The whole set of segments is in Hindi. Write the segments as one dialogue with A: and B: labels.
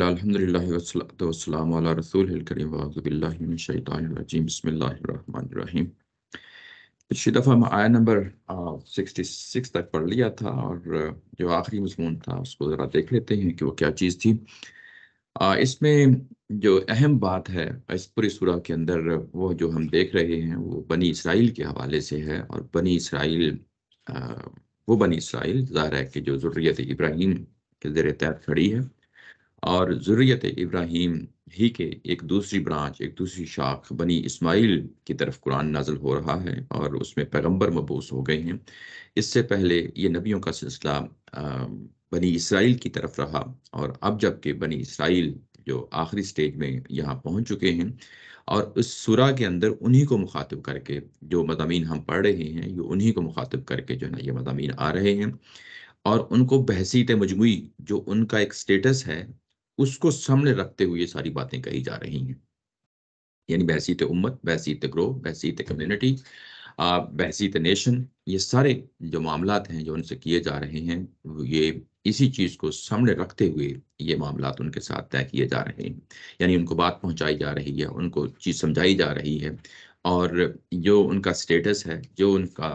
A: रसूल पिछली दफ़ा हम आया नंबर सिक्सटी सिक्स तक पढ़ लिया था और जो आखिरी मजमून था उसको ज़रा देख लेते हैं कि वो क्या चीज़ थी इसमें जो अहम बात है इस पूरी सूरह के अंदर वो जो हम देख रहे हैं वो बनी इसराइल के हवाले से है और बनी इसराइल वो बनी इसराइल ज़ाहिर है कि जो ज़रूरीत इब्राहिम के ज़र तहत खड़ी है और ज़रूरत इब्राहिम ही के एक दूसरी ब्रांच एक दूसरी शाख बनी इस्माइल की तरफ कुरान नाजल हो रहा है और उसमें पैगंबर मबूस हो गए हैं इससे पहले ये नबियों का सिलसिला बनी इसराइल की तरफ रहा और अब जबकि बनी इसराइल जो आखिरी स्टेज में यहाँ पहुँच चुके हैं और उस सुरा के अंदर उन्हीं को मुखातब करके जो मजामी हम पढ़ रहे हैं ये उन्हीं को मुखातब करके जो है ना ये मजामी आ रहे हैं और उनको बहसीत मजमू जो उनका एक स्टेटस है उसको सामने रखते हुए सारी बातें कही जा रही हैं यानी बहसीत उम्मत बहसीत ग्रो बहसीत कम्युनिटी बहसीत नेशन ये सारे जो मामला हैं जो उनसे किए जा रहे हैं ये इसी चीज़ को सामने रखते हुए ये मामला उनके साथ तय किए जा रहे हैं यानी उनको बात पहुंचाई जा रही है उनको चीज़ समझाई जा रही है और जो उनका स्टेटस है जो उनका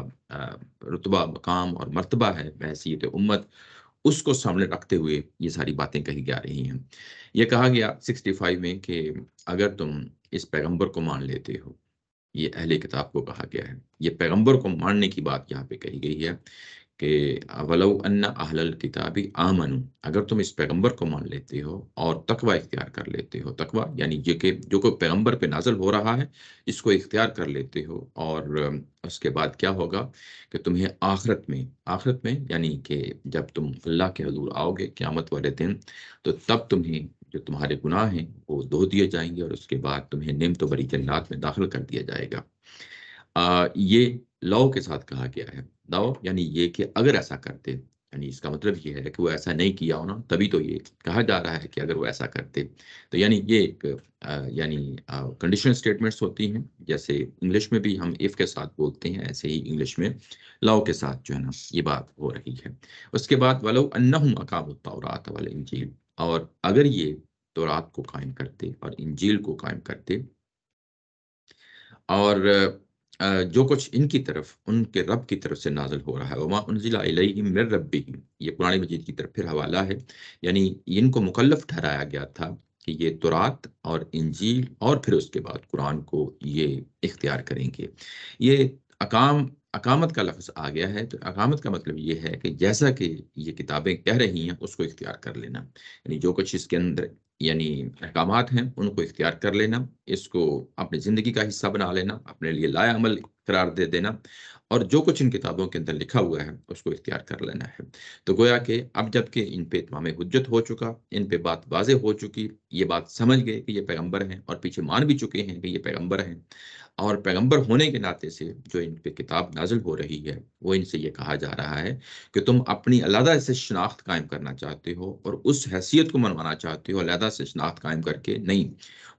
A: रुतबा मकाम और मरतबा है बहसीत उम्मत उसको सामने रखते हुए ये सारी बातें कही जा रही हैं ये कहा गया 65 में कि अगर तुम इस पैगंबर को मान लेते हो ये अहले किताब को कहा गया है ये पैगंबर को मानने की बात यहाँ पे कही गई है कि वलऊ अन्ना अहल किताबी आमनु अगर तुम इस पैगंबर को मान लेते हो और तकवा इख्तियार कर लेते हो तकवा यानी ये कि जो कोई पैगंबर पे नाजल हो रहा है इसको इख्तियार कर लेते हो और उसके बाद क्या होगा कि तुम्हें आखरत में आखरत में यानी कि जब तुम अल्लाह के हजूर आओगे क़्यामत वाले दिन तो तब तुम्हें जो तुम्हारे गुनाह हैं वो धो दिए जाएंगे और उसके बाद तुम्हें निमत बड़ी जन्नात में दाखिल कर दिया जाएगा आ, ये लॉ के साथ कहा गया है दाओ यानी ये कि अगर ऐसा करते यानी इसका मतलब ये है कि वो ऐसा नहीं किया होना तभी तो ये कहा जा रहा है कि अगर वो ऐसा करते तो यानी ये एक यानी कंडीशनल स्टेटमेंट्स होती हैं जैसे इंग्लिश में भी हम इफ़ के साथ बोलते हैं ऐसे ही इंग्लिश में लाओ के साथ जो है ना ये बात हो रही है उसके बाद वालो अन्नहुम अकाब तौरात वाले इंजील और अगर ये तौरात को कायम करते और इंजील को कायम करते और जो कुछ इनकी तरफ उनके रब की तरफ से नाजल हो रहा है वमा उनजिला मिर रबी ये पुरानी मजीद की तरफ फिर हवाला है यानी इनको मुकलफ ठहराया गया था कि ये तुरात और इंजील और फिर उसके बाद कुरान को ये इख्तियार करेंगे ये अकाम अकामत का लफ्ज़ आ गया है तो अकामत का मतलब ये है कि जैसा कि ये किताबें कह रही हैं उसको इख्तियार कर लेना यानी जो कुछ इसके अंदर यानी अहकाम हैं उनको इख्तियार कर लेना इसको अपनी ज़िंदगी का हिस्सा बना लेना अपने लिए लायामल करार दे देना और जो कुछ इन किताबों के अंदर लिखा हुआ है उसको इख्तियार कर लेना है तो गोया कि अब जबकि इन पे इतमाम हजत हो चुका इन पे बात वाजे हो चुकी ये बात समझ गए कि ये पैगम्बर हैं और पीछे मान भी चुके हैं कि ये पैगम्बर हैं और पैगंबर होने के नाते से जो इन पे किताब नाजिल हो रही है वो इनसे ये कहा जा रहा है कि तुम अपनी अलहदा से शनाख्त कायम करना चाहते हो और उस हैसियत को मनवाना चाहते हो अलहदा से शनाख्त कायम करके नहीं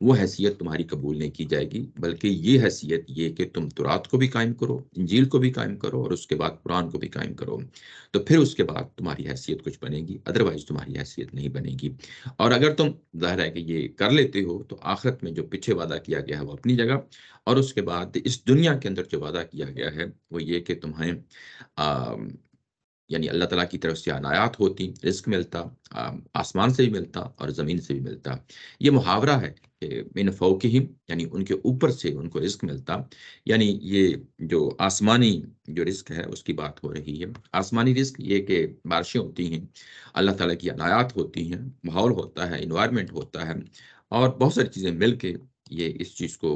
A: वो हैसियत तुम्हारी कबूल नहीं की जाएगी बल्कि ये हैसियत ये कि तुम तुरात को भी कायम करो इंजील को भी कायम करो और उसके बाद कुरान को भी कायम करो तो फिर उसके बाद तुम्हारी हैसियत कुछ बनेगी अदरवाइज तुम्हारी हैसियत नहीं बनेगी और अगर तुम जाहिर है कि ये कर लेते हो तो आखिरत में जो पीछे वादा किया गया है वो अपनी जगह और उसके बाद इस दुनिया के अंदर जो वादा किया गया है वो ये कि तुम्हें यानी अल्लाह ताला की तरफ से अनायात होती रिस्क मिलता आसमान से भी मिलता और ज़मीन से भी मिलता ये मुहावरा है कि मिन ही यानी उनके ऊपर से उनको रिस्क मिलता यानी ये जो आसमानी जो रिस्क है उसकी बात हो रही है आसमानी रिस्क ये कि बारिशें होती हैं अल्लाह ताला की अनायात होती हैं माहौल होता है इन्वायरमेंट होता है और बहुत सारी चीज़ें मिल के ये इस चीज़ को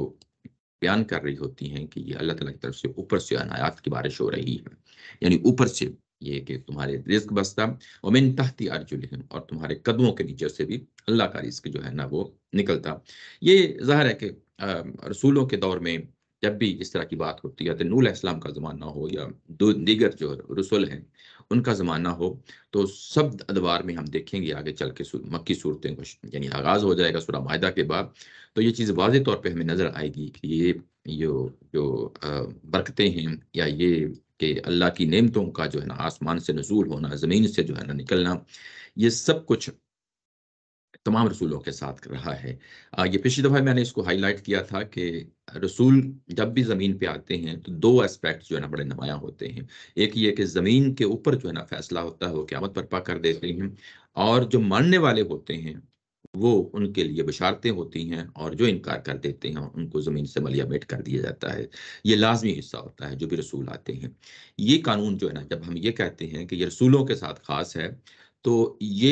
A: बयान कर रही होती हैं कि ये अल्लाह तला की तरफ से ऊपर से अनायात की बारिश हो रही है यानी ऊपर से ये कि तुम्हारे रिस्क बस्ता और मिन तहती अर्जुल और तुम्हारे कदमों के नीचे से भी अल्लाह का रिस्क जो है ना वो निकलता ये जाहिर है कि रसूलों के दौर में जब भी इस तरह की बात होती है तो नूल इस्लाम का ज़माना हो या दीगर जो रसुल हैं उनका ज़माना हो तो सब अदवार में हम देखेंगे आगे चल के मक्की सूरतें को यानी आगाज़ हो जाएगा सुरा माहा के बाद तो ये चीज़ वाज तौर पर हमें नज़र आएगी कि ये जो जो बरकतें हैं या ये कि अल्लाह की नेमतों का जो है ना आसमान से नजूल होना ज़मीन से जो है ना निकलना ये सब कुछ तमाम रसूलों के साथ रहा है ये पिछली दफ़ा मैंने इसको हाईलाइट किया था कि रसूल जब भी ज़मीन पे आते हैं तो दो एस्पेक्ट्स जो है ना बड़े नमाया होते हैं एक ये कि ज़मीन के ऊपर जो है ना फैसला होता है वो क्यामत बरपा कर देते हैं और जो मानने वाले होते हैं वो उनके लिए बशारतें होती हैं और जो इनकार कर देते हैं उनको ज़मीन से मलियामेट कर दिया जाता है ये लाजमी हिस्सा होता है जो भी रसूल आते हैं ये कानून जो है ना जब हम ये कहते हैं कि ये रसूलों के साथ ख़ास है तो ये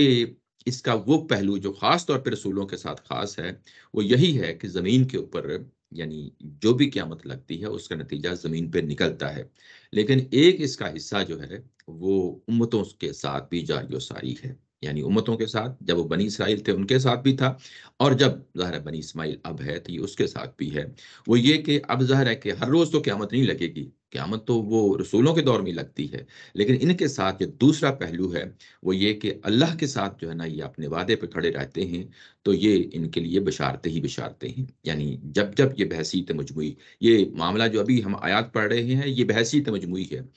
A: इसका वो पहलू जो ख़ास तौर पर रसूलों के साथ ख़ास है वो यही है कि ज़मीन के ऊपर यानी जो भी क्यामत लगती है उसका नतीजा ज़मीन पर निकलता है लेकिन एक इसका हिस्सा जो है वो उम्मतों के साथ भी जारी सारी है यानी उम्मतों के साथ जब वो बनी इसराइल थे उनके साथ भी था और जब जहर बनी इसमाइल अब है तो ये उसके साथ भी है वो ये कि अब जहर है कि हर रोज़ तो क्यामत नहीं लगेगी क्यामत तो वो रसूलों के दौर में लगती है लेकिन इनके साथ जो दूसरा पहलू है वो ये कि अल्लाह के साथ जो है ना ये अपने वादे पर खड़े रहते हैं तो ये इनके लिए बशारते ही बशारते हैं यानी जब जब ये बहसीत मजमू ये मामला जो अभी हम आयात पढ़ रहे हैं ये बहसीत मजमू है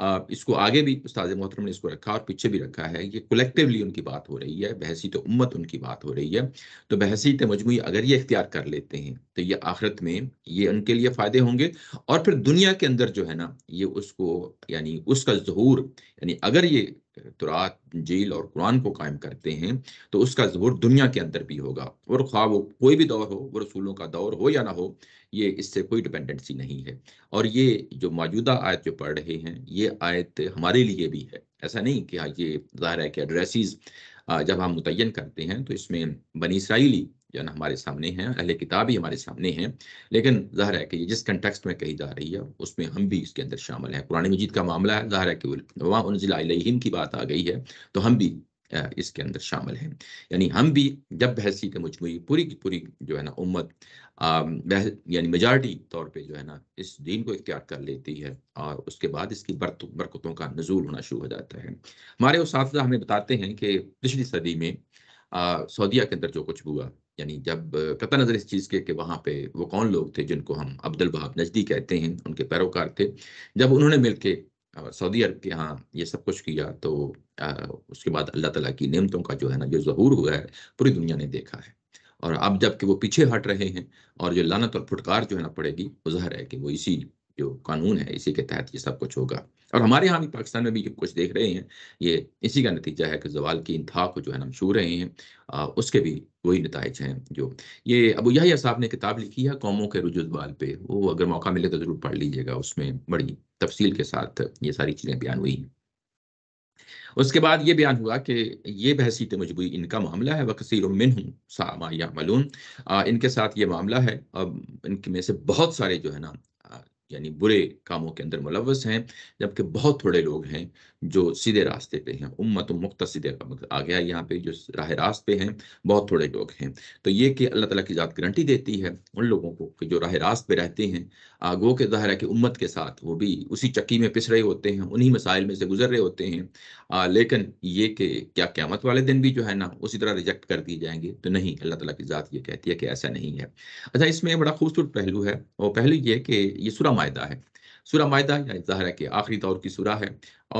A: इसको आगे भी उस्ताद मोहतरम ने इसको रखा और पीछे भी रखा है ये कलेक्टिवली उनकी बात हो रही है बहसी तो उम्मत उनकी बात हो रही है तो बहसीत मजमू अगर ये इख्तियार कर लेते हैं तो ये आखिरत में ये उनके लिए फ़ायदे होंगे और फिर दुनिया के अंदर जो है ना ये उसको यानी उसका जहूर यानी अगर ये तुरात झील और कुरान को कायम करते हैं तो उसका जहर दुनिया के अंदर भी होगा और ख्वाब वो कोई भी दौर हो वो रसूलों का दौर हो या ना हो ये इससे कोई डिपेंडेंसी नहीं है और ये जो मौजूदा आयत जो पढ़ रहे हैं ये आयत हमारे लिए भी है ऐसा नहीं कि हाँ ये ज़ाहिर है कि एड्रेसिस जब हम मुतन करते हैं तो इसमें बनी इसराइली जो है हमारे सामने हैं अहले किताब ही हमारे सामने हैं लेकिन ज़ाहिर है कि ये जिस कंटेक्स्ट में कही जा रही है उसमें हम भी इसके अंदर शामिल हैं कुरान मजीद का मामला है ज़ाहिर है कि वहाँ उनजिलाम की बात आ गई है तो हम भी इसके अंदर शामिल हैं यानी हम भी जब बहसी के मजमू पूरी की पूरी जो है ना उम्मत यानी मेजॉरिटी तौर पे जो है ना इस दीन को इख्तियार कर लेती है और उसके बाद इसकी बरत बरकतों का नजूल होना शुरू हो जाता है हमारे उस हमें बताते हैं कि पिछली सदी में सऊदिया के अंदर जो कुछ हुआ यानी जब पता नज़र इस चीज़ के कि वहाँ पे वो कौन लोग थे जिनको हम अब्दुल वहाब नजदी कहते हैं उनके पैरोकार थे जब उन्होंने मिल के सऊदी अरब के यहाँ ये सब कुछ किया तो आ, उसके बाद अल्लाह ताला की नियमतों का जो है ना जो जहूर हुआ है पूरी दुनिया ने देखा है और अब जबकि वो पीछे हट रहे हैं और जो लानत और फुटकार जो है ना पड़ेगी वो जहर है कि वो इसी जो कानून है इसी के तहत ये सब कुछ होगा और हमारे यहाँ भी पाकिस्तान में भी कुछ देख रहे हैं ये इसी का नतीजा है कि जवाल की इंतहा को जो है हम छू रहे हैं आ, उसके भी वही नतज हैं जो ये अब यही साहब ने किताब लिखी है कौमों के रुजुदवाल पे वो अगर मौका मिले तो ज़रूर पढ़ लीजिएगा उसमें बड़ी तफसील के साथ ये सारी चीज़ें बयान हुई हैं उसके बाद ये बयान हुआ कि ये बहसीत मजबूरी इनका मामला है वकसीर उमिन हूँ सामा या मलून इनके साथ ये मामला है अब इनके में से बहुत सारे जो है ना यानी बुरे कामों के अंदर मुलवस हैं जबकि बहुत थोड़े लोग हैं जो सीधे रास्ते पे हैं उम्मत मुख्त सीधे का मतलब आ गया यहाँ पे जो राह रास्त पे हैं बहुत थोड़े लोग हैं तो ये कि अल्लाह ताला की ज़ात गारंटी देती है उन लोगों को कि जो राह रास्त पे रहते हैं आगो के ज़ाहिर है कि उम्मत के साथ वो भी उसी चक्की में पिस रहे होते हैं उन्हीं मसाइल में से गुजर रहे होते हैं आ, लेकिन ये कि क्या क्यामत वाले दिन भी जो है ना उसी तरह रिजेक्ट कर दिए जाएंगे तो नहीं अल्लाह ताला की ज़ात ये कहती है कि ऐसा नहीं है अच्छा इसमें बड़ा खूबसूरत पहलू है और पहलू ये कि ये सुरा माहा है सूरा मायदा जहरा के आखिरी दौर की सूरा है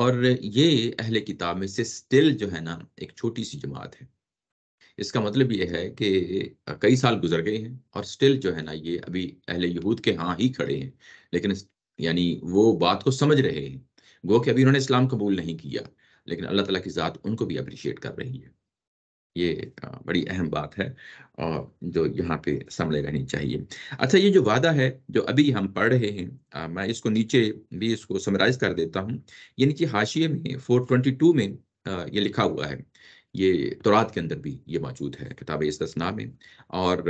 A: और ये अहल किताब में से स्टिल जो है ना एक छोटी सी जमात है इसका मतलब ये है कि कई साल गुजर गए हैं और स्टिल जो है ना ये अभी अहल यहूद के हाँ ही खड़े हैं लेकिन यानी वो बात को समझ रहे हैं गो कि अभी उन्होंने इस्लाम कबूल नहीं किया लेकिन अल्लाह ताला की ज़ात उनको भी अप्रिशिएट कर रही है ये बड़ी अहम बात है और जो यहाँ पे सामने रहनी चाहिए अच्छा ये जो वादा है जो अभी हम पढ़ रहे हैं मैं इसको नीचे भी इसको समराइज कर देता हूँ ये नीचे हाशिए में 422 में ये लिखा हुआ है ये तौरात के अंदर भी ये मौजूद है किताब दसना में और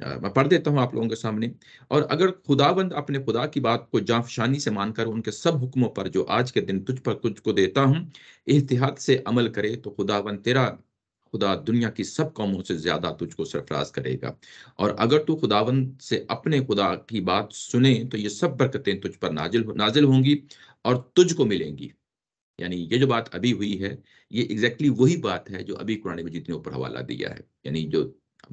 A: मैं पढ़ देता हूँ आप लोगों के सामने और अगर खुदाबंद अपने खुदा की बात को जाफशानी से मानकर उनके सब हुक्मों पर जो आज के दिन तुझ पर तुझको देता हूँ एहतियात से अमल करे तो खुदाबंद तेरा खुदा दुनिया की सब कौमों से ज़्यादा तुझको सरफराज करेगा और अगर तू खुदावन से अपने खुदा की बात सुने तो ये सब बरकतें तुझ पर नाजिल नाजिल होंगी और तुझको मिलेंगी यानी ये जो बात अभी हुई है ये एग्जैक्टली exactly वही बात है जो अभी कुरानी मजीद ने ऊपर हवाला दिया है यानी जो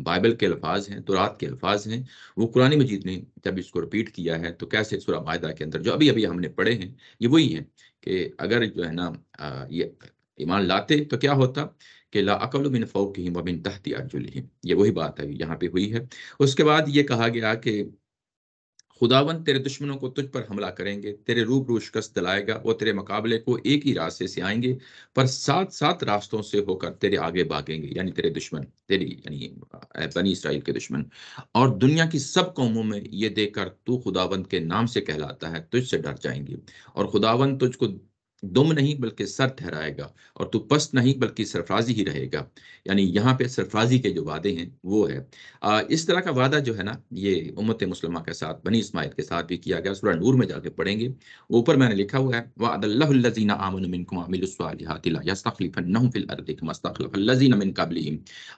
A: बाइबल के अल्फाज हैं तो रात के अल्फाज हैं वो कुरानी मजीद ने जब इसको रिपीट किया है तो कैसे सुरा माहा के अंदर जो अभी अभी हमने पढ़े हैं ये वही है कि अगर जो है ना ये ईमान लाते तो क्या होता कि ला अकल मिन फ़ौकहम व मिन तहती अर्जुलहम ये वही बात है यहाँ पे हुई है उसके बाद ये कहा गया कि खुदावन तेरे दुश्मनों को तुझ पर हमला करेंगे तेरे रूप रू शिकस्त दिलाएगा वो तेरे मुकाबले को एक ही रास्ते से आएंगे पर सात सात रास्तों से होकर तेरे आगे भागेंगे यानी तेरे दुश्मन तेरी यानी बनी इसराइल के दुश्मन और दुनिया की सब कौमों में ये देखकर तू खुदावंत के नाम से कहलाता है तुझसे डर जाएंगे और खुदावंत तुझको दुम नहीं बल्कि सर ठहराएगा और तू पस्त नहीं बल्कि सरफराजी ही रहेगा यानी यहाँ पे सरफराजी के जो वादे हैं वो है आ, इस तरह का वादा जो है ना ये उम्मत मुसलमा के साथ बनी इसमाइल के साथ भी किया गया सूरह नूर में जाके पढ़ेंगे ऊपर मैंने लिखा हुआ है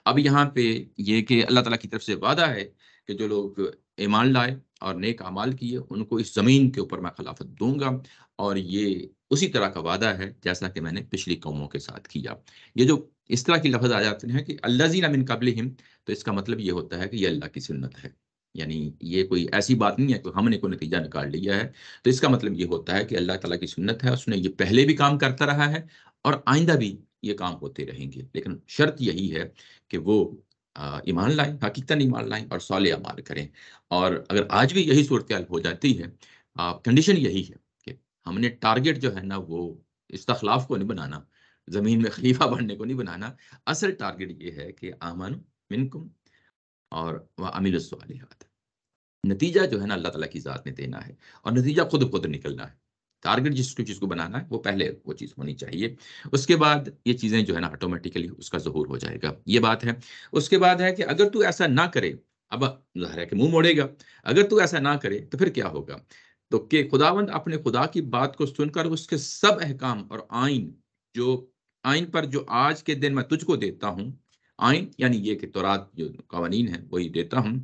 A: अब यहाँ पे ये कि अल्लाह तला की तरफ से वादा है कि जो लोग ईमान लाए और नेक अमाल किए उनको इस ज़मीन के ऊपर मैं खिलाफत दूंगा और ये उसी तरह का वादा है जैसा कि मैंने पिछली कौमों के साथ किया ये जो इस तरह की लफज आ जाते हैं कि अल्लाजीना मिन कबल हिम तो इसका मतलब ये होता है कि ये अल्लाह की सुन्नत है यानी ये कोई ऐसी बात नहीं है कि हमने कोई नतीजा निकाल लिया है तो इसका मतलब ये होता है कि अल्लाह तला की सुन्नत है उसने ये पहले भी काम करता रहा है और आइंदा भी ये काम होते रहेंगे लेकिन शर्त यही है कि वो ईमान लाएं हकीकता ईमान लाएं और सौले अमाल करें और अगर आज भी यही सूरत हो जाती है कंडीशन यही है हमने टारगेट जो है ना वो इस्तलाफ को नहीं बनाना ज़मीन में खलीफा बनने को नहीं बनाना असल टारगेट ये है कि आमन मिनकुम और वह अमिल नतीजा जो है ना अल्लाह तला की ज़ात ने देना है और नतीजा खुद खुद निकलना है टारगेट जिसको चीज़ को बनाना है वो पहले वो चीज़ होनी चाहिए उसके बाद ये चीज़ें जो है ना ऑटोमेटिकली उसका जहूर हो जाएगा ये बात है उसके बाद है कि अगर तू ऐसा ना करे अब है कि मुंह मोड़ेगा अगर तू ऐसा ना करे तो फिर क्या होगा तो के खुदावंद अपने खुदा की बात को सुनकर उसके सब अहकाम और आइन जो आइन पर जो आज के दिन मैं तुझको देता हूँ आइन यानी ये कि तौरात जो कवानीन है वही देता हूँ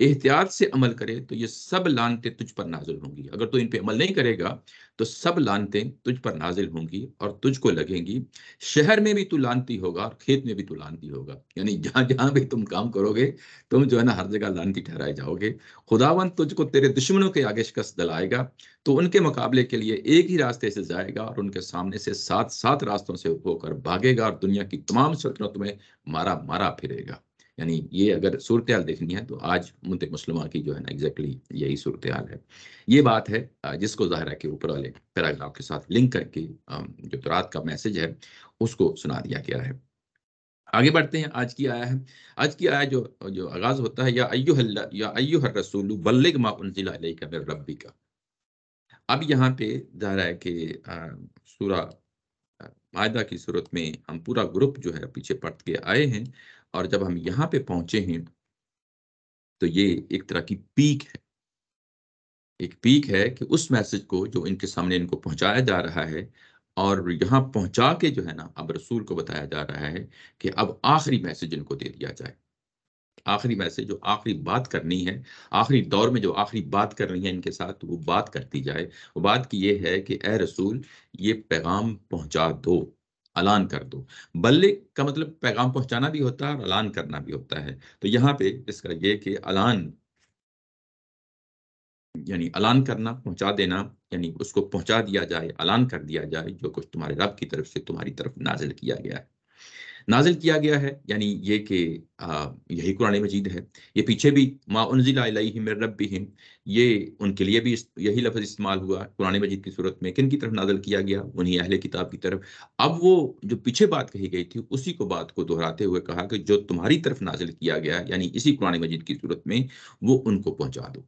A: एहतियात से अमल करे तो ये सब लानते तुझ पर नाजुल होंगी अगर तू तो इन पे अमल नहीं करेगा तो सब लानते तुझ पर नाजिल होंगी और तुझको लगेंगी शहर में भी तू लानती होगा और खेत में भी तू लानती होगा यानी जहां जहां भी तुम काम करोगे तुम जो है ना हर जगह लानती ठहराए जाओगे खुदावन तुझको तेरे दुश्मनों के आगे शिकस्त दिलाएगा तो उनके मुकाबले के लिए एक ही रास्ते से जाएगा और उनके सामने से सात सात रास्तों से होकर भागेगा और दुनिया की तमाम शत्रुओं तुम्हें मारा मारा फिरेगा यानी ये अगर सूरत देखनी है तो आज मुंत मुसलम की जो है ना एग्जैक्टली यही सूरत है ये बात है जिसको जाहिर है कि ऊपर वाले पैराग्राफ के साथ लिंक करके जो तरात का मैसेज है उसको सुना दिया गया है आगे बढ़ते हैं आज की आया है आज की आया जो जो आगाज होता है या अयो या रसूल बल्लिग माजिला रबी का अब यहाँ पे ज़ाहरा है कि सूरा मायदा की सूरत में हम पूरा ग्रुप जो है पीछे पढ़ के आए हैं और जब हम यहाँ पे पहुंचे हैं तो ये एक तरह की पीक है एक पीक है कि उस मैसेज को जो इनके सामने इनको पहुंचाया जा रहा है और यहाँ पहुंचा के जो है ना अब रसूल को बताया जा रहा है कि अब आखिरी मैसेज इनको दे दिया जाए आखिरी मैसेज जो आखिरी बात करनी है आखिरी दौर में जो आखिरी बात करनी है इनके साथ वो बात करती जाए वो बात की ये है कि ए रसूल ये पैगाम पहुंचा दो ऐलान कर दो बल्ले का मतलब पैगाम पहुंचाना भी होता है और ऐलान करना भी होता है तो यहाँ पे इसका ये कि ऐलान यानी ऐलान करना पहुंचा देना यानी उसको पहुंचा दिया जाए ऐलान कर दिया जाए जो कुछ तुम्हारे रब की तरफ से तुम्हारी तरफ नाजिल किया गया है नाजिल किया गया है यानी ये कि यही कुरान मजीद है ये पीछे भी माउनजिला रबिम ये उनके लिए भी यही लफ्ज़ इस्तेमाल हुआ कुरान मजीद की सूरत में किन की तरफ नाजिल किया गया उन्हीं अहले किताब की तरफ अब वो जो पीछे बात कही गई थी उसी को बात को दोहराते हुए कहा कि जो तुम्हारी तरफ नाजिल किया गया यानी इसी कुरान मजीद की सूरत में वो उनको पहुँचा दो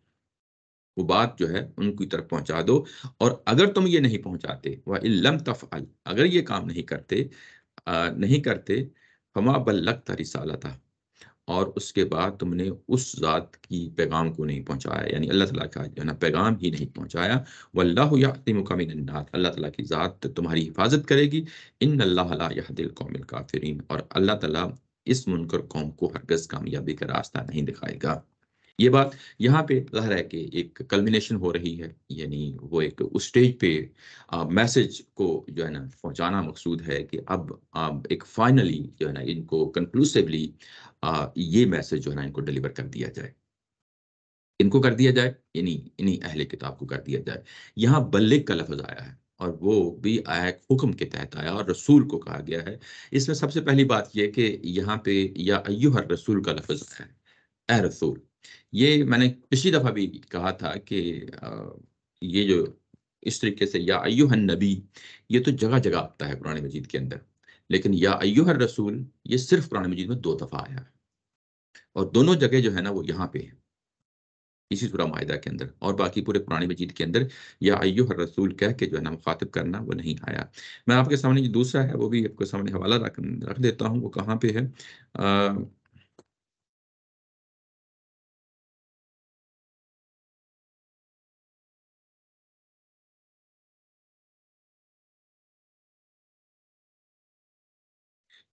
A: वो बात जो है उनकी तरफ पहुंचा दो और अगर तुम ये नहीं पहुंचाते वह इलम अल अगर ये काम नहीं करते नहीं करते फमा बल्लक था रिसाला था और उसके बाद तुमने उस ज़ात की पैगाम को नहीं पहुंचाया यानी अल्लाह तला का जो है ना पैगाम ही नहीं पहुंचाया वल्लाह याति अल्लाह तला की ज़ात तुम्हारी हिफाजत करेगी इन अल्लाह ला यहदिल कौमिल काफरीन और अल्लाह तला इस मुनकर कौम को हरगज़ कामयाबी का रास्ता नहीं दिखाएगा ये बात यहाँ पे लहर है कि एक कल्मिनेशन हो रही है यानी वो एक उस स्टेज पे मैसेज को जो है ना पहुँचाना मकसूद है कि अब आप एक फाइनली जो है ना इनको कंक्लूसिवली ये मैसेज जो है ना इनको डिलीवर कर दिया जाए इनको कर दिया जाए यानी इन्हीं अहले किताब को कर दिया जाए यहाँ बल्लिक का लफज आया है और वो भी आया हुक्म के तहत आया और रसूल को कहा गया है इसमें सबसे पहली बात यह कि यहाँ पे या अयुहर रसूल का लफज है ए रसूल ये मैंने पिछली दफ़ा भी कहा था कि ये जो इस तरीके से या अयुह नबी ये तो जगह जगह आता है पुरानी मजीद के अंदर लेकिन या अयुह रसूल ये सिर्फ पुरानी मजीद में दो दफ़ा आया है और दोनों जगह जो है ना वो यहाँ पे है इसी सूरा माहिदा के अंदर और बाकी पूरे पुरानी मजीद के अंदर या अयुह रसूल कह के जो है ना मुखातिब करना वो नहीं आया मैं आपके सामने जो दूसरा है वो भी आपके सामने हवाला रख रख देता हूँ वो कहाँ पे है आ,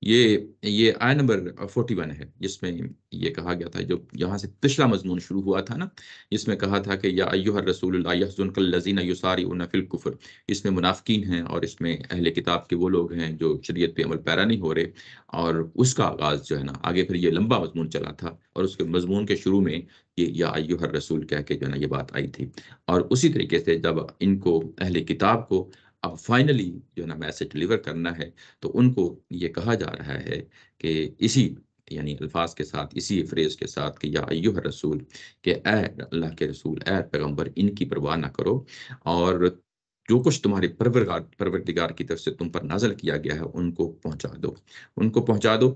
A: ये ये आय नंबर फोर्टी वन है जिसमें ये कहा गया था जो यहाँ से पिछला मजमून शुरू हुआ था ना जिसमें कहा था कि या अयुहर रसूलजीन कुफर इसमें मुनाफिन हैं और इसमें अहल किताब के वो लोग हैं जो शरीयत पे अमल पैरा नहीं हो रहे और उसका आगाज़ जो है ना आगे फिर ये लंबा मजमून चला था और उसके मजमून के शुरू में ये या अयुहर रसूल कह के जो है ना ये बात आई थी और उसी तरीके से जब इनको अहल किताब को अब फाइनली जो ना मैसेज डिलीवर करना है तो उनको ये कहा जा रहा है कि इसी यानी अल्फाज के साथ इसी फ्रेज़ के साथ कि या अयुह रसूल के अल्लाह के रसूल ए पैगम्बर इनकी परवाह ना करो और जो कुछ तुम्हारे परवरगार परवरदिगार की तरफ से तुम पर नाजल किया गया है उनको पहुंचा दो उनको पहुंचा दो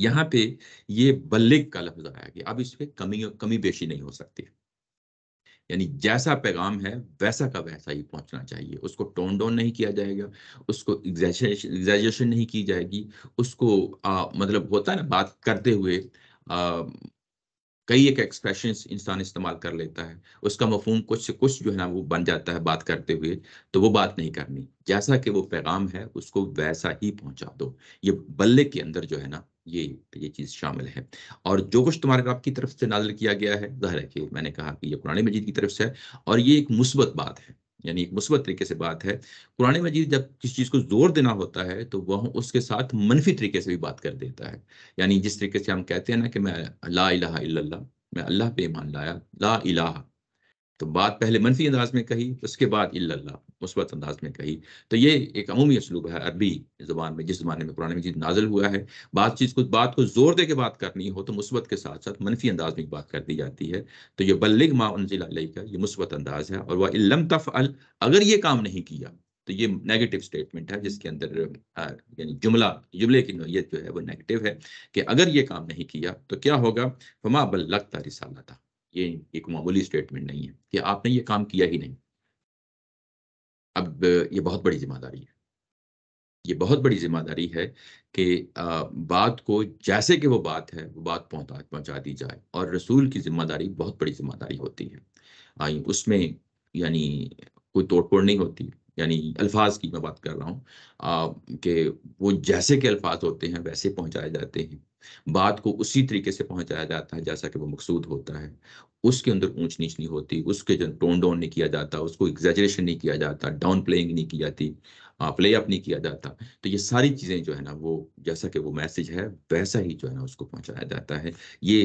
A: यहाँ पे ये बल्लिक का लफ्ज आया गया अब इस पर कमी कमी बेशी नहीं हो सकती यानी जैसा पैगाम है वैसा का वैसा ही पहुंचना चाहिए उसको टोन डाउन नहीं किया जाएगा उसको एग्जैजरेशन नहीं की जाएगी उसको आ, मतलब होता है ना बात करते हुए आ, कई एक एक्सप्रेशन इंसान इस्तेमाल कर लेता है उसका मफहम कुछ से कुछ जो है ना वो बन जाता है बात करते हुए तो वो बात नहीं करनी जैसा कि वो पैगाम है उसको वैसा ही पहुंचा दो ये बल्ले के अंदर जो है ना ये ये चीज़ शामिल है और जो कुछ तुम्हारे रब की तरफ से नाजिल किया गया है ज़ाहिर है कि मैंने कहा कि ये कुरान मजीद की तरफ से है और ये एक मुस्बत बात है यानी एक मुस्बत तरीके से बात है कुरान मजीद जब किसी चीज़ को जोर देना होता है तो वह उसके साथ मनफी तरीके से भी बात कर देता है यानी जिस तरीके से हम कहते हैं ना कि मैं ला इला मैं अल्लाह पे ईमान लाया ला इलाहा तो बात पहले मनफी अंदाज में कही तो उसके बाद इल्ला मुस्बत अंदाज में कही तो ये एक अमूमी असलूब है अरबी ज़बान में जिस ज़माने में पुराने मजीद नाजल हुआ है बात चीज़ को बात को ज़ोर दे के बात करनी हो तो मुस्बत के साथ साथ मनफी अंदाज में बात कर दी जाती है तो ये बल्लिग माजिला का ये मुस्बत अंदाज है और वह इलम तफ़ अल अगर ये काम नहीं किया तो ये नेगेटिव स्टेटमेंट है जिसके अंदर यानी जुमला जुमले की नोयत जो है वो नेगेटिव है कि अगर ये काम नहीं किया तो क्या होगा फमा बल्लक रिसाला था ये एक मामूली स्टेटमेंट नहीं है कि आपने ये काम किया ही नहीं अब ये बहुत बड़ी जिम्मेदारी है ये बहुत बड़ी जिम्मेदारी है कि बात को जैसे कि वो बात है वो बात पहुंचा पहुंचा दी जाए और रसूल की जिम्मेदारी बहुत बड़ी जिम्मेदारी होती है आई उसमें यानी कोई तोड़फोड़ नहीं होती यानी अल्फाज की मैं बात कर रहा हूँ कि वो जैसे के अल्फाज होते हैं वैसे पहुंचाए जाते हैं बात को उसी तरीके से पहुंचाया जाता है जैसा कि वो मकसूद होता है उसके अंदर ऊंच नीच नहीं होती उसके जो टोन डाउन नहीं किया जाता उसको एग्जेजरेशन नहीं किया जाता डाउन प्लेइंग नहीं की जाती प्ले अप नहीं किया जाता तो ये सारी चीज़ें जो है ना वो जैसा कि वो मैसेज है वैसा ही जो है ना उसको पहुंचाया जाता है ये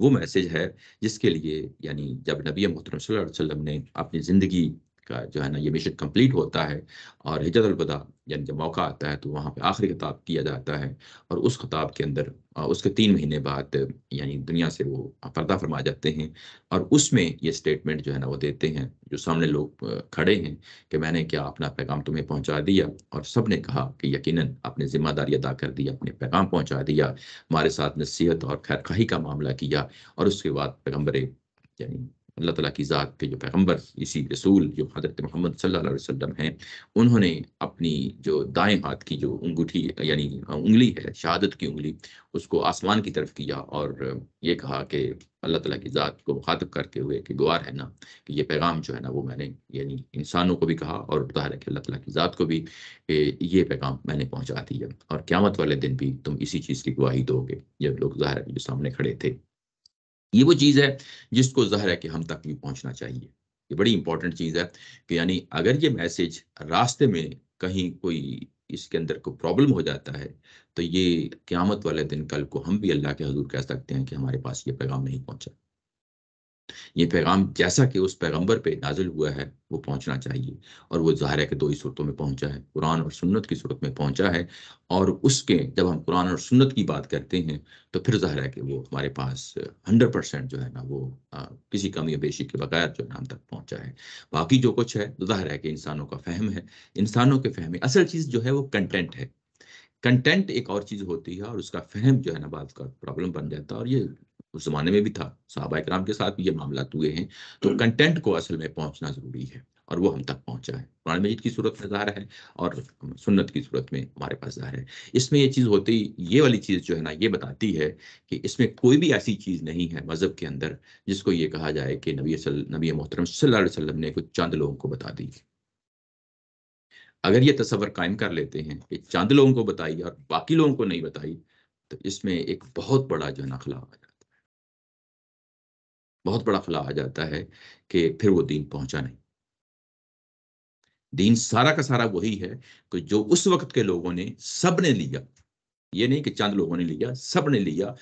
A: वो मैसेज है जिसके लिए यानी जब नबी मोहतरम वसल्लम ने अपनी ज़िंदगी का जो है ना ये मिशन कंप्लीट होता है और अलबदा यानी जब मौका आता है तो वहाँ पे आखिरी खिताब किया जाता है और उस खिताब के अंदर उसके तीन महीने बाद यानी दुनिया से वो पर्दा फरमा जाते हैं और उसमें ये स्टेटमेंट जो है ना वो देते हैं जो सामने लोग खड़े हैं कि मैंने क्या अपना पैगाम तुम्हें पहुँचा दिया और सब ने कहा कि यकीन अपनी ज़िम्मेदारी अदा कर दी अपने पैगाम पहुँचा दिया हमारे साथ नसीहत और खैर का मामला किया और उसके बाद पैगम्बरे यानी अल्लाह तला की ज़ात के जो पैगम्बर इसी रसूल जो हज़रत मोहम्मद सल्लल्लाहु हैं उन्होंने अपनी जो दाएं हाथ की जो अंगूठी यानी हाँ, उंगली है शहादत की उंगली उसको आसमान की तरफ किया और ये कहा कि अल्लाह तला की ज़ात को मुखातब करते हुए कि गुआर है ना कि ये पैगाम जो है ना वो मैंने यानी इंसानों को भी कहा और बता रहे कि अल्लाह तला की ज़ात को भी ये पैगाम मैंने पहुँचा दिया और क़्यामत वाले दिन भी तुम इसी चीज़ की गवाही दोगे जब लोग ज़ाहिर जो सामने खड़े थे ये वो चीज़ है जिसको जहर है कि हम तक भी पहुंचना चाहिए ये बड़ी इंपॉर्टेंट चीज़ है कि यानी अगर ये मैसेज रास्ते में कहीं कोई इसके अंदर कोई प्रॉब्लम हो जाता है तो ये क्यामत वाले दिन कल को हम भी अल्लाह के हजूर कह सकते हैं कि हमारे पास ये पैगाम नहीं पहुंचा ये पैगाम जैसा कि उस पैगंबर पे नाजिल हुआ है वो पहुंचना चाहिए और वो ज़ाहिर है कि दो ही सूरतों में पहुंचा है कुरान और सुन्नत की सूरत में पहुंचा है और उसके जब हम कुरान और सुन्नत की बात करते हैं तो फिर ज़ाहिर है कि वो हमारे पास हंड्रेड परसेंट जो है ना वो आ, किसी कमी या बेशी के बगैर जो है हम तक पहुँचा है बाकी जो कुछ है तो ज़ाहिर है कि इंसानों का फहम है इंसानों के फहम असल चीज़ जो है वो कंटेंट है कंटेंट एक और चीज़ होती है और उसका फहम जो है ना बात का प्रॉब्लम बन जाता है और ये उस जमाने में भी था साहबा कराम के साथ भी ये मामला हुए हैं तो हम्म। कंटेंट को असल में पहुंचना जरूरी है और वो हम तक पहुंचा है कुरान मजीद की सूरत में ज़ाहिर है और सुन्नत की सूरत में हमारे पास ज़ाहिर है इसमें ये चीज़ होती ये वाली चीज़ जो है ना ये बताती है कि इसमें कोई भी ऐसी चीज़ नहीं है मज़हब के अंदर जिसको ये कहा जाए कि नबी नबी मोहतरम सल्लाम ने कुछ चंद लोगों को बता दी अगर ये तस्वर कायम कर लेते हैं कि चंद लोगों को बताई और बाकी लोगों को नहीं बताई तो इसमें एक बहुत बड़ा जो है ना खिलाफ बहुत बड़ा खला आ जाता है कि फिर वो दीन पहुंचा नहीं दीन सारा का सारा वही है कि जो उस वक्त के लोगों ने सब ने लिया ये नहीं कि चंद लोगों ने लिया सब ने लिया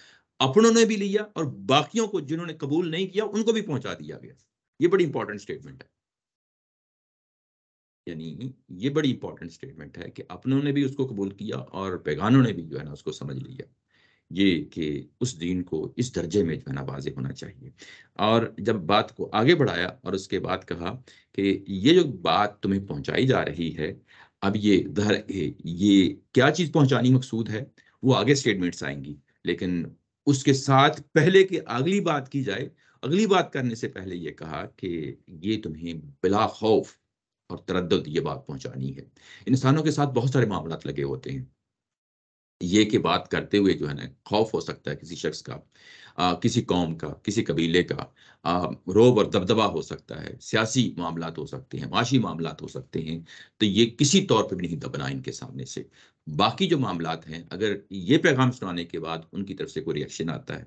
A: अपनों ने भी लिया और बाकियों को जिन्होंने कबूल नहीं किया उनको भी पहुंचा दिया गया ये बड़ी इंपॉर्टेंट स्टेटमेंट है यानी ये बड़ी इंपॉर्टेंट स्टेटमेंट है कि अपनों ने भी उसको कबूल किया और पैगानों ने भी जो है ना उसको समझ लिया ये कि उस दीन को इस दर्जे में जो है ना वाजे होना चाहिए और जब बात को आगे बढ़ाया और उसके बाद कहा कि ये जो बात तुम्हें पहुंचाई जा रही है अब ये दर ये क्या चीज़ पहुंचानी मकसूद है वो आगे स्टेटमेंट्स आएंगी लेकिन उसके साथ पहले की अगली बात की जाए अगली बात करने से पहले ये कहा कि ये तुम्हें बिला खौफ और तरद ये बात पहुंचानी है इंसानों के साथ बहुत सारे मामला लगे होते हैं ये की बात करते हुए जो है ना खौफ हो सकता है किसी शख्स का आ, किसी कौम का किसी कबीले का आ, रोब और दबदबा हो सकता है सियासी मामला हो सकते हैं माशी मामला हो सकते हैं तो ये किसी तौर पर भी नहीं दबना इनके सामने से बाकी जो मामला हैं अगर ये पैगाम सुनाने के बाद उनकी तरफ से कोई रिएक्शन आता है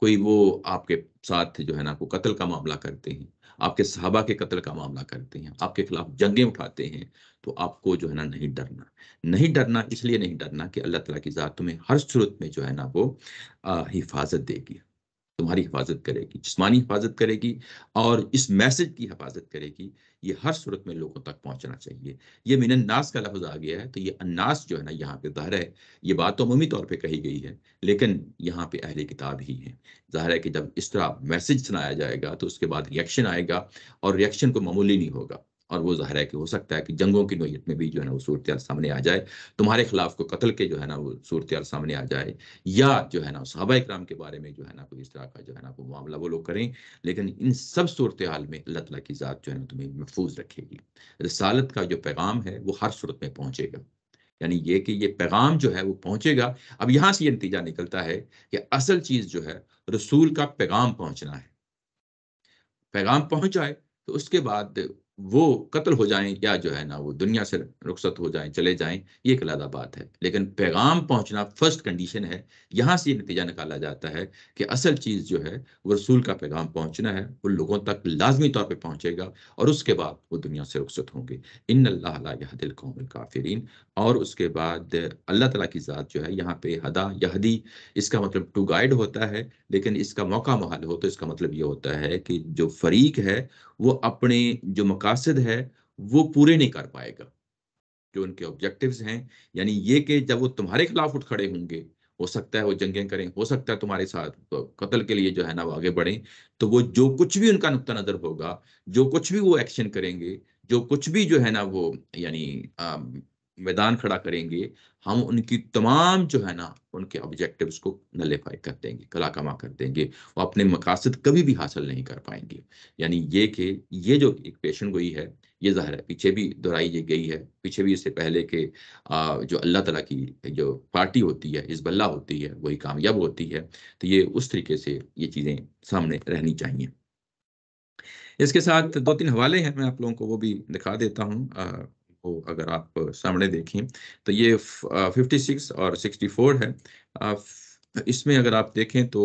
A: कोई वो आपके साथ जो है ना को कत्ल का मामला करते हैं आपके सहाबा के कत्ल का मामला करते हैं आपके खिलाफ जंगें उठाते हैं तो आपको जो है ना नहीं डरना नहीं डरना इसलिए नहीं डरना कि अल्लाह तला की ज़ात तुम्हें हर सूरत में जो है ना वो हिफाजत देगी तुम्हारी हिफाजत करेगी जिसमानी हिफाजत करेगी और इस मैसेज की हिफाजत करेगी ये हर सूरत में लोगों तक पहुंचना चाहिए ये अन्नास का लफ्ज़ आ गया है तो ये अन्नास जो है ना यहाँ पे ज़ाहिर है ये बात तो अमूमी तौर पे कही गई है लेकिन यहाँ पे अहले किताब ही है ज़ाहिर है कि जब इस तरह मैसेज सुनाया जाएगा तो उसके बाद रिएक्शन आएगा और रिएक्शन को मामूली नहीं होगा और वो ज़ाहिर है कि हो सकता है कि जंगों की नोयत में भी जो है ना वो सूरत सामने आ जाए तुम्हारे खिलाफ को कत्ल के जो है ना वो सूरत सामने आ जाए या जो है ना सहाबा इक्राम के बारे में जो है ना कोई इस तरह का जो है ना वो मामला वो लोग करें लेकिन इन सब सूरत हाल में अल्लाह तला की ज़ात जो है ना तुम्हें महफूज रखेगी रसालत का जो पैगाम है वो हर सूरत में पहुँचेगा यानी ये कि ये पैगाम जो है वो पहुँचेगा अब यहाँ से ये नतीजा निकलता है कि असल चीज़ जो है रसूल का पैगाम पहुँचना है पैगाम पहुँचाए तो उसके बाद वो कत्ल हो जाएं या जो है ना वो दुनिया से रुखसत हो जाएं चले जाएं ये एक अलहदा बात है लेकिन पैगाम पहुंचना फर्स्ट कंडीशन है यहाँ से ये नतीजा निकाला जाता है कि असल चीज़ जो है वो रसूल का पैगाम पहुंचना है वो लोगों तक लाजमी तौर पर पहुंचेगा और उसके बाद वो दुनिया से रुखसत होंगे इन अल्लाह दिल कौम काफरीन और उसके बाद अल्लाह तला की ज़ात जो है यहाँ पे हदा यहदी इसका मतलब टू गाइड होता है लेकिन इसका मौका महल हो तो इसका मतलब ये होता है कि जो फरीक है वो अपने जो मकासद है वो पूरे नहीं कर पाएगा जो उनके ऑब्जेक्टिव्स हैं यानी ये कि जब वो तुम्हारे खिलाफ उठ खड़े होंगे हो सकता है वो जंगें करें हो सकता है तुम्हारे साथ तो कत्ल के लिए जो है ना वो आगे बढ़ें तो वो जो कुछ भी उनका नुकता नज़र होगा जो कुछ भी वो एक्शन करेंगे जो कुछ भी जो है ना वो यानी मैदान खड़ा करेंगे हम उनकी तमाम जो है ना उनके ऑब्जेक्टिव्स को नलेफाई कर देंगे कमा कर देंगे वो अपने मकासद कभी भी हासिल नहीं कर पाएंगे यानी ये कि ये जो एक पेशन गोई है ये जहर है पीछे भी दोहराई ये गई है पीछे भी इससे पहले के जो अल्लाह तला की जो पार्टी होती है हिजबल्ला होती है वही कामयाब होती है तो ये उस तरीके से ये चीज़ें सामने रहनी चाहिए इसके साथ दो तीन हवाले हैं मैं आप लोगों को वो भी दिखा देता हूँ को अगर आप सामने देखें तो ये 56 और 64 है इसमें अगर आप देखें तो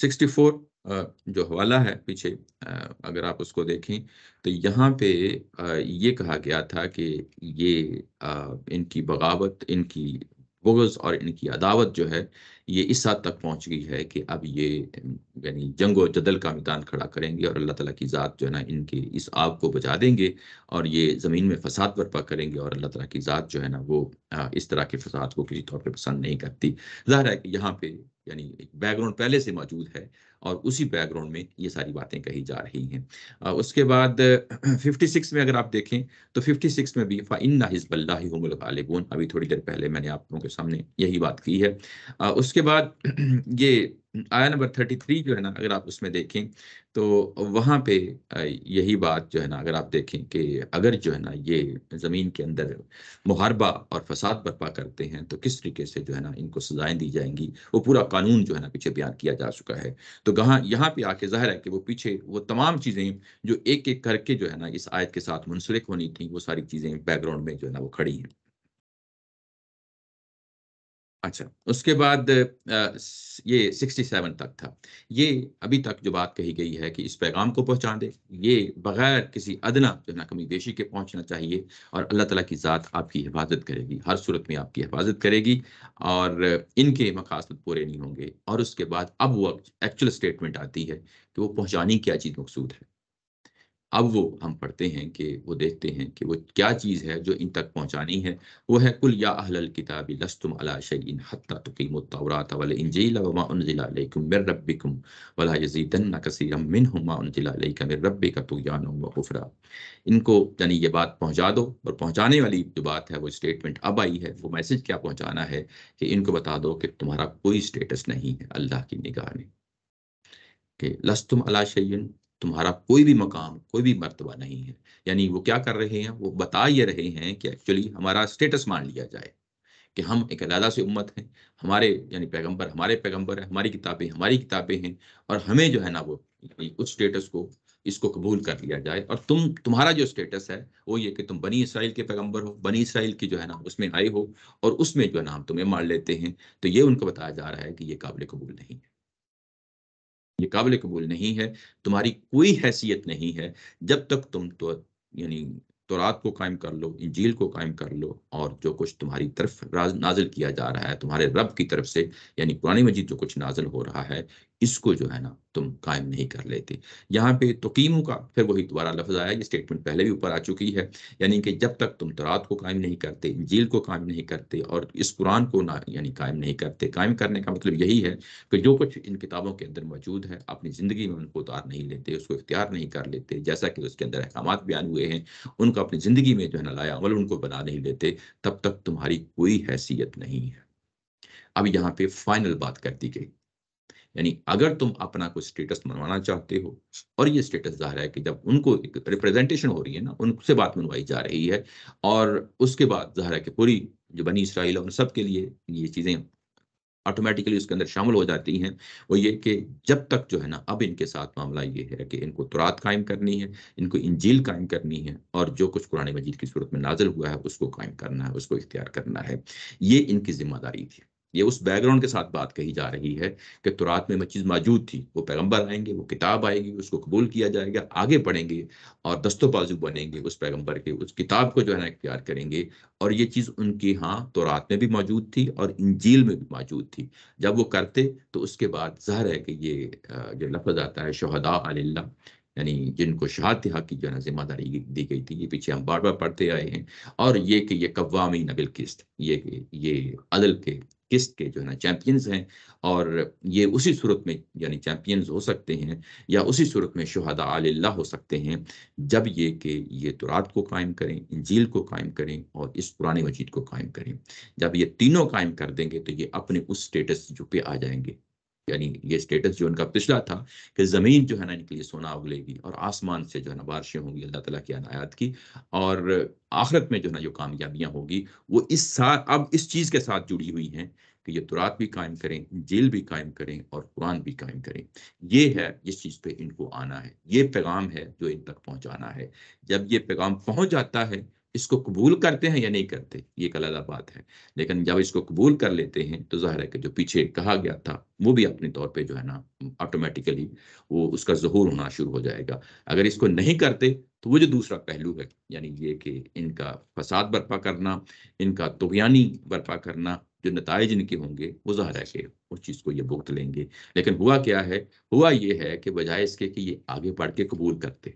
A: सिक्सटी फोर जो हवाला है पीछे अगर आप उसको देखें तो यहाँ पे ये कहा गया था कि ये इनकी बगावत इनकी बुगज और इनकी अदावत जो है ये इस हद तक पहुंच गई है कि अब ये यानी जंग और जदल का मैदान खड़ा करेंगे और अल्लाह ताला की ज़ात जो है ना इनके इस आग को बजा देंगे और ये ज़मीन में फसाद बर्पा करेंगे और अल्लाह ताला की ज़ात जो है ना वो इस तरह के फसाद को किसी तौर पर पसंद नहीं करती ज़ाहिर है कि यहाँ पे यानी एक बैकग्राउंड पहले से मौजूद है और उसी बैकग्राउंड में ये सारी बातें कही जा रही हैं उसके बाद 56 में अगर आप देखें तो 56 में भी फ़ाइन्ना हिजबल्ला ही अभी थोड़ी देर पहले मैंने आप लोगों के सामने यही बात की है उसके बाद ये आया नंबर थर्टी थ्री जो है ना अगर आप उसमें देखें तो वहाँ पे यही बात जो है ना अगर आप देखें कि अगर जो है ना ये ज़मीन के अंदर मुहारबा और फसाद बर्पा करते हैं तो किस तरीके से जो है ना इनको सजाएं दी जाएंगी वो पूरा कानून जो है ना पीछे बयान किया जा चुका है तो कहाँ यहाँ पे आके जाहिर है कि वो पीछे वो तमाम चीज़ें जो एक एक करके जो है ना इस आयत के साथ मुंसलिक होनी थी वो सारी चीज़ें बैकग्राउंड में जो है ना वो खड़ी हैं अच्छा उसके बाद ये 67 तक था ये अभी तक जो बात कही गई है कि इस पैगाम को पहुंचा दे ये बगैर किसी अदना जो है ना कमी बेशी के पहुंचना चाहिए और अल्लाह ताला की ज़ात आपकी हिफाजत करेगी हर सूरत में आपकी हिफाजत करेगी और इनके मकासद पूरे नहीं होंगे और उसके बाद अब वो एक्चुअल स्टेटमेंट आती है कि वो पहुँचानी क्या चीज़ मकसूद है अब वो हम पढ़ते हैं कि वो देखते हैं कि वो क्या चीज़ है जो इन तक पहुँचानी है वो है कुल या अहल किताबी लस्तुम अला शैन हत्ता तकीमतौरात वल इंजील वमा उनजिला मिर रब्बिकुम वला यजीदन कसीरम मिन हुमा उनजिला मिर रब्बी का तुगान वफ़रा इनको यानी ये बात पहुँचा दो और पहुँचाने वाली जो बात है वो स्टेटमेंट अब आई है वो मैसेज क्या पहुँचाना है कि इनको बता दो कि तुम्हारा कोई स्टेटस नहीं है अल्लाह की निगाह में कि लस्तुम अला शैन तुम्हारा कोई भी मकाम कोई भी मरतबा नहीं है यानी वो क्या कर रहे हैं वो बता ये रहे हैं कि एक्चुअली हमारा स्टेटस मान लिया जाए कि हम एक अलहदा से उम्मत हैं हमारे यानी पैगंबर हमारे पैगंबर हैं हमारी किताबें हमारी किताबें हैं और हमें जो है ना वो उस स्टेटस को इसको कबूल कर लिया जाए और तुम तुम्हारा जो स्टेटस है वो ये कि तुम बनी इसराइल के पैगंबर हो बनी इसराइल की जो है ना उसमें आए हो और उसमें जो है ना हम तुम्हें मान लेते हैं तो ये उनको बताया जा रहा है कि ये काबिल कबूल नहीं है ये काबिल कबूल नहीं है तुम्हारी कोई हैसियत नहीं है जब तक तुम तो यानी तोरात को कायम कर लो इंजील को कायम कर लो और जो कुछ तुम्हारी तरफ नाजिल किया जा रहा है तुम्हारे रब की तरफ से यानी पुरानी मजीद जो कुछ नाजिल हो रहा है इसको जो है ना तुम कायम नहीं कर लेते यहाँ पे तकीमों का फिर वही दोबारा लफ्ज आया ये स्टेटमेंट पहले भी ऊपर आ चुकी है यानी कि जब तक तुम तरात को कायम नहीं करते झील को कायम नहीं करते और इस कुरान को ना यानी कायम नहीं करते कायम करने का मतलब यही है कि जो कुछ इन किताबों के अंदर मौजूद है अपनी ज़िंदगी में उनको उतार नहीं लेते उसको इख्तियार नहीं कर लेते जैसा कि उसके अंदर अहकाम बयान हुए हैं उनको अपनी ज़िंदगी में जो है ना लाया अमल उनको बना नहीं लेते तब तक तुम्हारी कोई हैसियत नहीं है अब यहाँ पे फाइनल बात कर दी गई यानी अगर तुम अपना कोई स्टेटस मनवाना चाहते हो और ये स्टेटस जाहिर है कि जब उनको एक रिप्रेजेंटेशन हो रही है ना उनसे बात मनवाई जा रही है और उसके बाद जाहिर है कि पूरी जो बनी इसराइल है उन सब के लिए ये चीज़ें ऑटोमेटिकली उसके अंदर शामिल हो जाती हैं वो ये कि जब तक जो है ना अब इनके साथ मामला ये है कि इनको तुरात कायम करनी है इनको इंजील कायम करनी है और जो कुछ कुरान मजीद की सूरत में नाजल हुआ है उसको कायम करना है उसको इख्तियार करना है ये इनकी जिम्मेदारी थी ये उस बैकग्राउंड के साथ बात कही जा रही है कि तुरात में चीज़ मौजूद थी वो पैगंबर आएंगे वो किताब आएगी उसको कबूल किया जाएगा आगे बढ़ेंगे और दस्तों बाजू बनेंगे उस पैगंबर के उस किताब को जो है ना इख्तियार करेंगे और ये चीज़ उनके यहाँ तुरात में भी मौजूद थी और इंजील में भी मौजूद थी जब वो करते तो उसके बाद ज़ाहिर है कि ये जो लफज आता है शहदा अल्लाह यानी जिनको शहादत हक की जो है जिम्मेदारी दी गई थी ये पीछे हम बार बार पढ़ते आए हैं और ये कि ये कवामी नबिल किस्त ये ये अदल के किस्त के जो है ना चैंपियंस हैं और ये उसी सूरत में यानी चैंपियंस हो सकते हैं या उसी सूरत में शहदा आल्ला हो सकते हैं जब ये कि ये तुरात को कायम करें इंजील को कायम करें और इस पुराने मजीद को कायम करें जब ये तीनों कायम कर देंगे तो ये अपने उस स्टेटस जो पे आ जाएंगे यानी ये स्टेटस जो उनका पिछला था कि ज़मीन जो है ना इनके लिए सोना उगलेगी और आसमान से जो है ना बारिशें होंगी अल्लाह तला की अनायात की और आखिरत में जो है ना जो कामयाबियाँ होगी वो इस साथ अब इस चीज़ के साथ जुड़ी हुई हैं कि ये तुरात भी कायम करें जेल भी कायम करें और कुरान भी कायम करें ये है इस चीज़ पे इनको आना है ये पैगाम है जो इन तक पहुँचाना है जब ये पैगाम पहुँच जाता है इसको कबूल करते हैं या नहीं करते ये अलग बात है लेकिन जब इसको कबूल कर लेते हैं तो जाहिर है कि जो पीछे कहा गया था वो भी अपने तौर पे जो है ना ऑटोमेटिकली वो उसका जहूर होना शुरू हो जाएगा अगर इसको नहीं करते तो वो जो दूसरा पहलू है यानी ये कि इनका फसाद बर्पा करना इनका तुगयानी बर्पा करना जो नतज इनके होंगे वो ज़ाहिर है कि उस चीज़ को ये भुगत लेंगे लेकिन हुआ क्या है हुआ ये है कि बजाय इसके कि ये आगे बढ़ के कबूल करते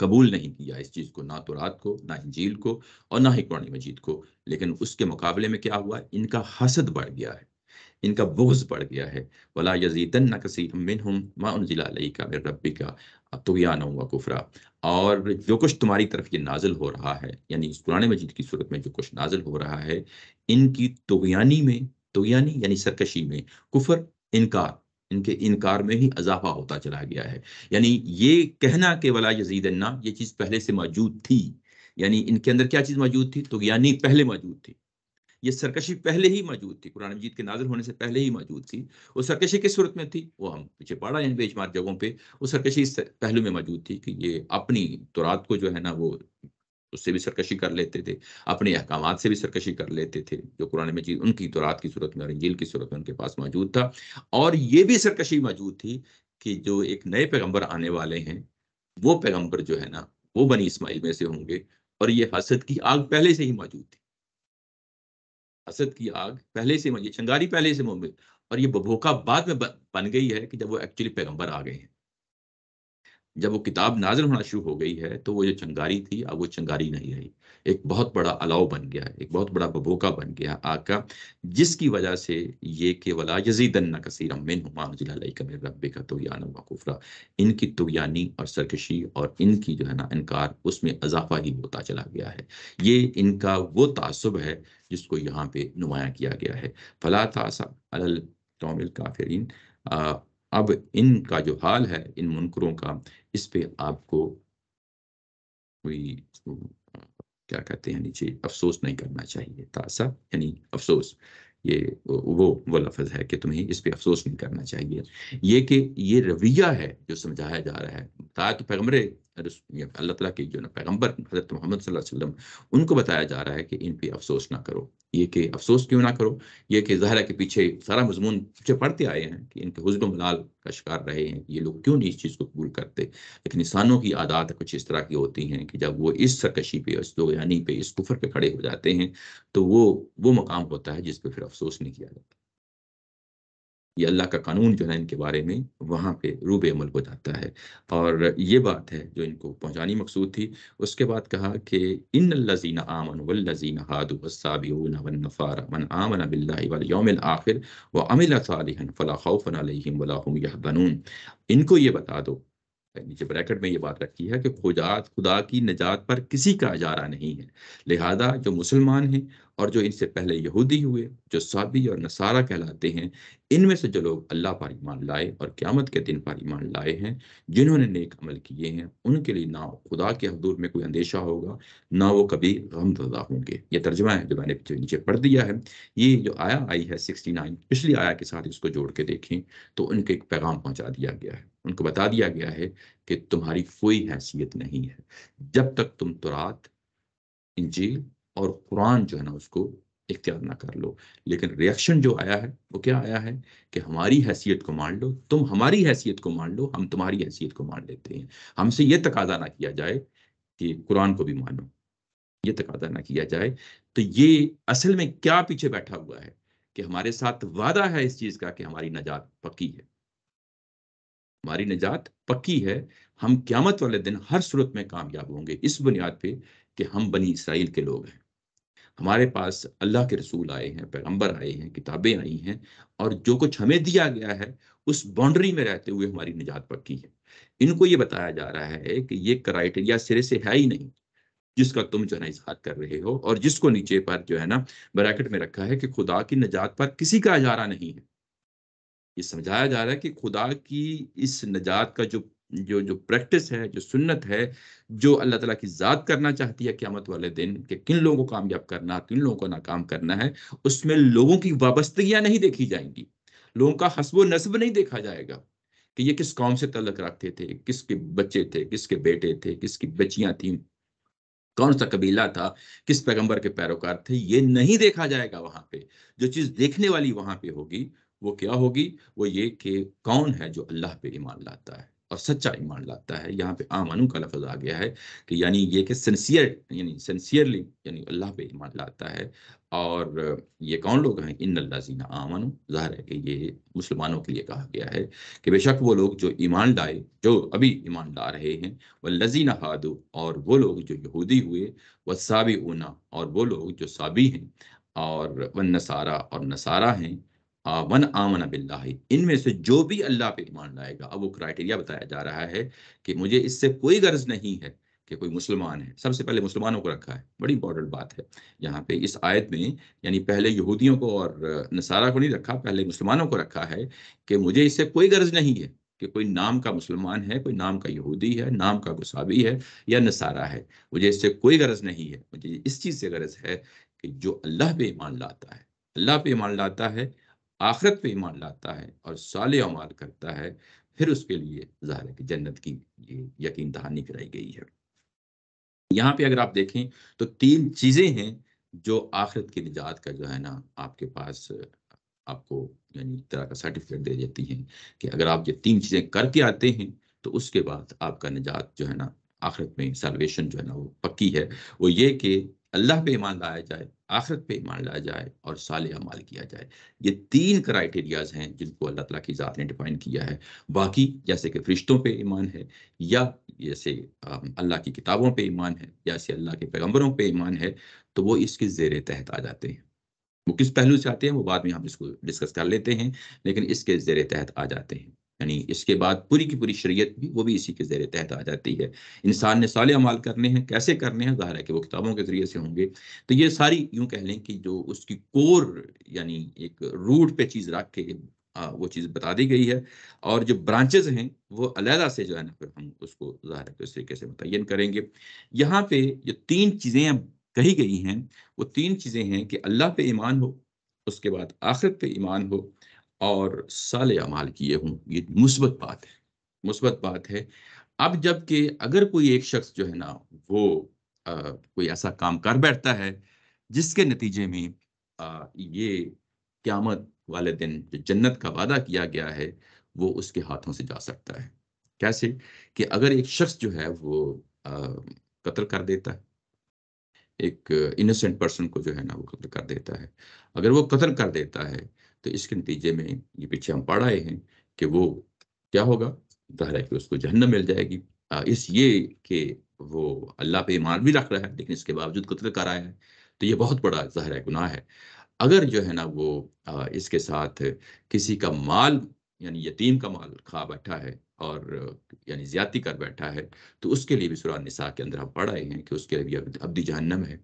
A: कबूल नहीं किया इस चीज़ को ना तो रात को ना इंजील को और ना ही कुरानी मजीद को लेकिन उसके मुकाबले में क्या हुआ इनका हसद बढ़ गया है इनका बोझ बढ़ गया है वला यजीदन न कसी अमिन हम माजिला का मेरे रबी का तुगान हुआ कुफरा और जो कुछ तुम्हारी तरफ ये नाजिल हो रहा है यानी इस पुराने मजीद की सूरत में जो कुछ नाजिल हो रहा है इनकी तुगानी में तुगानी यानी सरकशी में कुफर इनकार इनके इनकार में ही अजाफा होता चला गया है यानी ये कहना वाला यजीद यजीदन्ना ये चीज़ पहले से मौजूद थी यानी इनके अंदर क्या चीज़ मौजूद थी तो यानी पहले मौजूद थी ये सरकशी पहले ही मौजूद थी कुरान मजीद के नाजिल होने से पहले ही मौजूद थी वो सरकशी किस सूरत में थी वो हम पीछे पढ़ा इन बेचमार जगहों पे वो सरकशी इस पहलू में मौजूद थी कि ये अपनी तुरात को जो है ना वो उससे भी सरकशी कर लेते थे अपने अहकाम से भी सरकशी कर लेते थे जो कुरान मजीद उनकी तौरात तो की सूरत में और इंजील की सूरत में उनके पास मौजूद था और ये भी सरकशी मौजूद थी कि जो एक नए पैगम्बर आने वाले हैं वो पैगम्बर जो है ना वो बनी इसमाइल में से होंगे और ये हसद की आग पहले से ही मौजूद थी हसद की आग पहले से मौजूद चंगारी पहले से मौजूद और ये बभोका बाद में बन गई है कि जब वो एक्चुअली पैगम्बर आ गए हैं जब वो किताब नाजिल होना शुरू हो गई है तो वो जो चंगारी थी अब वो चंगारी नहीं रही एक बहुत बड़ा अलाव बन गया एक बहुत बड़ा बबोका बन गया आग का जिसकी वजह से ये के वला कसीर अमिन का वकूफरा इनकी तुयानी और सरकशी और इनकी जो है ना इनकार उसमें अजाफा ही होता चला गया है ये इनका वो तसब है जिसको यहाँ पे नुमाया किया गया है फला तासा काफरीन अब इनका जो हाल है इन मुनकरों का इस पे आपको कोई क्या कहते हैं नीचे अफसोस नहीं करना चाहिए तासा यानी अफसोस ये वो वो लफज है कि तुम्हें इस पे अफसोस नहीं करना चाहिए ये कि ये रवैया है जो समझाया जा रहा है बताया तो पैगमरे अल्लाह तला के जो ना पैगम्बर हजरत मोहम्मद वसल्लम उनको बताया जा रहा है कि इन पर अफसोस ना करो ये कि अफसोस क्यों ना करो ये कि जहरा के पीछे सारा मजमून पीछे पढ़ते आए हैं कि इनके हजल मलाल का शिकार रहे हैं ये लोग क्यों नहीं इस चीज़ को कबूल करते लेकिन इंसानों की आदात कुछ इस तरह की होती हैं कि जब वो इस सरकशी पे इस दोगयानी पे इस कुफर पे खड़े हो जाते हैं तो वो वो मकाम होता है जिस पर फिर अफसोस नहीं किया जाता ये अल्लाह का कानून जो है इनके बारे में वहाँ पे रूब अमल हो जाता है और ये बात है जो इनको पहुँचानी मकसूद थी उसके बाद कहा कि इन लजीना आमन वल्लजीन हादु वसाबियून मन आमन बिल्लाहि आखिर व अमिल सालिहन फला खौफन अलैहिम इनको ये बता दो नीचे ब्रैकेट में ये बात रखी है कि खुदा खुदा की निजात पर किसी का इजारा नहीं है लिहाजा जो मुसलमान हैं और जो इनसे पहले यहूदी हुए जो साबी और नसारा कहलाते हैं इनमें से जो लोग अल्लाह पर ईमान लाए और क़्यामत के दिन पर ईमान लाए हैं जिन्होंने नेक अमल किए हैं उनके लिए ना खुदा के हदूर में कोई अंदेशा होगा ना वो कभी गमजदा होंगे ये तर्जमा है जो मैंने नीचे पढ़ दिया है ये जो आया आई है सिक्सटी नाइन पिछली आया के साथ इसको जोड़ के देखें तो उनके एक पैगाम पहुँचा दिया गया है उनको बता दिया गया है कि तुम्हारी कोई हैसियत नहीं है जब तक तुम तुरात इंजील और कुरान जो है ना उसको इख्तियार ना कर लो लेकिन रिएक्शन जो आया है वो क्या आया है कि हमारी हैसियत को मान लो तुम हमारी हैसियत को मान लो हम तुम्हारी हैसियत को मान लेते हैं हमसे ये तकाजा ना किया जाए कि कुरान को भी मानो ये तकाजा ना किया जाए तो ये असल में क्या पीछे बैठा हुआ है कि हमारे साथ वादा है इस चीज़ का कि हमारी नजात पक्की है हमारी निजात पक्की है हम क्यामत वाले दिन हर सूरत में कामयाब होंगे इस बुनियाद पे कि हम बनी इसराइल के लोग हैं हमारे पास अल्लाह के रसूल आए हैं पैगंबर आए हैं किताबें आई हैं और जो कुछ हमें दिया गया है उस बाउंड्री में रहते हुए हमारी निजात पक्की है इनको ये बताया जा रहा है कि ये क्राइटेरिया सिरे से है ही नहीं जिसका तुम जो है ना इजहार कर रहे हो और जिसको नीचे पर जो है ना ब्रैकेट में रखा है कि खुदा की निजात पर किसी का इजारा नहीं है ये समझाया जा रहा है कि खुदा की इस नजात का जो जो जो प्रैक्टिस है जो सुन्नत है जो अल्लाह ताला की ज़ात करना चाहती है क्यामत वाले दिन कि किन लोगों को कामयाब करना किन लोगों को नाकाम करना है उसमें लोगों की वाबस्तगियां नहीं देखी जाएंगी लोगों का हसब नस्ब नहीं देखा जाएगा कि ये किस कौम से तलक रखते थे किसके बच्चे थे किसके बेटे थे किसकी बच्चियां थी कौन सा कबीला था किस पैगंबर के पैरोकार थे ये नहीं देखा जाएगा वहां पे जो चीज़ देखने वाली वहां पे होगी वो क्या होगी वो ये कि कौन है जो अल्लाह पे ईमान लाता है और सच्चा ईमान लाता है यहाँ पे आमनु का लफज आ गया है कि यानी ये कि सिंसियर यानी सिंसियरली यानी अल्लाह पे ईमान लाता है और ये कौन लोग हैं इन अल्लाजीना आमन ज़ाहिर है कि ये मुसलमानों के लिए कहा गया है कि बेशक वो लोग जो ईमान लाए जो अभी ईमान ला रहे हैं वह लजीना हादू और वो लोग जो यहूदी हुए वह साबी ऊना और वो लोग जो साबी हैं और वन नसारा और नसारा हैं वन आमन बिल्ला इनमें से जो भी अल्लाह पे ईमान लाएगा अब वो क्राइटेरिया बताया जा रहा है कि मुझे इससे कोई गर्ज नहीं है कि कोई मुसलमान है सबसे पहले मुसलमानों को रखा है बड़ी इंपॉर्टेंट बात है यहाँ पे इस आयत में यानी पहले यहूदियों को और नसारा को नहीं रखा पहले मुसलमानों को रखा है कि मुझे इससे कोई गर्ज नहीं है कि कोई नाम का मुसलमान है कोई नाम का यहूदी है नाम का गुसाबी है या नसारा है मुझे इससे कोई गर्ज नहीं है मुझे इस चीज़ से गर्ज है कि जो अल्लाह पे ईमान लाता है अल्लाह पे ईमान लाता है आखरत पे ईमान लाता है और साल अमाल करता है फिर उसके लिए ज़ाहिर है कि जन्नत की ये यकीन दहानी कराई गई है यहाँ पे अगर आप देखें तो तीन चीज़ें हैं जो आखिरत की निजात का जो है ना आपके पास आपको यानी एक तरह का सर्टिफिकेट दे देती हैं कि अगर आप ये तीन चीज़ें करके आते हैं तो उसके बाद आपका निजात जो है ना आखिरत में सर्वेशन जो है ना वो पक्की है वो ये कि अल्लाह पे ईमान लाया जाए आखिरत पे ईमान लाया जाए और साल अमाल किया जाए ये तीन क्राइटेरियाज हैं जिनको अल्लाह तला की ज़ात ने डिफाइन किया है बाकी जैसे कि फरिश्तों पे ईमान है या जैसे अल्लाह की किताबों पे ईमान है जैसे अल्लाह के पैगम्बरों पे ईमान है तो वो इसके जेर तहत आ जाते हैं वो किस पहलू से आते हैं वो बाद में हम इसको डिस्कस कर लेते हैं लेकिन इसके जेर तहत आ जाते हैं यानी इसके बाद पूरी की पूरी शरीयत भी वो भी इसी के जेर तहत आ जाती है इंसान ने साले अमाल करने हैं कैसे करने हैं ज़ाहिर है कि वो किताबों के ज़रिए से होंगे तो ये सारी यूँ कह लें कि जो उसकी कोर यानी एक रूट पे चीज़ रख के वो चीज़ बता दी गई है और जो ब्रांचेस हैं वो अलहदा से जो है ना फिर हम उसको ज़ाहिर है उस तरीके से मुतन करेंगे यहाँ पे जो तीन चीज़ें कही गई हैं वो तीन चीज़ें हैं कि अल्लाह पे ईमान हो उसके बाद आखिरत पे ईमान हो और साल अमाल किए हूँ ये मुस्बत बात है मुस्बत बात है अब जबकि अगर कोई एक शख्स जो है ना वो आ, कोई ऐसा काम कर बैठता है जिसके नतीजे में आ, ये क्यामत वाले दिन जो जन्नत का वादा किया गया है वो उसके हाथों से जा सकता है कैसे कि अगर एक शख्स जो है वो कत्ल कर देता है एक इनोसेंट पर्सन को जो है ना वो कत्ल कर देता है अगर वो कत्ल कर देता है तो इसके नतीजे में ये पीछे हम पढ़ आए हैं कि वो क्या होगा ज़ाहिर है कि उसको जहन्नम मिल जाएगी इस ये कि वो अल्लाह पे ईमान भी रख रहा है लेकिन इसके बावजूद कत्ल कर रहा है तो ये बहुत बड़ा ज़ाहिर गुनाह है अगर जो है ना वो इसके साथ किसी का माल यानी यतीम का माल खा बैठा है और यानी ज्यादा कर बैठा है तो उसके लिए भी सुरान निसा के अंदर हम पढ़ आए हैं कि उसके लिए भी अब्दी जहन्नम है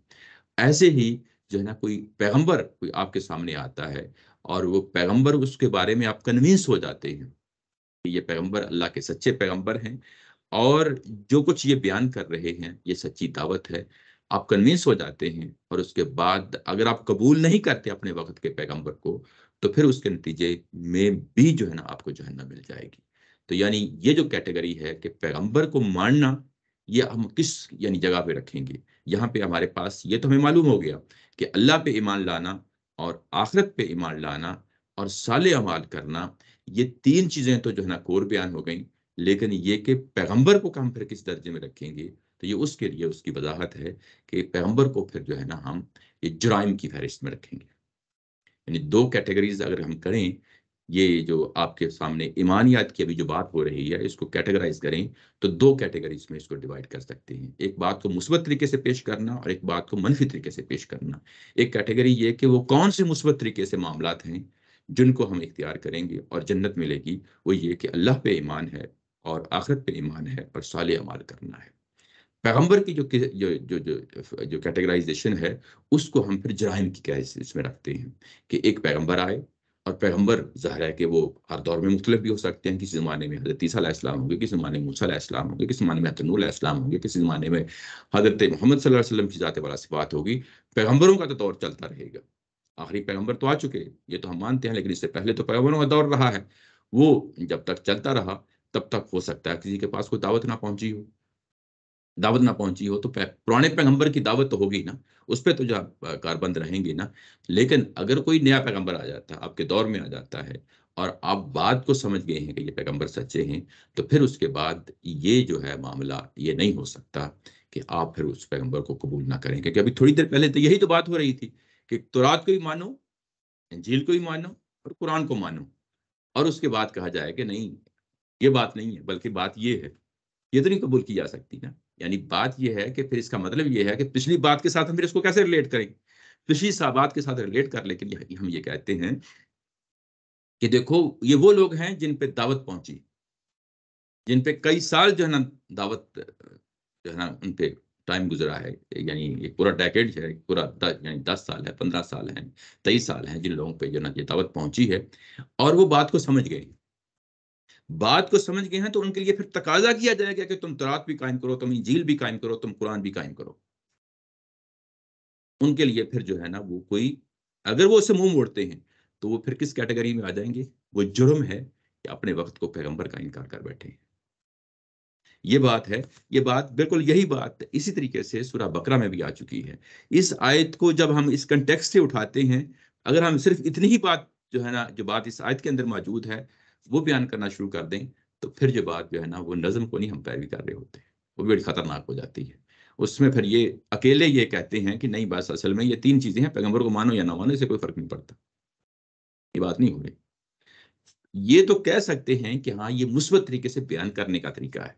A: ऐसे ही जो है ना कोई पैगंबर कोई आपके सामने आता है और वो पैगंबर उसके बारे में आप कन्विंस हो जाते हैं कि ये पैगंबर अल्लाह के सच्चे पैगंबर हैं और जो कुछ ये बयान कर रहे हैं ये सच्ची दावत है आप कन्विंस हो जाते हैं और उसके बाद अगर आप कबूल नहीं करते अपने वक्त के पैगंबर को तो फिर उसके नतीजे में भी जो है ना आपको जो है ना मिल जाएगी तो यानी ये जो कैटेगरी है कि पैगंबर को मानना ये हम किस यानी जगह पे रखेंगे यहाँ पे हमारे पास ये तो हमें मालूम हो गया कि अल्लाह पे ईमान लाना और आखिरत पे ईमान लाना और साले अमाल करना ये तीन चीज़ें तो जो है ना कोर बयान हो गई लेकिन ये कि पैगंबर को हम फिर किस दर्जे में रखेंगे तो ये उसके लिए उसकी वजाहत है कि पैगंबर को फिर जो है ना हम ये जुराइम की फहरिस्त में रखेंगे यानी दो कैटेगरीज अगर हम करें ये जो आपके सामने ईमानियात की अभी जो बात हो रही है इसको कैटेगराइज करें तो दो कैटेगरीज में इसको डिवाइड कर सकते हैं एक बात को मुस्बत तरीके से पेश करना और एक बात को मनफी तरीके से पेश करना एक कैटेगरी ये कि वो कौन से मुस्बत तरीके से मामला हैं जिनको हम इख्तियार करेंगे और जन्नत मिलेगी वो ये कि अल्लाह पे ईमान है और आखरत पे ईमान है और साल अमाल करना है पैगम्बर की जो जो जो जो जो कैटेगराइजेशन है उसको हम फिर जराइम की कैसे इसमें रखते हैं कि एक पैगम्बर आए और पैगम्बर ज़ाहिर है कि वो हर दौर में मुख्तलिफ भी हो सकते हैं किसी ज़माने में हजरत इस्लाम होंगे किसी ज़माने में मूसा इस्लाम होंगे किसी ज़माने में हजरत इस्लाम होंगे किसी ज़माने में हजरत मोहम्मद सल्लल्लाहु अलैहि वसल्लम की ज़ात वाला सिफात होगी पैगम्बरों का तो दौर चलता रहेगा आखिरी पैगम्बर तो आ चुके ये तो हम मानते हैं लेकिन इससे पहले तो पैगम्बरों का दौर रहा है वो जब तक चलता रहा तब तक हो सकता है किसी के पास कोई दावत ना पहुंची हो दावत ना पहुंची हो तो पुराने पैगंबर की दावत तो होगी ना उस पर तो जो आप कारबंद रहेंगे ना लेकिन अगर कोई नया पैगंबर आ जाता है आपके दौर में आ जाता है और आप बात को समझ गए हैं कि ये पैगंबर सच्चे हैं तो फिर उसके बाद ये जो है मामला ये नहीं हो सकता कि आप फिर उस पैगंबर को कबूल ना करें क्योंकि अभी थोड़ी देर पहले तो यही तो बात हो रही थी कि तुरात को ही मानो झील को ही मानो और कुरान को मानो और उसके बाद कहा जाए कि नहीं ये बात नहीं है बल्कि बात ये है ये तो नहीं कबूल की जा सकती ना यानी बात यह है कि फिर इसका मतलब यह है कि पिछली बात के साथ हम फिर इसको कैसे रिलेट करें पिछली बात के साथ रिलेट करने के लिए हम ये कहते हैं कि देखो ये वो लोग हैं जिन पे दावत पहुंची जिन पे कई साल जो है ना दावत जो है ना उन पे टाइम गुजरा है यानी ये पूरा डेकेड है पूरा यानी दस साल है पंद्रह साल है तेईस साल है जिन लोगों पे जो है ना ये दावत पहुंची है और वो बात को समझ गए बात को समझ गए हैं तो उनके लिए फिर तकाजा किया जाएगा कि तुम तरात भी कायम करो तुम इंजील भी कायम करो तुम कुरान भी कायम करो उनके लिए फिर जो है ना वो कोई अगर वो उसे मुंह मोड़ते हैं तो वो फिर किस कैटेगरी में आ जाएंगे वो जुर्म है कि अपने वक्त को पैगंबर का इनकार कर बैठे ये बात है ये बात बिल्कुल यही बात इसी तरीके से सूरा बकरा में भी आ चुकी है इस आयत को जब हम इस कंटेक्स से उठाते हैं अगर हम सिर्फ इतनी ही बात जो है ना जो बात इस आयत के अंदर मौजूद है वो बयान करना शुरू कर दें तो फिर जो बात जो है ना वो नज़म को नहीं हम पैरवी कर रहे होते वो भी बड़ी ख़तरनाक हो जाती है उसमें फिर ये अकेले ये कहते हैं कि नहीं बस असल में ये तीन चीज़ें हैं पैगम्बर को मानो या ना मानो इसे कोई फ़र्क नहीं पड़ता ये बात नहीं हो रही ये तो कह सकते हैं कि हाँ ये मुस्बत तरीके से बयान करने का तरीका है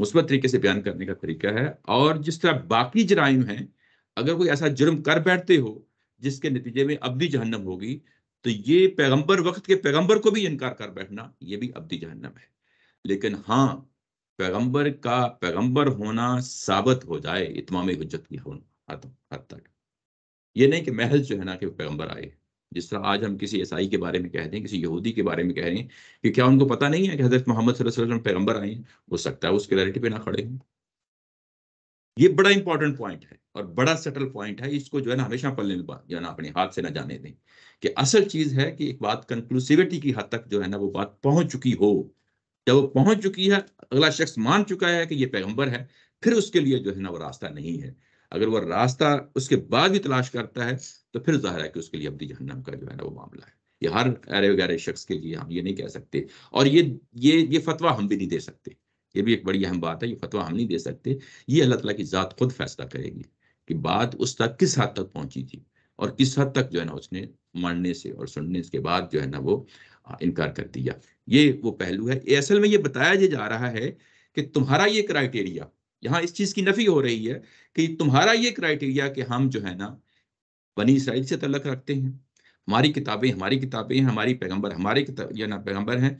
A: मुस्बत तरीके से बयान करने का तरीका है और जिस तरह बाकी जराइम हैं अगर कोई ऐसा जुर्म कर बैठते हो जिसके नतीजे में अब भी जहन्नम होगी तो ये पैगंबर वक्त के पैगंबर को भी इनकार कर बैठना ये भी अब्दी जहन्नम है लेकिन हाँ पैगंबर का पैगंबर होना साबित हो जाए इतमाम हजत की होना हद तक ये नहीं कि महज जो है ना कि पैगंबर आए जिस तरह आज हम किसी ईसाई के बारे में कह दें किसी यहूदी के बारे में कह रहे हैं कि क्या उनको पता नहीं है कि हजरत मोहम्मद पैगंबर आए हो सकता है उस क्लैरिटी पे ना खड़े हैं ये बड़ा इंपॉर्टेंट पॉइंट है और बड़ा सेटल पॉइंट है इसको जो है ना हमेशा पलने जो है ना अपने हाथ से ना जाने दें कि असल चीज़ है कि एक बात कंक्लूसिविटी की हद तक जो है ना वो बात पहुंच चुकी हो जब वो पहुंच चुकी है अगला शख्स मान चुका है कि ये पैगंबर है फिर उसके लिए जो है ना वो रास्ता नहीं है अगर वह रास्ता उसके बाद भी तलाश करता है तो फिर जाहिर है कि उसके लिए अब्दी जहन्नम का जो है ना वो मामला है ये हर अरे वगैरह शख्स के लिए हम ये नहीं कह सकते और ये ये ये फतवा हम भी नहीं दे सकते ये भी एक बड़ी अहम बात है ये फतवा हम नहीं दे सकते ये अल्लाह तला की ज़ात खुद फैसला करेगी कि बात उस तक किस हद तक पहुंची थी और किस हद तक जो है ना उसने मानने से और सुनने के बाद जो है ना वो इनकार कर दिया ये वो पहलू है असल में ये बताया ये जा रहा है कि तुम्हारा ये क्राइटेरिया यहाँ इस चीज़ की नफी हो रही है कि तुम्हारा ये क्राइटेरिया कि हम जो है ना बनी इसराइल से तलक रखते हैं हमारी किताबें हमारी किताबें हमारी पैगंबर हमारे ना पैगंबर हैं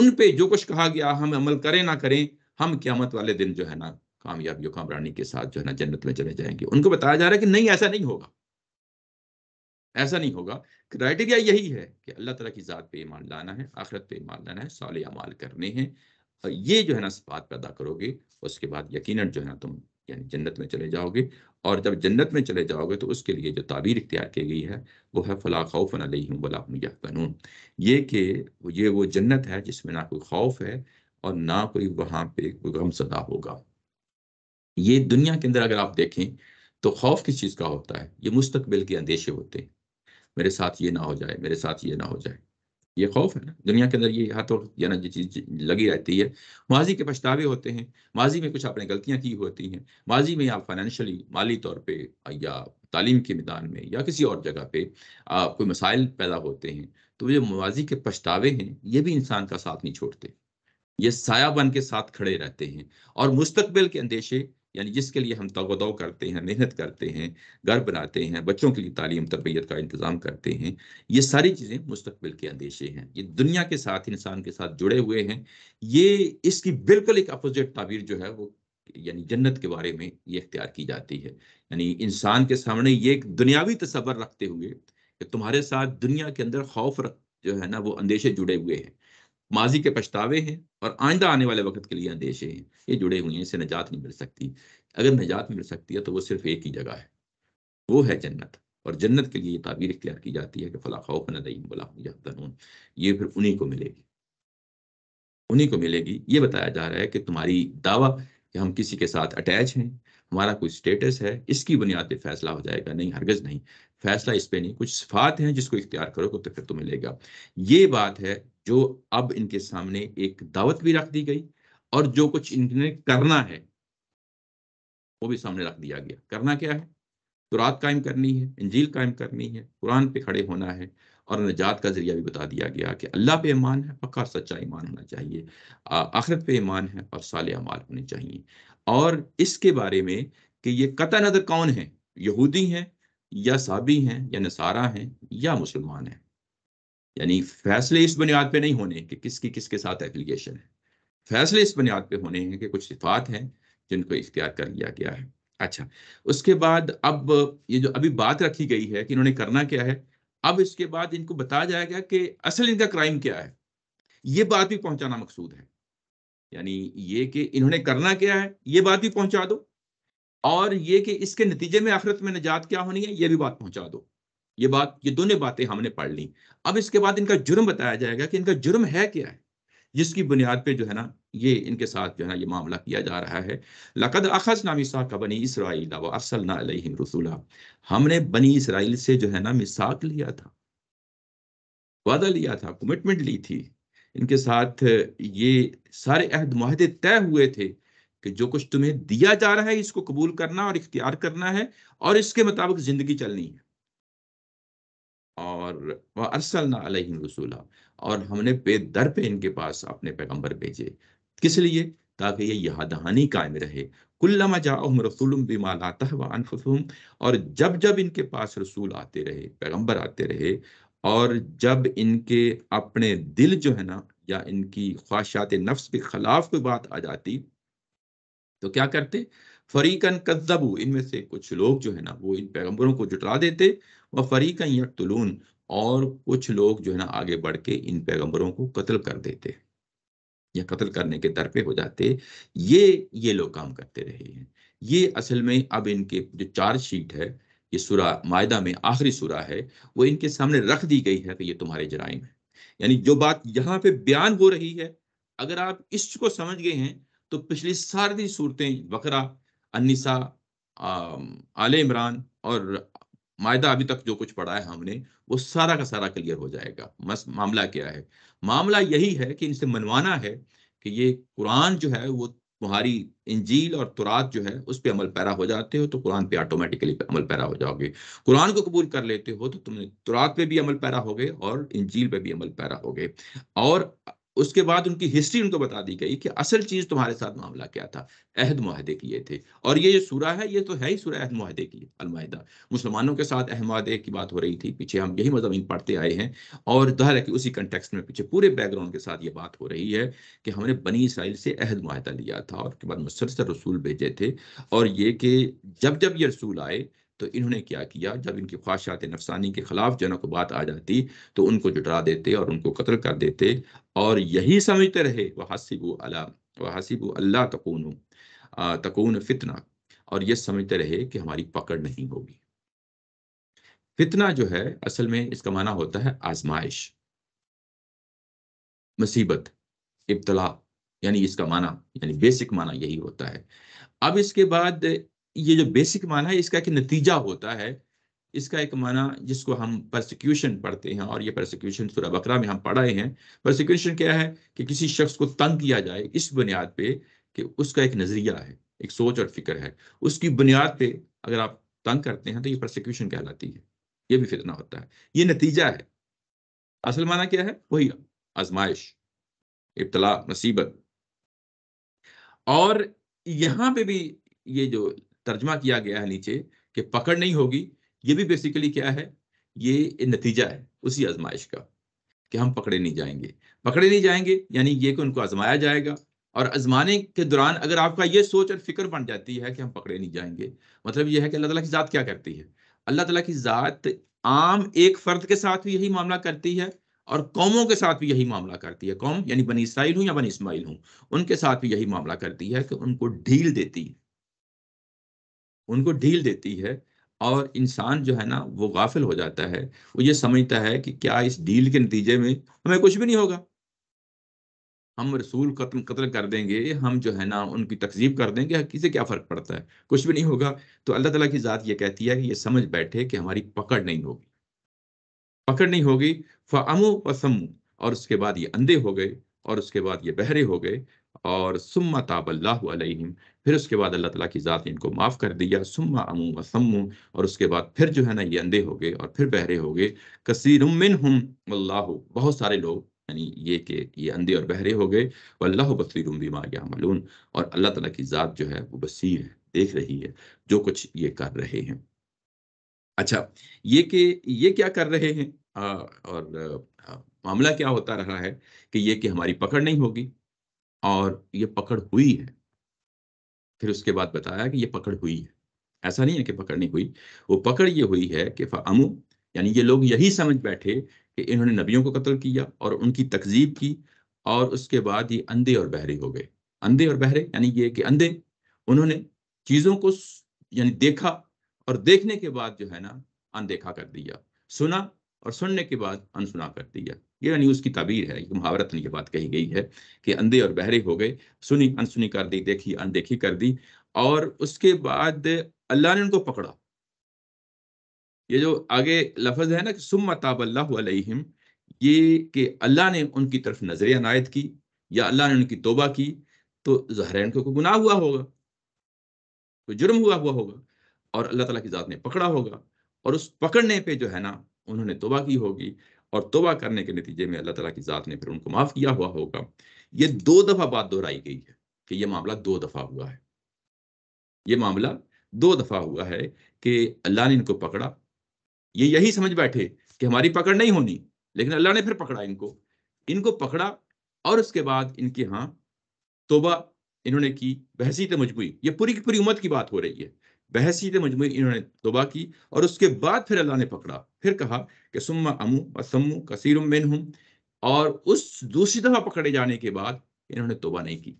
A: उन पे जो कुछ कहा गया हम अमल करें ना करें हम क्यामत वाले दिन जो है ना कामयाबियों कामरानी के साथ जो है ना जन्नत में चले जाएंगे उनको बताया जा रहा है कि नहीं ऐसा नहीं होगा ऐसा नहीं होगा क्राइटेरिया यही है कि अल्लाह तला की ज़ात पे ईमान लाना है आखरत पे ईमान लाना है साल अमाल करने हैं और ये जो है ना बात पैदा करोगे उसके बाद यकीन जो है ना तुम यानी जन्नत में चले जाओगे और जब जन्नत में चले जाओगे तो उसके लिए जो ताबीर इख्तियार की गई है वो है फला खौफ अलहम ये कि ये वो जन्नत है जिसमें ना कोई खौफ है और ना कोई वहाँ पे कोई गम सदा होगा ये दुनिया के अंदर अगर आप देखें तो खौफ किस चीज़ का होता है ये मुस्तकबिल के अंदेशे होते हैं मेरे साथ ये ना हो जाए मेरे साथ ये ना हो जाए ये खौफ है ना दुनिया के अंदर ये हाथों या ना जो चीज़ लगी रहती है माजी के पछतावे होते हैं माजी में कुछ आपने गलतियाँ की होती हैं माजी में आप फाइनेंशली माली तौर पर या तालीम के मैदान में या किसी और जगह पे आप कोई मसाइल पैदा होते हैं तो ये माजी के पछतावे हैं ये भी इंसान का साथ नहीं छोड़ते ये साया बन के साथ खड़े रहते हैं और मुस्तबिल के अंदेशे यानी जिसके लिए हम तगोदव करते हैं मेहनत करते हैं घर बनाते हैं बच्चों के लिए तालीम तरबियत का इंतज़ाम करते हैं ये सारी चीज़ें मुस्तबिल के अंदेशे हैं ये दुनिया के साथ इंसान के साथ जुड़े हुए हैं ये इसकी बिल्कुल एक अपोजिट ताबीर जो है वो यानी जन्नत के बारे में ये इख्तियार की जाती है यानी इंसान के सामने ये एक दुनियावी तस्वर रखते हुए कि तुम्हारे साथ दुनिया के अंदर खौफ रख जो है ना वो अंदेशे जुड़े हुए हैं माजी के पछतावे हैं और आइंदा आने वाले वक्त के लिए अंदेशे हैं ये जुड़े हुए हैं इसे निजात नहीं मिल सकती अगर निजात मिल सकती है तो वो सिर्फ एक ही जगह है वो है जन्नत और जन्नत के लिए ये ताबीर इख्तियार की जाती है कि फलाखाओ नदीन ये फिर उन्हीं को मिलेगी उन्हीं को मिलेगी ये बताया जा रहा है कि तुम्हारी दावा कि हम किसी के साथ अटैच हैं हमारा कोई स्टेटस है इसकी बुनियाद पर फैसला हो जाएगा नहीं हरगज नहीं फैसला इस पर नहीं कुछ सफात हैं जिसको इख्तियार करोगे तो फिर तो मिलेगा ये बात है जो अब इनके सामने एक दावत भी रख दी गई और जो कुछ इनने करना है वो भी सामने रख दिया गया करना क्या है तुरात कायम करनी है इंजील कायम करनी है कुरान पे खड़े होना है और निजात का जरिया भी बता दिया गया कि अल्लाह पे ईमान है पक्का सच्चा ईमान होना चाहिए आखिरत पे ईमान है और साल अमाल होने चाहिए और इसके बारे में कि ये कत नज़र कौन है यहूदी हैं या साबी हैं या नसारा हैं या मुसलमान हैं यानी फैसले इस बुनियाद पे नहीं होने कि किसकी किसके साथ एप्लीकेशन है फैसले इस बुनियाद पे होने हैं कि कुछ सिफात हैं जिनको इख्तियार कर लिया गया है अच्छा उसके बाद अब ये जो अभी बात रखी गई है कि इन्होंने करना क्या है अब इसके बाद इनको बताया जाएगा कि असल इनका क्राइम क्या है ये बात भी पहुंचाना मकसूद है यानी ये कि इन्होंने करना क्या है ये बात भी पहुंचा दो और ये कि इसके नतीजे में आखिरत में निजात क्या होनी है ये भी बात पहुंचा दो ये बात ये दोनों बातें हमने पढ़ ली अब इसके बाद इनका जुर्म बताया जाएगा कि इनका जुर्म है क्या है जिसकी बुनियाद पे जो है ना ये इनके साथ जो है ना ये मामला किया जा रहा है लकद अखज नामिसा का बनी इसराइल असल रसूला हमने बनी इसराइल से जो है ना मिसाक लिया था वादा लिया था कमिटमेंट ली थी इनके साथ ये सारे अहद माहे तय हुए थे कि जो कुछ तुम्हें दिया जा रहा है इसको कबूल करना और इख्तियार करना है और इसके मुताबिक जिंदगी चलनी है और वह अरसल अलहिम रसूला और हमने पे दर पे इनके पास अपने पैगम्बर भेजे किस लिए ताकि ये यह दहानी कायम रहे कुल्लमा जाम रसूल बीमा लाता अनफुसम और जब जब इनके पास रसूल आते रहे पैगम्बर आते रहे और जब इनके अपने दिल जो है ना या इनकी ख्वाहिशात नफ्स के खिलाफ कोई बात आ जाती तो क्या करते फरीकन कदबू इनमें से कुछ लोग जो है ना वो इन पैगम्बरों को जुटला देते व फरीकन यकतलून और कुछ लोग जो है ना आगे बढ़ के इन पैगंबरों को कत्ल कर देते या कत्ल करने के दर पे हो जाते ये ये लोग काम करते रहे हैं ये असल में अब इनके जो चार्ज शीट है ये सुरा मायदा में आखिरी सुरा है वो इनके सामने रख दी गई है कि ये तुम्हारे जराइम है यानी जो बात यहाँ पे बयान हो रही है अगर आप इसको समझ गए हैं तो पिछली सारी सूरतें बकरा अनिसा आल इमरान और मायदा अभी तक जो कुछ पढ़ा है हमने वो सारा का सारा क्लियर हो जाएगा बस मामला क्या है मामला यही है कि इनसे मनवाना है कि ये कुरान जो है वो तुम्हारी इंजील और तुरात जो है उस पर अमल पैरा हो जाते हो तो कुरान पे ऑटोमेटिकली अमल पैरा हो जाओगे कुरान को कबूल कर लेते हो तो तुमने तुरात पे भी अमल पैरा हो गए और इंजील पे भी अमल पैरा हो गए और उसके बाद उनकी हिस्ट्री उनको बता दी गई कि असल चीज तुम्हारे साथ मामला क्या था अहद माहदे किए थे और ये जो सूरा है ये तो है ही सूरा अहद माहदे की अलमाहदा मुसलमानों के साथ अहमादे की बात हो रही थी पीछे हम यही मजामी पढ़ते आए हैं और है कि उसी कंटेक्स में पीछे पूरे बैकग्राउंड के साथ ये बात हो रही है कि हमने बनी इसराइल से अहद माहदा लिया था और उसके बाद मुसलसल रसूल भेजे थे और ये कि जब जब ये रसूल आए तो इन्होंने क्या किया जब इनकी ख्वाहिशात नफसानी के ख़िलाफ़ जनों को बात आ जाती तो उनको जुटा देते और उनको कत्ल कर देते और यही समझते रहे वह हसीबू अला वह हसीबू अल्लाह तकून तकून फितना और ये समझते रहे कि हमारी पकड़ नहीं होगी फितना जो है असल में इसका माना होता है आजमाइश मुसीबत इब्तला यानी इसका माना यानी बेसिक माना यही होता है अब इसके बाद ये जो बेसिक माना है इसका एक नतीजा होता है इसका एक माना जिसको हम प्रोसिक्यूशन पढ़ते हैं और ये प्रोसिक्यूशन सूरह बकरा में हम पढ़ाए हैं प्रोसिक्यूशन क्या है कि किसी शख्स को तंग किया जाए इस बुनियाद पे कि उसका एक नज़रिया है एक सोच और फिक्र है उसकी बुनियाद पे अगर आप तंग करते हैं तो ये प्रोसिक्यूशन कहलाती है ये भी फितना होता है ये नतीजा है असल माना क्या है वही आजमाइश इब्तला मुसीबत और यहां पे भी ये जो तर्जमा किया गया है नीचे कि पकड़ नहीं होगी ये भी बेसिकली क्या है ये नतीजा है उसी आजमाइश का कि हम पकड़े नहीं जाएंगे पकड़े नहीं जाएंगे यानी ये कि उनको आजमाया जाएगा और आजमाने के दौरान अगर आपका ये सोच और फिक्र बन जाती है कि हम पकड़े नहीं जाएंगे मतलब ये है कि अल्लाह तला की ज़ात क्या करती है अल्लाह तला की ज़ात आम एक फ़र्द के साथ भी यही मामला करती है और कौमों के साथ भी यही मामला करती है कौम यानी बनी इसराइल हूँ या बनी इसमाइल हूँ उनके साथ भी यही मामला करती है कि उनको ढील देती है उनको ढील देती है और इंसान जो है ना वो गाफिल हो जाता है वो ये समझता है कि क्या इस डील के नतीजे में हमें कुछ भी नहीं होगा हम रसूल कत्ल कत्ल कर देंगे हम जो है ना उनकी तकजीब कर देंगे किसे क्या फ़र्क पड़ता है कुछ भी नहीं होगा तो अल्लाह ताला की ज़ात ये कहती है कि ये समझ बैठे कि हमारी पकड़ नहीं होगी पकड़ नहीं होगी फ़मो व और उसके बाद ये अंधे हो गए और उसके बाद ये बहरे हो गए और सुम्मा ताबल्लाम फिर उसके बाद अल्लाह ताला की ज़ात इनको माफ़ कर दिया सुम्मा अमू वसमू और उसके बाद फिर जो है ना ये अंधे हो गए और फिर बहरे हो गए कसीरमिन हम अल्लाह बहुत सारे लोग यानी ये कि ये अंधे और बहरे हो गए वल्लाह बसीर बीमा मलून और अल्लाह ताला की ज़ात जो है वो बसीर है देख रही है जो कुछ ये कर रहे हैं अच्छा ये कि ये क्या कर रहे हैं आ, और आ, मामला क्या होता रहा है कि ये कि हमारी पकड़ नहीं होगी और ये पकड़ हुई है फिर उसके बाद बताया कि ये पकड़ हुई है ऐसा नहीं है कि पकड़ नहीं हुई वो पकड़ ये हुई है कि फमू यानी ये लोग यही समझ बैठे कि इन्होंने नबियों को कत्ल किया और उनकी तकजीब की और उसके बाद ये अंधे और बहरे हो गए अंधे और बहरे यानी ये कि अंधे उन्होंने चीज़ों को यानी देखा और देखने के बाद जो है ना अनदेखा कर दिया सुना और सुनने के बाद अनसुना कर दिया ये अनयूज की ताबीर है मुहावरत में ये बात कही गई है कि अंधे और बहरे हो गए सुनी अनसुनी कर दी देखी अनदेखी कर दी और उसके बाद अल्लाह ने उनको पकड़ा ये जो आगे लफज है ना कि सुम ताबल्लाम ये कि अल्लाह ने उनकी तरफ नजर अनायत की या अल्लाह ने उनकी तोबा की तो जहरैन को कोई गुनाह हुआ होगा कोई जुर्म हुआ हुआ होगा और अल्लाह ताला की ज़ात ने पकड़ा होगा और उस पकड़ने पे जो है ना उन्होंने तोबा की होगी और तोबा करने के नतीजे में अल्लाह तला की ज़ात ने फिर उनको माफ़ किया हुआ होगा ये दो दफ़ा बात दोहराई गई है कि यह मामला दो दफ़ा हुआ है ये मामला दो दफ़ा हुआ है कि अल्लाह ने इनको पकड़ा ये यही समझ बैठे कि हमारी पकड़ नहीं होनी लेकिन अल्लाह ने फिर पकड़ा इनको इनको पकड़ा और उसके बाद इनके यहाँ तोबा इन्होंने की बहसीत मजबूरी ये पूरी की पूरी उम्मत की बात हो रही है बहसीद मजमू इन्होंने तोबा की और उसके बाद फिर अल्लाह ने पकड़ा फिर कहा कि सुम्मा अमू व सम्मू कसीरम मिन और उस दूसरी दफा पकड़े जाने के बाद इन्होंने तोबा नहीं की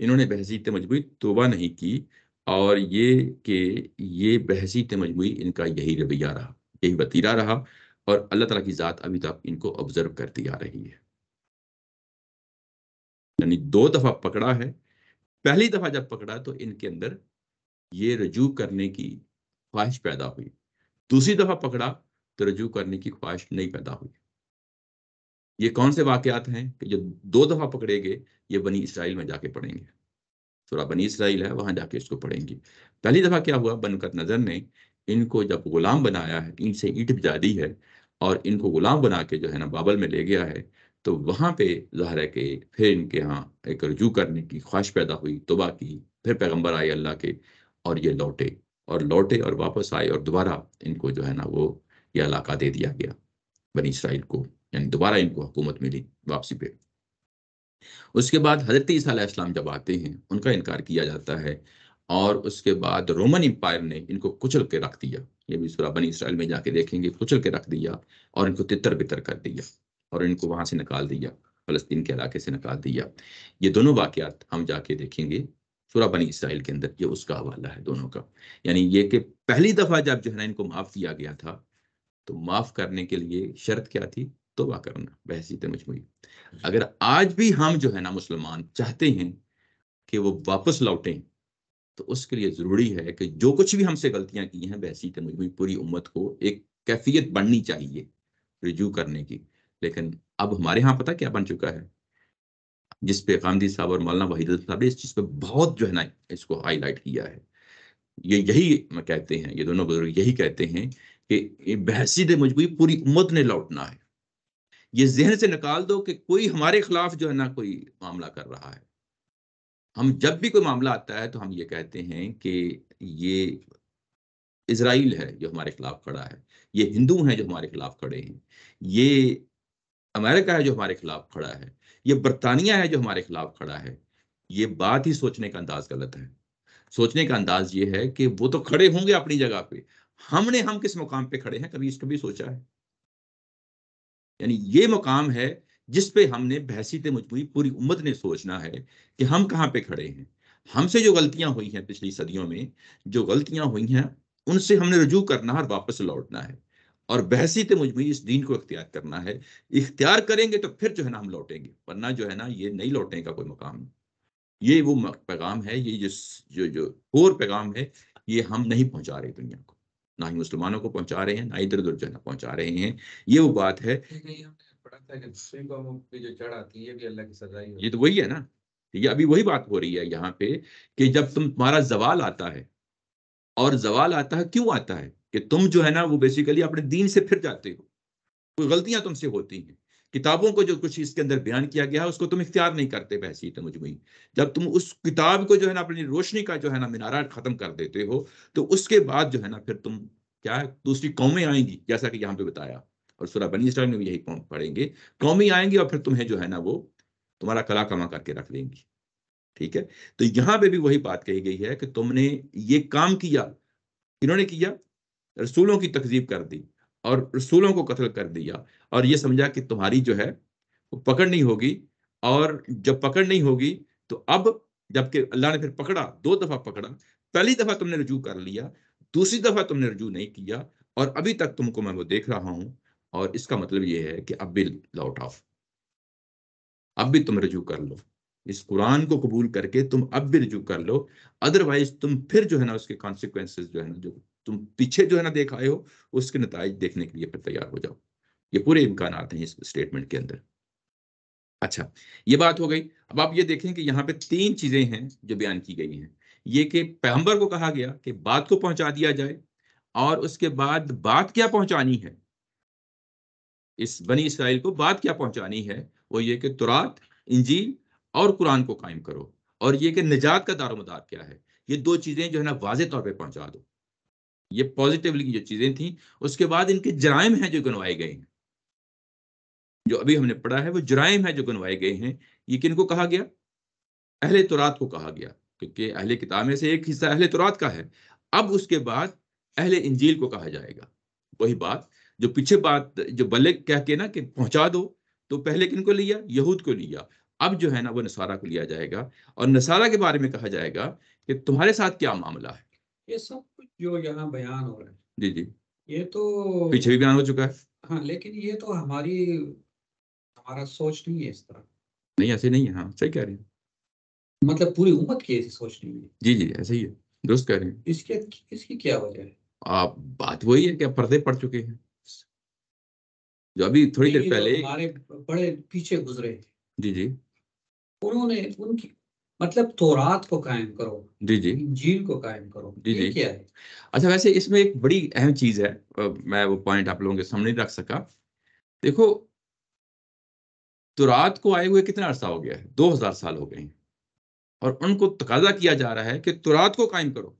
A: इन्होंने बहसीत मजमू तोबा नहीं की और ये कि ये बहसीत मजमू इनका यही रवैया रहा यही वतीरा रहा और अल्लाह तला की ज़ात अभी तक इनको ऑब्जर्व करती आ रही है यानी दो दफ़ा पकड़ा है पहली दफा जब पकड़ा तो इनके अंदर ये रजू करने की ख्वाहिश पैदा हुई दूसरी दफा पकड़ा तो रजू करने की ख्वाहिश नहीं पैदा हुई ये कौन से वाकयात हैं कि जो दो दफा पकड़े गए ये बनी इसराइल में जाके पढ़ेंगे थोड़ा बनी इसराइल है वहां जाके इसको पढ़ेंगे पहली दफा क्या हुआ बनकर नजर ने इनको जब गुलाम बनाया है इनसे ईट बजा दी है और इनको गुलाम बना के जो है ना बाबल में ले गया है तो वहां पे ज़ाहिर है कि फिर इनके यहाँ एक रजू करने की ख्वाहिश पैदा हुई तोबा की फिर पैगम्बर आए अल्लाह के और ये लौटे और लौटे और वापस आए और दोबारा इनको जो है ना वो ये इलाका दे दिया गया बनी इसराइल को यानी दोबारा इनको हुकूमत मिली वापसी पे उसके बाद हजरत ईसीम जब आते हैं उनका इनकार किया जाता है और उसके बाद रोमन एम्पायर ने इनको कुचल के रख दिया ये भी सूरा बनी इसराइल में जाके देखेंगे कुचल के रख दिया और इनको तितर बितर कर दिया और इनको वहां से निकाल दिया फलस्तीन के इलाके से निकाल दिया ये दोनों वाकत हम जाके देखेंगे सूरा बनी इसराइल के अंदर ये उसका हवाला है दोनों का यानी ये कि पहली दफ़ा जब जो है ना इनको माफ़ किया गया था तो माफ़ करने के लिए शर्त क्या थी तोबा करना बहसीत मजमू अगर आज भी हम जो है ना मुसलमान चाहते हैं कि वो वापस लौटें तो उसके लिए ज़रूरी है कि जो कुछ भी हमसे गलतियां की हैं बहसीत मजमू पूरी उम्मत को एक कैफियत बढ़नी चाहिए रिजू करने की लेकिन अब हमारे यहाँ पता क्या बन चुका है जिस पे गांधी साहब और मौलाना वहीदुल साहब ने इस चीज़ पे बहुत जो है ना इसको हाईलाइट किया है ये यही कहते हैं ये दोनों बुजुर्ग यही कहते हैं कि बहसीद मजबूरी पूरी उम्मत ने लौटना है ये जहन से निकाल दो कि कोई हमारे खिलाफ जो है ना कोई मामला कर रहा है हम जब भी कोई मामला आता है तो हम ये कहते हैं कि ये इसराइल है जो हमारे खिलाफ खड़ा है ये हिंदू हैं जो हमारे खिलाफ खड़े हैं ये अमेरिका है जो हमारे खिलाफ खड़ा है ये बरतानिया है जो हमारे खिलाफ खड़ा है ये बात ही सोचने का अंदाज गलत है सोचने का अंदाज ये है कि वो तो खड़े होंगे अपनी जगह पे हमने हम किस मुकाम पे खड़े हैं कभी इसको भी सोचा है यानी ये मुकाम है जिस पे हमने बहसीत मजबूरी पूरी उम्मत ने सोचना है कि हम कहाँ पे खड़े हैं हमसे जो गलतियां हुई हैं पिछली सदियों में जो गलतियां हुई हैं उनसे हमने रजू करना है और वापस लौटना है और बहसी तो मुझ इस दीन को इख्तियार करना है इख्तियार करेंगे तो फिर जो है ना हम लौटेंगे वरना जो है ना ये नहीं लौटने का कोई मकाम नहीं ये वो पैगाम है ये जो जो और पैगाम है ये हम नहीं पहुंचा रहे दुनिया को ना ही मुसलमानों को पहुंचा रहे हैं ना इधर उधर जो है ना पहुंचा रहे हैं ये वो बात है ये तो वही है ना ये अभी वही बात हो रही है यहाँ पे कि जब तुम तुम्हारा जवाल आता है और जवाल आता है क्यों आता है कि तुम जो है ना वो बेसिकली अपने दीन से फिर जाते हो कोई गलतियां तुमसे होती हैं किताबों को जो कुछ इसके अंदर बयान किया गया है उसको तुम इख्तियार नहीं करते तो मजमू जब तुम उस किताब को जो है ना अपनी रोशनी का जो है ना मीनारा खत्म कर देते हो तो उसके बाद जो है ना फिर तुम क्या दूसरी कौमें आएंगी जैसा कि यहाँ पे बताया और सुरा बनी में भी यही पढ़ेंगे कौमें आएंगी और फिर तुम्हें जो है ना वो तुम्हारा कला कमा करके रख देंगी ठीक है तो यहाँ पे भी वही बात कही गई है कि तुमने ये काम किया इन्होंने किया रसूलों की तकजीब कर दी और रसूलों को कत्ल कर दिया और ये समझा कि तुम्हारी जो है वो पकड़ नहीं होगी और जब पकड़ नहीं होगी तो अब जबकि अल्लाह ने फिर पकड़ा दो दफ़ा पकड़ा पहली दफ़ा तुमने रजू कर लिया दूसरी दफ़ा तुमने रजू नहीं किया और अभी तक तुमको मैं वो देख रहा हूं और इसका मतलब ये है कि अब भी लौट आओ अब भी तुम रजू कर लो इस कुरान को कबूल करके तुम अब भी रजू कर लो अदरवाइज तुम फिर जो है ना उसके कॉन्सिक्वेंसेज जो है ना जो तुम पीछे जो है ना देख आए हो उसके नतज देखने के लिए फिर तैयार हो जाओ ये पूरे इम्कान आते हैं इस स्टेटमेंट के अंदर अच्छा ये बात हो गई अब आप ये देखें कि यहाँ पे तीन चीजें हैं जो बयान की गई हैं ये कि पैगम्बर को कहा गया कि बात को पहुंचा दिया जाए और उसके बाद बात क्या पहुंचानी है इस बनी इसराइल को बात क्या पहुंचानी है वो ये कि तुरात इंजील और कुरान को कायम करो और ये कि निजात का दारोमदार क्या है ये दो चीजें जो है ना वाज तौर पर पहुंचा दो ये पॉजिटिवली की जो चीजें थी उसके बाद इनके जराइम हैं जो गनवाए गए हैं जो अभी हमने पढ़ा है वो जराइम है जो गनवाए गए हैं ये किन को कहा गया अहले तुरात को कहा गया क्योंकि अहले किताब में से एक हिस्सा अहले तुरात का है अब उसके बाद अहले इंजील को कहा जाएगा वही बात जो पीछे बात जो बल्ले कह के ना कि पहुंचा दो तो पहले किन को लिया यहूद को लिया अब जो है ना वो नसारा को लिया जाएगा और नसारा के बारे में कहा जाएगा कि तुम्हारे साथ क्या मामला है
B: ये सब कुछ जो यहाँ बयान हो रहा है जी जी ये तो
A: पीछे भी बयान हो चुका है
B: हाँ लेकिन ये तो हमारी हमारा सोच नहीं है इस तरह
A: नहीं ऐसे नहीं है हाँ सही कह रहे हैं
B: मतलब पूरी उम्मत की ऐसी सोच नहीं है
A: जी जी ऐसे ही है दुरुस्त कह रहे हैं
B: इसके इसकी क्या वजह है
A: आप बात वही है कि पर्दे पड़ चुके हैं जो अभी थोड़ी देर पहले
B: हमारे बड़े पीछे गुजरे जी जी उन्होंने उनकी मतलब तोरात को कायम करो जी जी झील को कायम करो जी जी क्या है
A: अच्छा वैसे इसमें एक बड़ी अहम चीज है मैं वो पॉइंट आप लोगों के सामने रख सका देखो तुरात को आए हुए कितना अरसा हो गया है दो हजार साल हो गए और उनको तकाजा किया जा रहा है कि तुरात को कायम करो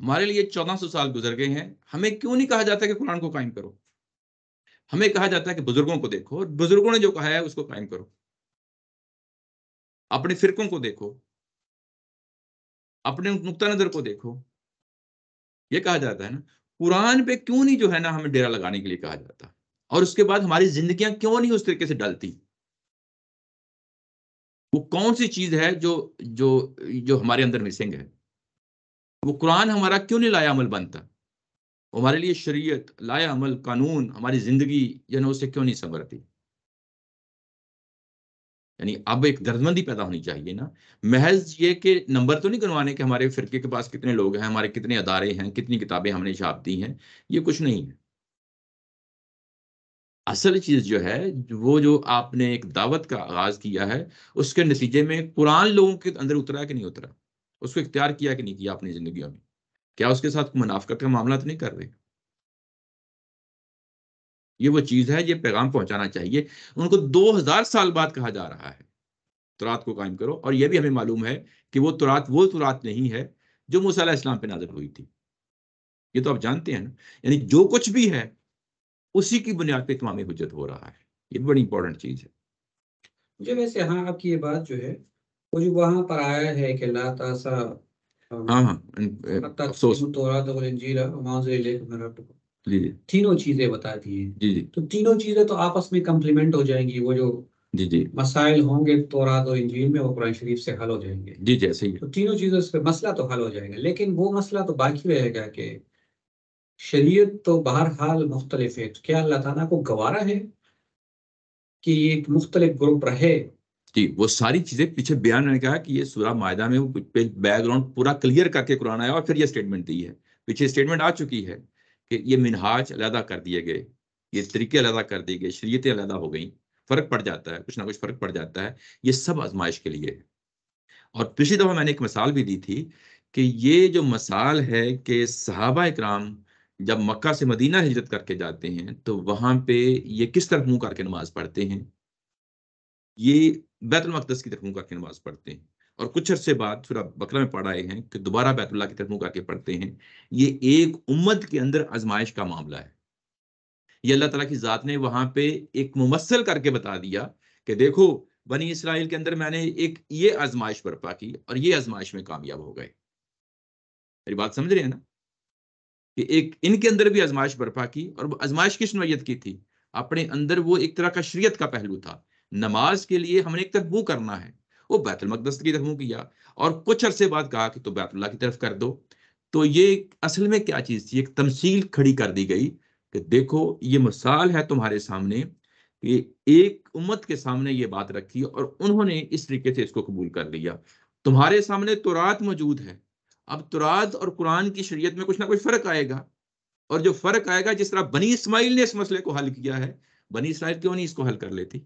A: हमारे लिए चौदह सौ साल गुजर गए हैं हमें क्यों नहीं कहा जाता कि कुरान को कायम करो हमें कहा जाता है कि बुजुर्गों को देखो और बुजुर्गों ने जो कहा है उसको कायम करो अपने फिरकों को देखो अपने नुकता नजर को देखो ये कहा जाता है ना
B: कुरान पे क्यों नहीं जो
A: है ना हमें डेरा लगाने के लिए कहा जाता और उसके बाद हमारी जिंदगियां क्यों नहीं उस तरीके से डलती वो कौन सी चीज है जो जो जो हमारे अंदर मिसिंग है वो कुरान हमारा क्यों नहीं लाया अमल बनता हमारे लिए शरीयत लाया अमल कानून हमारी जिंदगी जो है उससे क्यों नहीं संवरती यानी अब एक दर्दमंदी पैदा होनी चाहिए ना महज ये कि नंबर तो नहीं गुनवाने के हमारे फिरके के पास कितने लोग हैं हमारे कितने अदारे हैं कितनी किताबें हमने छाप दी हैं ये कुछ नहीं है असल चीज़ जो है वो जो आपने एक दावत का आगाज किया है उसके नतीजे में कुरान लोगों के अंदर उतरा कि नहीं उतरा उसको इख्तियार किया कि नहीं किया अपनी ज़िंदगी में क्या उसके साथ मुनाफ्त का मामला तो नहीं कर रहे ये वो चीज़ है ये पैगाम पहुंचाना चाहिए उनको 2000 साल बाद कहा जा रहा है तुरात को कायम करो और ये भी हमें मालूम है कि वो तुरात वो तुरात नहीं है जो मूसा इस्लाम पे नाजर हुई थी ये तो आप जानते हैं ना यानी जो कुछ भी है उसी की बुनियाद पे तमाम हजत हो रहा है ये बड़ी इंपॉर्टेंट चीज़ है
B: मुझे वैसे हाँ आपकी ये बात जो है वो जो वहां पर आया है कि लातासा हाँ
A: हाँ अफसोस जी जी
B: तीनों चीजें बता दी है जी जी तो तीनों चीजें तो आपस में कम्प्लीमेंट हो जाएंगी वो जो जी जी मसाइल होंगे तो रात और इंजीन में वो कुरान शरीफ से हल हो जाएंगे
A: जी जैसे ही तो
B: तीनों चीजों से मसला तो हल हो जाएगा लेकिन वो मसला तो बाकी रहेगा कि शरीयत तो बहरहाल मुख्तलिफ है तो क्या अल्लाह ताला को गवारा है कि ये एक मुख्तलिफ ग्रुप रहे
A: जी वो सारी चीजें पीछे बयान ने कहा कि ये सूरा मायदा में बैकग्राउंड पूरा क्लियर करके कुरान आया और फिर ये स्टेटमेंट दी है पीछे स्टेटमेंट आ चुकी है कि ये मिनहाज अलहदा कर दिए गए ये तरीके अलहदा कर दिए गए शरीतें अलहदा हो गई फ़र्क पड़ जाता है कुछ ना कुछ फ़र्क पड़ जाता है ये सब आजमाइश के लिए है और पिछली दफ़ा मैंने एक मिसाल भी दी थी कि ये जो मसाल है कि सहाबा इक्राम जब मक्का से मदीना हिजरत करके जाते हैं तो वहाँ पे ये किस तरफ मुँह करके नमाज़ पढ़ते हैं ये बैतुलमकदस की तरफ मुंह करके नमाज़ पढ़ते हैं और कुछ अरसे बाद फिर आप बकरा में पढ़ आए हैं कि दोबारा बैतुल्ला की तरफ मुँह करके पढ़ते हैं ये एक उम्मत के अंदर आजमाइश का मामला है ये अल्लाह तला की ज़ात ने वहां पे एक मुमसल करके बता दिया कि देखो बनी इसराइल के अंदर मैंने एक ये आजमाइश बर्पा की और ये आजमाइश में कामयाब हो गए मेरी बात समझ रहे हैं ना कि एक इनके अंदर भी आजमाइश बर्पा की और आजमाइश किस नोयत की थी अपने अंदर वो एक तरह का शरीयत का पहलू था नमाज के लिए हमने एक तरफ वो करना है वो मकदस की तरफ मुंह किया और कुछ अरसे बाद कहा कि तो बैतुल्ला की तरफ कर दो तो ये असल में क्या चीज़ थी एक तमसील खड़ी कर दी गई कि देखो ये मिसाल है तुम्हारे सामने कि एक उम्मत के सामने ये बात रखी और उन्होंने इस तरीके से इसको कबूल कर लिया तुम्हारे सामने तुरात मौजूद है अब तुरात और कुरान की शरीयत में कुछ ना कुछ फर्क आएगा और जो फर्क आएगा जिस तरह बनी इस्माइल ने इस मसले को हल किया है बनी इस्माइल क्यों नहीं इसको हल कर लेती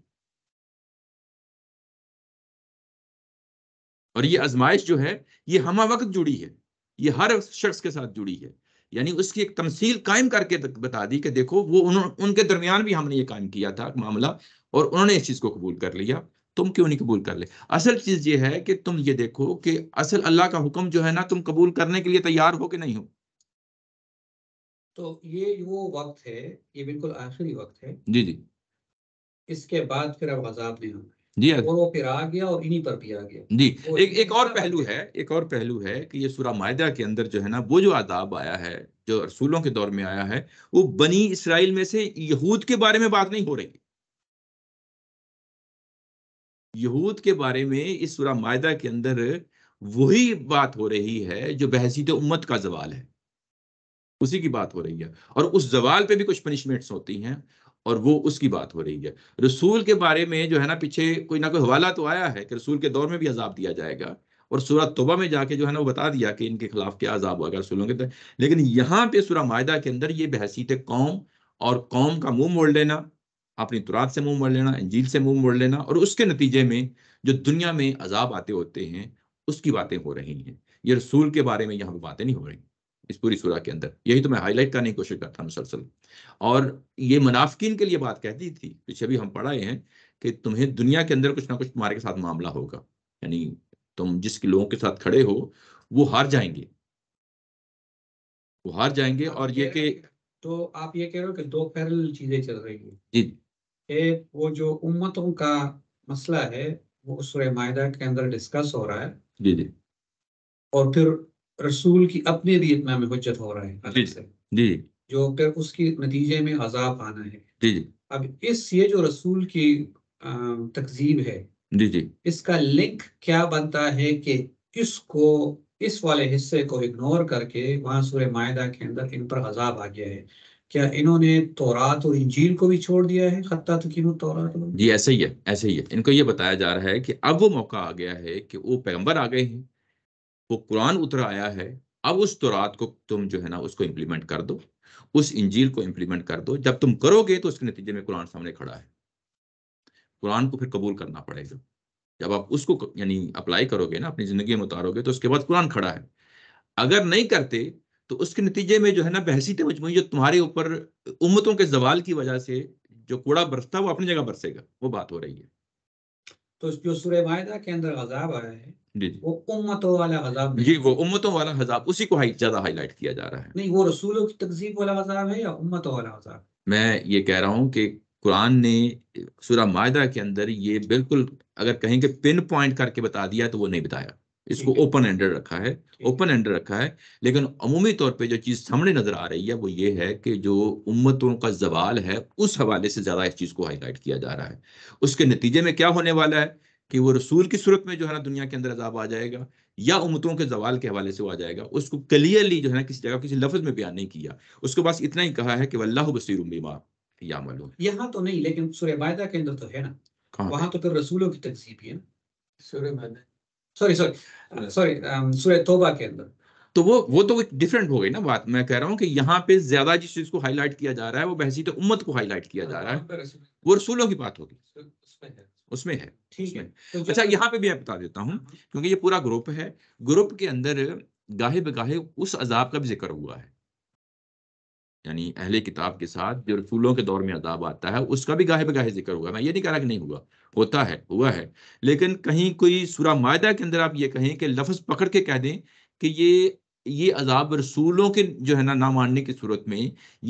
A: और ये आजमाइश जो है ये हम वक्त जुड़ी है ये हर शख्स के साथ जुड़ी है यानी उसकी एक तमसील कायम करके बता दी कि देखो वो उनके दरमियान भी हमने ये कायम किया था मामला और उन्होंने इस चीज़ को कबूल कर लिया तुम क्यों नहीं कबूल कर ले असल चीज़ ये है कि तुम ये देखो कि असल अल्लाह का हुक्म जो है ना तुम कबूल करने के लिए तैयार हो कि नहीं हो
B: तो ये वो वक्त है ये बिल्कुल आखिरी वक्त है जी जी इसके बाद फिर अब आजाद नहीं होगा जी घोड़ों पर आ गया और इन्हीं पर भी आ गया जी एक एक और पहलू है एक और पहलू
A: है कि ये सूरा मायदा के अंदर जो है ना वो जो आदाब आया है जो रसूलों के दौर में आया है वो बनी इसराइल में से यहूद के बारे में बात नहीं हो रही यहूद के बारे में इस सूरा मायदा के अंदर वही बात हो रही है जो बहसीत उम्मत का जवाल है उसी की बात हो रही है और उस जवाल पे भी कुछ पनिशमेंट्स होती हैं और वो उसकी बात हो रही है रसूल के बारे में जो है ना पीछे कोई ना कोई हवाला तो आया है कि रसूल के दौर में भी अजाब दिया जाएगा और सूरत तोबा में जाके जो है ना वो बता दिया कि इनके खिलाफ क्या अजाब होगा रसूलों के लेकिन यहाँ पे सूरा माहिदा के अंदर ये बहसीत कौम और कौम का मुंह मोड़ लेना अपनी तुरात से मुंह मोड़ लेना इंजील से मुंह मोड़ लेना और उसके नतीजे में जो दुनिया में अजाब आते होते हैं उसकी बातें हो रही हैं ये रसूल के बारे में यहाँ पर बातें नहीं हो रही इस पूरी सूरह के अंदर यही तो मैं हाईलाइट करने की कोशिश करता हूँ मुसलसल और ये मुनाफिकीन के लिए बात कहती थी पीछे भी हम पढ़ाए हैं कि तुम्हें दुनिया के अंदर कुछ ना कुछ तुम्हारे के साथ मामला होगा यानी तुम जिस लोगों के साथ खड़े हो वो हार जाएंगे वो हार जाएंगे और ये के
B: तो आप ये कह रहे हो कि दो पैरल चीजें चल रही हैं जी एक वो जो उम्मतों का मसला है वो सूर्य माहिदा के अंदर डिस्कस हो रहा है जी जी और फिर रसूल की अपने लिए इतना में बचत हो रहा है
A: जी जी
B: जो फिर उसके नतीजे में अजाब आना है जी जी अब इस ये जो रसूल की तकजीब है जी जी इसका लिंक क्या बनता है कि इसको इस वाले हिस्से को इग्नोर करके वहां सूर्य मायदा के अंदर इन पर अजाब आ गया है क्या इन्होंने तोरात और इंजील को भी छोड़ दिया है खत्ता तो क्यों तोरात
A: जी ऐसे ही है ऐसे ही है इनको ये बताया जा रहा है कि अब वो मौका आ गया है कि वो पैगंबर आ गए हैं वो कुरान उतरा आया है अब उस तौरात को तुम जो है ना उसको इम्प्लीमेंट कर दो उस इंजील को इम्प्लीमेंट कर दो जब तुम करोगे तो उसके नतीजे में कुरान सामने खड़ा है कुरान को फिर कबूल करना पड़ेगा जब आप उसको यानी अप्लाई करोगे ना अपनी ज़िंदगी में उतारोगे तो उसके बाद कुरान खड़ा है अगर नहीं करते तो उसके नतीजे में जो है ना बहसीत मजमू जो तुम्हारे ऊपर उम्मतों के जवाल की वजह से जो कूड़ा बरसता है वो अपनी जगह बरसेगा वो बात हो रही है
B: तो जो सूर्य के अंदर अजाब आया है जी वो उम्मतों
A: वाला हजाब उसी को हाई, ज्यादा हाईलाइट किया जा रहा है
B: नहीं वो रसूलों की तकजीब वाला हजाब है या उम्मतों वाला हजाब
A: मैं ये कह रहा हूँ कि कुरान ने सूरा मायदा के अंदर ये बिल्कुल अगर कहें कि पिन पॉइंट करके बता दिया तो वो नहीं बताया इसको ओपन एंडर रखा है ओपन एंडर रखा है लेकिन अमूमी तौर पे जो चीज़ सामने नजर आ रही है वो ये है कि जो उम्मतों का जवाल है उस हवाले से ज़्यादा इस चीज़ को हाईलाइट किया जा रहा है उसके नतीजे में क्या होने वाला है कि वो रसूल की सूरत में जो है ना दुनिया के अंदर अजाब आ जाएगा या उमतों के जवाल के हवाले से वो आ जाएगा उसको क्लियरली जो है ना किसी जगह किसी लफ्ज में बयान नहीं किया उसको पास इतना ही कहा है कि वल्लाह
B: बसीर बीमा या यहाँ तो नहीं लेकिन सूर्य मायदा के अंदर तो है
A: ना
B: वहाँ तो फिर रसूलों की तकसीब है सॉरी सॉरी uh, um,
A: के अंदर तो वो वो तो डिफरेंट हो गई ना बात मैं कह रहा हूँ कि यहाँ पे ज्यादा जिस चीज को हाईलाइट किया जा रहा है वो बहसी तो उम्मत को हाईलाइट किया जा रहा है हाँ, वो रसूलों की बात होगी उसमें है ठीक है तो अच्छा यहाँ पे भी मैं बता देता हूँ हाँ। क्योंकि ये पूरा ग्रुप है ग्रुप के अंदर गाहे बगाहे उस अजाब का भी जिक्र हुआ है यानी अहले किताब के साथ जो रसूलों के दौर में अदाब आता है उसका भी गाहे बगाहे जिक्र हुआ मैं ये नहीं कह रहा कि नहीं हुआ होता है हुआ है लेकिन कहीं कोई सूरा मायदा के अंदर आप ये कहें कि लफ्ज़ पकड़ के कह दें कि ये ये अजाब रसूलों के जो है ना ना मानने की सूरत में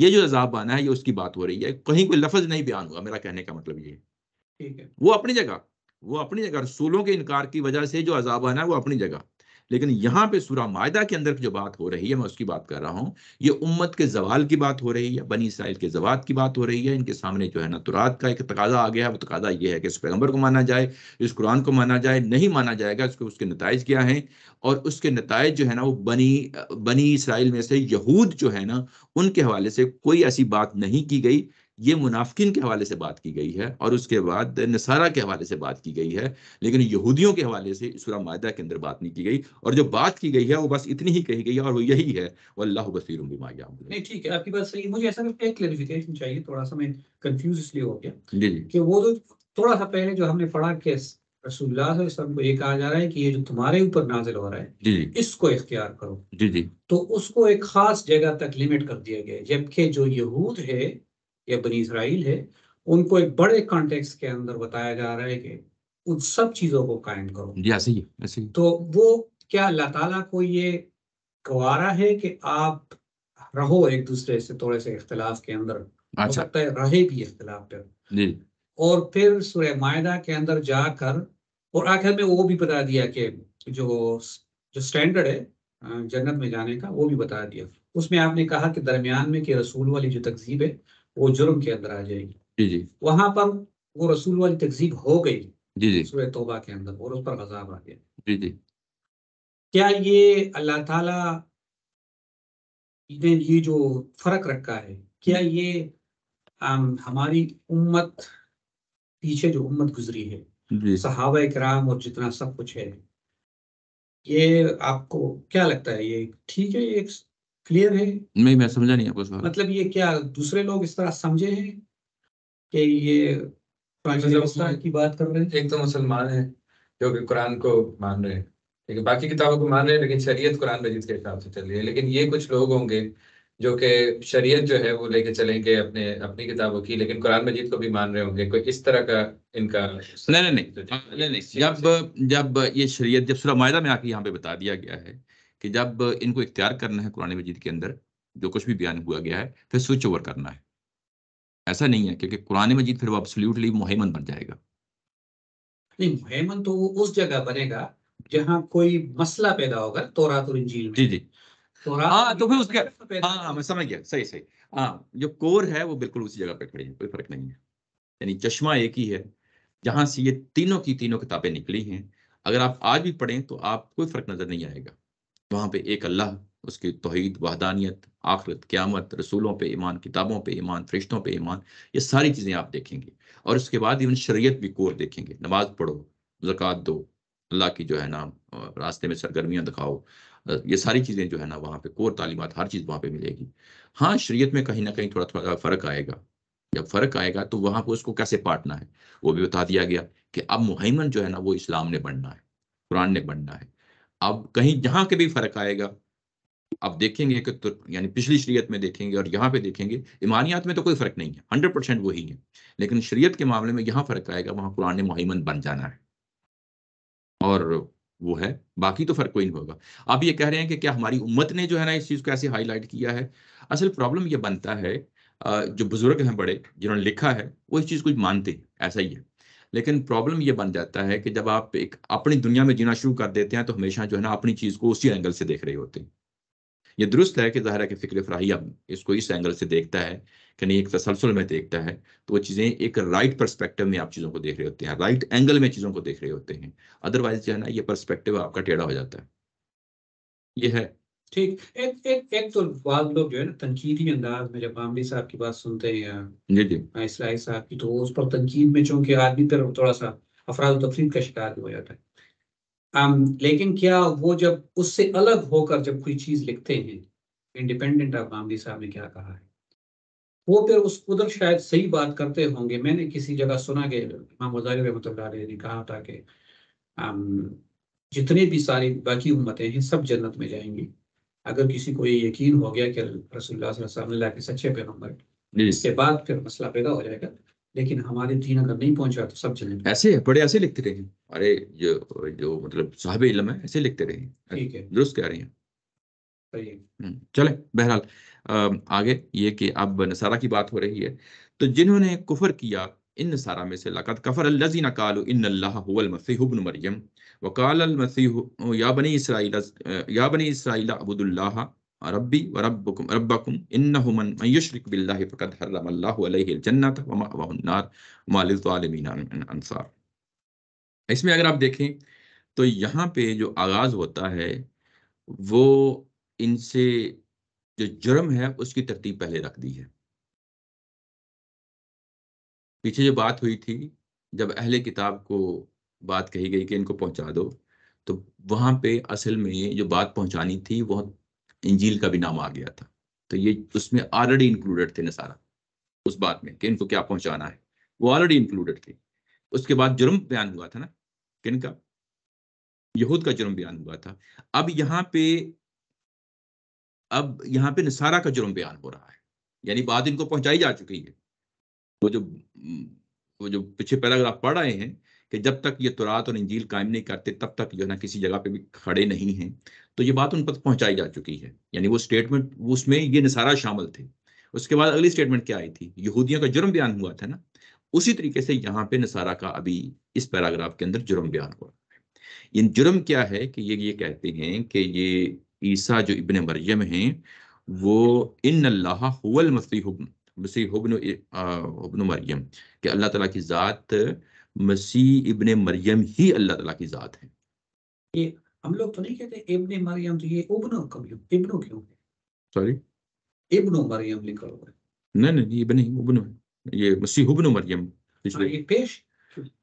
A: ये जो अजाब आना है ये उसकी बात हो रही है कहीं कोई लफ्ज़ नहीं बयान हुआ मेरा कहने का मतलब ये ठीक है वो अपनी जगह वो अपनी जगह रसूलों के इनकार की वजह से जो अजाब है ना वो अपनी जगह लेकिन यहाँ पे सूरा मायदा के अंदर जो बात हो रही है मैं उसकी बात कर रहा हूँ ये उम्मत के जवाल की बात हो रही है बनी इसराइल के जवाब की बात हो रही है इनके सामने जो है ना तुरात का एक तकाजा आ गया है वो तकाजा ये है कि इस पैगम्बर को माना जाए इस कुरान को माना जाए नहीं माना जाएगा उसके उसके नतज क्या है और उसके नतज जो है ना वो बनी बनी इसराइल में से यहूद जो है ना उनके हवाले से कोई ऐसी बात नहीं की गई ये मुनाफिन के हवाले से बात की गई है और उसके बाद नसारा के हवाले से बात की गई है लेकिन यहूदियों के हवाले से सुरा माहा के अंदर बात नहीं की गई और जो बात की गई है वो बस इतनी ही कही गई है और वो यही है अल्लाह बसीर नहीं
B: ठीक है आपकी बात सही मुझे ऐसा लगता है क्लेरिफिकेशन चाहिए थोड़ा सा मैं कंफ्यूज इसलिए हो गया जी जी कि वो जो थोड़ा सा पहले जो हमने पढ़ा के रसूलुल्लाह को ये कहा जा रहा है कि ये जो तुम्हारे ऊपर नाजिल हो रहा है जी जी इसको इख्तियार करो जी जी तो उसको एक खास जगह तक लिमिट कर दिया गया जबकि जो यहूद है या बनी इसराइल है उनको एक बड़े कॉन्टेक्स के अंदर बताया जा रहा है कि उन सब चीजों को कायम
A: करो
B: तो वो क्या अल्लाह तला को ये गवारा है कि आप रहो एक दूसरे से थोड़े से इख्तलाफ के अंदर अच्छा। तो रहे भी इख्तलाफ पर और फिर सुरह मायदा के अंदर जाकर और आखिर में वो भी बता दिया कि जो जो स्टैंडर्ड है जन्नत में जाने का वो भी बता दिया उसमें आपने कहा कि दरमियान में कि रसूल वाली जो तकजीब है वो जुर्म के अंदर आ जाएगी जी जी वहां पर वो रसूल वाली तकजीब हो गई जी जी सूर्य तोबा के अंदर और उस पर गजाब आ गया जी जी क्या ये अल्लाह ताला ने ये जो फर्क रखा है क्या ये आम, हमारी उम्मत पीछे जो उम्मत गुजरी है सहाबा कराम और जितना सब कुछ है ये आपको क्या लगता है ये ठीक है ये क्लियर है
A: नहीं मैं समझा नहीं आपको
B: मतलब ये क्या दूसरे लोग इस तरह समझे हैं कि ये तो की बात कर रहे हैं एक तो मुसलमान है जो कि कुरान को मान रहे हैं ठीक है बाकी किताबों को मान रहे हैं लेकिन शरीयत कुरान मजीद के हिसाब से चल रही है लेकिन ये कुछ लोग होंगे जो कि शरीयत जो है वो लेके चलेंगे अपने अपनी किताबों की लेकिन कुरान मजीद को भी मान रहे होंगे कोई इस तरह का इनका
A: नहीं नहीं नहीं नहीं जब जब ये शरीयत जब सूरह मायदा में आके यहाँ पे बता दिया गया है कि जब इनको इख्तियार करना है कुरान मजीद के अंदर जो कुछ भी बयान हुआ गया है फिर स्विच ओवर करना है ऐसा नहीं है क्योंकि कुरान मजीद फिर वो अब्सोल्युटली मुहिमन बन जाएगा
B: नहीं मुहिमन तो वो उस जगह बनेगा जहाँ कोई मसला पैदा होगा तोरात और इंजील में जी जी हाँ, तो फिर उसके हाँ, हाँ मैं समझ गया सही सही हाँ जो कोर
A: है वो बिल्कुल उसी जगह पे खड़ी है कोई फर्क नहीं है यानी चश्मा एक ही है जहां से ये तीनों की तीनों किताबें निकली हैं अगर आप आज भी पढ़ें तो आप कोई फर्क नजर नहीं आएगा वहाँ पे एक अल्लाह उसकी तोहद वहदानियत आखरत क्यामत रसूलों पे ईमान किताबों पे ईमान फरिश्तों पे ईमान ये सारी चीज़ें आप देखेंगे और उसके बाद इवन शरीयत भी कोर देखेंगे नमाज पढ़ो जक़ात दो अल्लाह की जो है ना रास्ते में सरगर्मियाँ दिखाओ ये सारी चीज़ें जो है ना वहाँ पे कोर तालीमत हर चीज़ वहाँ पे मिलेगी हाँ शरीयत में कहीं ना कहीं थोड़ा थोड़ा फ़र्क आएगा जब फ़र्क आएगा तो वहाँ पर उसको कैसे पाटना है वो भी बता दिया गया कि अब मुहिमन जो है ना वो इस्लाम ने बनना है कुरान ने बनना है अब कहीं जहां के भी फर्क आएगा अब देखेंगे कि तो यानी पिछली शरीयत में देखेंगे और यहाँ पे देखेंगे ईमानियात में तो कोई फर्क नहीं है हंड्रेड परसेंट वही है लेकिन शरीयत के मामले में यहाँ फर्क आएगा वहां कुरान मुहिमन बन जाना है और वो है बाकी तो फर्क कोई नहीं होगा आप ये कह रहे हैं कि क्या हमारी उम्मत ने जो है ना इस चीज़ को ऐसे हाईलाइट किया है असल प्रॉब्लम ये बनता है जो बुजुर्ग हैं बड़े जिन्होंने लिखा है वो इस चीज़ को मानते हैं ऐसा ही है लेकिन प्रॉब्लम ये बन जाता है कि जब आप एक अपनी दुनिया में जीना शुरू कर देते हैं तो हमेशा जो है ना अपनी चीज़ को उसी एंगल से देख रहे होते हैं ये दुरुस्त है कि ज़ाहिर है कि फ़िक्र फ्राही अब इसको इस एंगल से देखता है कि नहीं एक तसलसल में देखता है तो वो चीज़ें एक राइट परस्पेक्टिव में आप चीज़ों को देख रहे होते हैं राइट एंगल में चीज़ों को देख रहे होते हैं अदरवाइज जो है ना ये परस्पेक्टिव आपका टेढ़ा हो जाता है ये है
B: ठीक एक एक एक तो बाद लोग जो है ना तनकीदी अंदाज में जब आमली साहब की बात सुनते
A: हैं
B: इसराइल साहब की तो उस पर तनकीद में चूंकि आदमी तरफ थोड़ा सा अफराद तफरी का शिकार भी हो जाता है आम, लेकिन क्या वो जब उससे अलग होकर जब कोई चीज़ लिखते हैं इंडिपेंडेंट ऑफ आमली साहब ने क्या कहा है वो फिर उस उधर शायद सही बात करते होंगे मैंने किसी जगह सुना के इमाम वजारी ने कहा था कि जितने भी सारी बाकी उम्मतें हैं सब जन्नत में जाएंगी अगर किसी को ये यकीन हो गया कि रसुल्ला के सच्चे पैगम्बर इसके बाद फिर मसला पैदा हो जाएगा लेकिन हमारे दिन अगर नहीं पहुंचा तो सब चले
A: ऐसे बड़े ऐसे लिखते रहे अरे जो जो मतलब साहब इलम है ऐसे लिखते रहे ठीक है दुरुस्त कह रही है
B: हम्म,
A: चले बहरहाल आगे ये कि अब नसारा की बात हो रही है तो जिन्होंने कुफर किया इन नसारा में से लकत कफर अल्लाजीना कालू इन अल्लाह मसीह मरियम بني اسرائيل يا بني اسرائيل اعبدوا الله ربي وربكم ربكم انه من من يشرك بالله فقد حرم الله عليه الجنه व मअवाहुन नार मालिल जालिमीन انصار इसमें अगर आप देखें तो यहाँ पे जो आगाज़ होता है वो इनसे जो जुर्म है उसकी तरतीब पहले रख दी है पीछे जो बात हुई थी जब अहले किताब को बात कही गई कि इनको पहुंचा दो तो वहां पे असल में जो बात पहुंचानी थी वह इंजील का भी नाम आ गया था तो ये उसमें ऑलरेडी इंक्लूडेड थे नसारा उस बात में कि इनको क्या पहुंचाना है वो ऑलरेडी इंक्लूडेड थे उसके बाद जुर्म बयान हुआ था ना किन का यहूद का जुर्म बयान हुआ था अब यहाँ पे अब यहाँ पे नसारा का जुर्म बयान हो रहा है यानी बात इनको पहुंचाई जा चुकी है वो जो वो जो पीछे पैराग्राफ पढ़ रहे हैं कि जब तक ये तुरात और इंजील कायम नहीं करते तब तक जो है ना किसी जगह पे भी खड़े नहीं हैं तो ये बात उन पर पहुंचाई जा चुकी है यानी वो स्टेटमेंट उसमें ये नसारा शामिल थे उसके बाद अगली स्टेटमेंट क्या आई थी यहूदियों का जुर्म बयान हुआ था ना उसी तरीके से यहाँ पे नसारा का अभी इस पैराग्राफ के अंदर जुर्म बयान हुआ ये जुर्म क्या है कि ये ये कहते हैं कि ये ईसा जो इबन मरियम हैं वो इन अल्लाह हुल मसीह मसीह मरियम कि अल्लाह तला की ज़ात मसीह इब्ने मरियम ही अल्लाह तला की ज़ात है
B: ये हम लोग तो नहीं कहते इब्ने मरियम तो ये इब्नो क्यों इब्नो क्यों सॉरी इब्नो मरियम लिखा हुआ है
A: नहीं नहीं ये इब्ने इब्नो ये मसीह इब्नो मरियम पिछले हाँ, ये पेश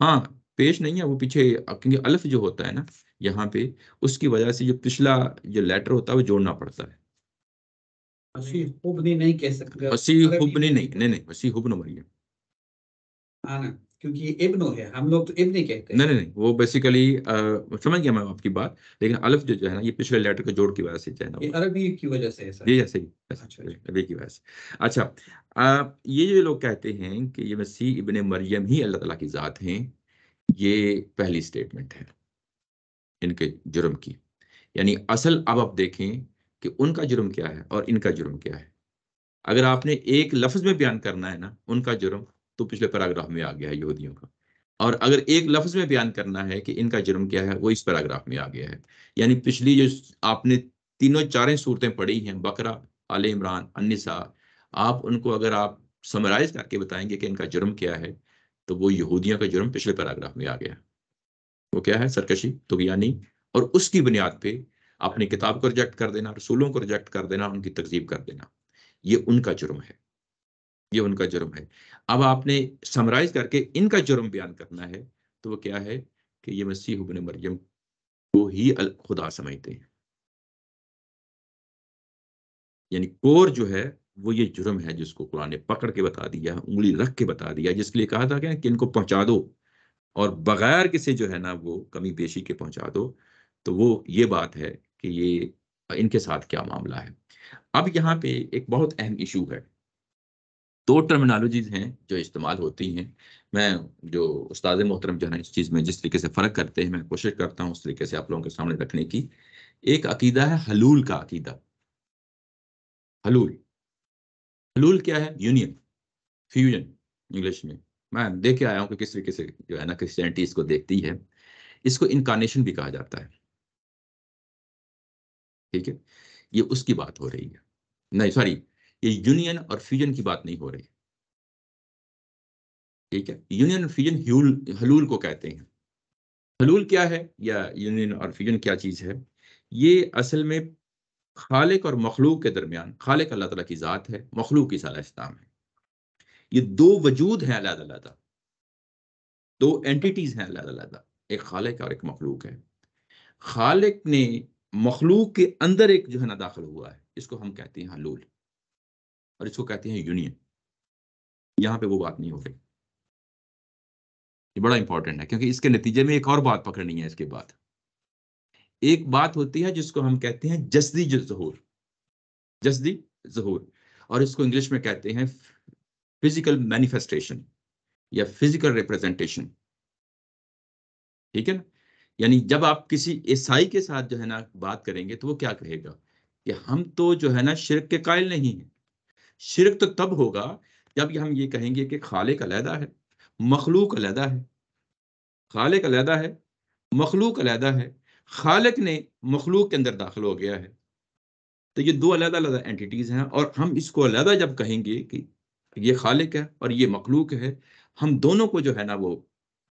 A: हाँ पेश नहीं है वो पीछे क्योंकि अल्फ जो होता है ना यहाँ पे उसकी वजह से जो पिछला जो लेटर होता है वो जोड़ना पड़ता है
B: नहीं कह सकते
A: नहीं नहीं नहीं नहीं, नहीं, नहीं, नहीं,
B: नहीं क्योंकि इब्नो है हम लोग तो इब्नी कहते हैं
A: नहीं नहीं वो बेसिकली समझ गया मैं आपकी बात लेकिन अल्फ जो, है ना ये पिछले लेटर के जोड़ की वजह से जो है ना ये
B: अरबी की वजह से है सर ये जैसे
A: अच्छा, अच्छा। अरबी की वजह से अच्छा आ, ये जो लोग कहते हैं कि ये मसीह इबन मरियम ही अल्लाह तला की ज़ात हैं ये पहली स्टेटमेंट है इनके जुर्म की यानी असल अब आप देखें कि उनका जुर्म क्या है और इनका जुर्म क्या है अगर आपने एक लफ्ज में बयान करना है ना उनका जुर्म तो पिछले पैराग्राफ में आ गया है यहूदियों का और अगर एक लफ्ज में बयान करना है कि इनका जुर्म क्या है वो इस पैराग्राफ में आ गया है यानी पिछली जो आपने तीनों चारें सूरतें पढ़ी हैं बकरा आल इमरान अनिसा आप उनको अगर आप समराइज करके बताएंगे कि इनका जुर्म क्या है तो वो यहूदियों का जुर्म पिछले पैराग्राफ में आ गया वो क्या है सरकशी तुगयानी और उसकी बुनियाद पर अपनी किताब को रिजेक्ट कर देना रसूलों को रिजेक्ट कर देना उनकी तकजीब कर देना ये उनका जुर्म है ये उनका जुर्म है अब आपने समराइज करके इनका जुर्म बयान करना है तो वो क्या है कि ये मसीह उबन मरियम को ही खुदा समझते हैं यानी कोर जो है वो ये जुर्म है जिसको कुरान ने पकड़ के बता दिया उंगली रख के बता दिया जिसके लिए कहा था क्या कि इनको पहुंचा दो और बगैर किसी जो है ना वो कमी बेशी के पहुंचा दो तो वो ये बात है कि ये इनके साथ क्या मामला है अब यहाँ पे एक बहुत अहम इशू है दो टर्मिनोलॉजीज हैं जो इस्तेमाल होती हैं मैं जो उस्ताद मोहतरम जो है इस चीज़ में जिस तरीके से फ़र्क करते हैं मैं कोशिश करता हूँ उस तरीके से आप लोगों के सामने रखने की एक अकीदा है हलूल का अकीदा हलूल हलूल क्या है यूनियन फ्यूजन इंग्लिश में मैं देख के आया हूँ कि किस तरीके से जो है ना क्रिस्टनिटी इसको देखती है इसको इनकारनेशन भी कहा जाता है ठीक है ये उसकी बात हो रही है नहीं सॉरी ये यूनियन और फ्यूजन की बात नहीं हो रही ठीक है यूनियन और फ्यूजन हलूल को कहते हैं हलूल क्या है या यूनियन और फ्यूजन क्या चीज़ है ये असल में खालिक और मखलूक के दरमियान खालिक अल्लाह तला की ज़ात है मखलूक की सारा इस्लाम है ये दो वजूद हैं अलग अलग दो एंटिटीज़ हैं अलग अलग एक खालिक और एक मखलूक है खालिक ने मखलूक के अंदर एक जो है ना दाखिल हुआ है इसको हम कहते हैं हलूल और इसको कहते हैं यूनियन यहां पे वो बात नहीं हो रही ये बड़ा इंपॉर्टेंट है क्योंकि इसके नतीजे में एक और बात पकड़नी है इसके बाद एक बात होती है जिसको हम कहते हैं जसदी जहूर जसदी जहूर और इसको इंग्लिश में कहते हैं फिजिकल मैनिफेस्टेशन या फिजिकल रिप्रेजेंटेशन ठीक है ना यानी जब आप किसी ईसाई के साथ जो है ना बात करेंगे तो वो क्या कहेगा कि हम तो जो है ना शिरक के कायल नहीं है शिरक तो तब होगा जब हम ये कहेंगे कि का अलहदा है मखलूक अलहदा है का अलहदा है मखलूक अलहदा है खालक ने मखलूक के अंदर दाखिल हो गया है तो ये दो अलहदा अलग एंटिटीज़ हैं और हम इसको अलहदा जब कहेंगे कि ये खालिक है और ये मखलूक है हम दोनों को जो है ना वो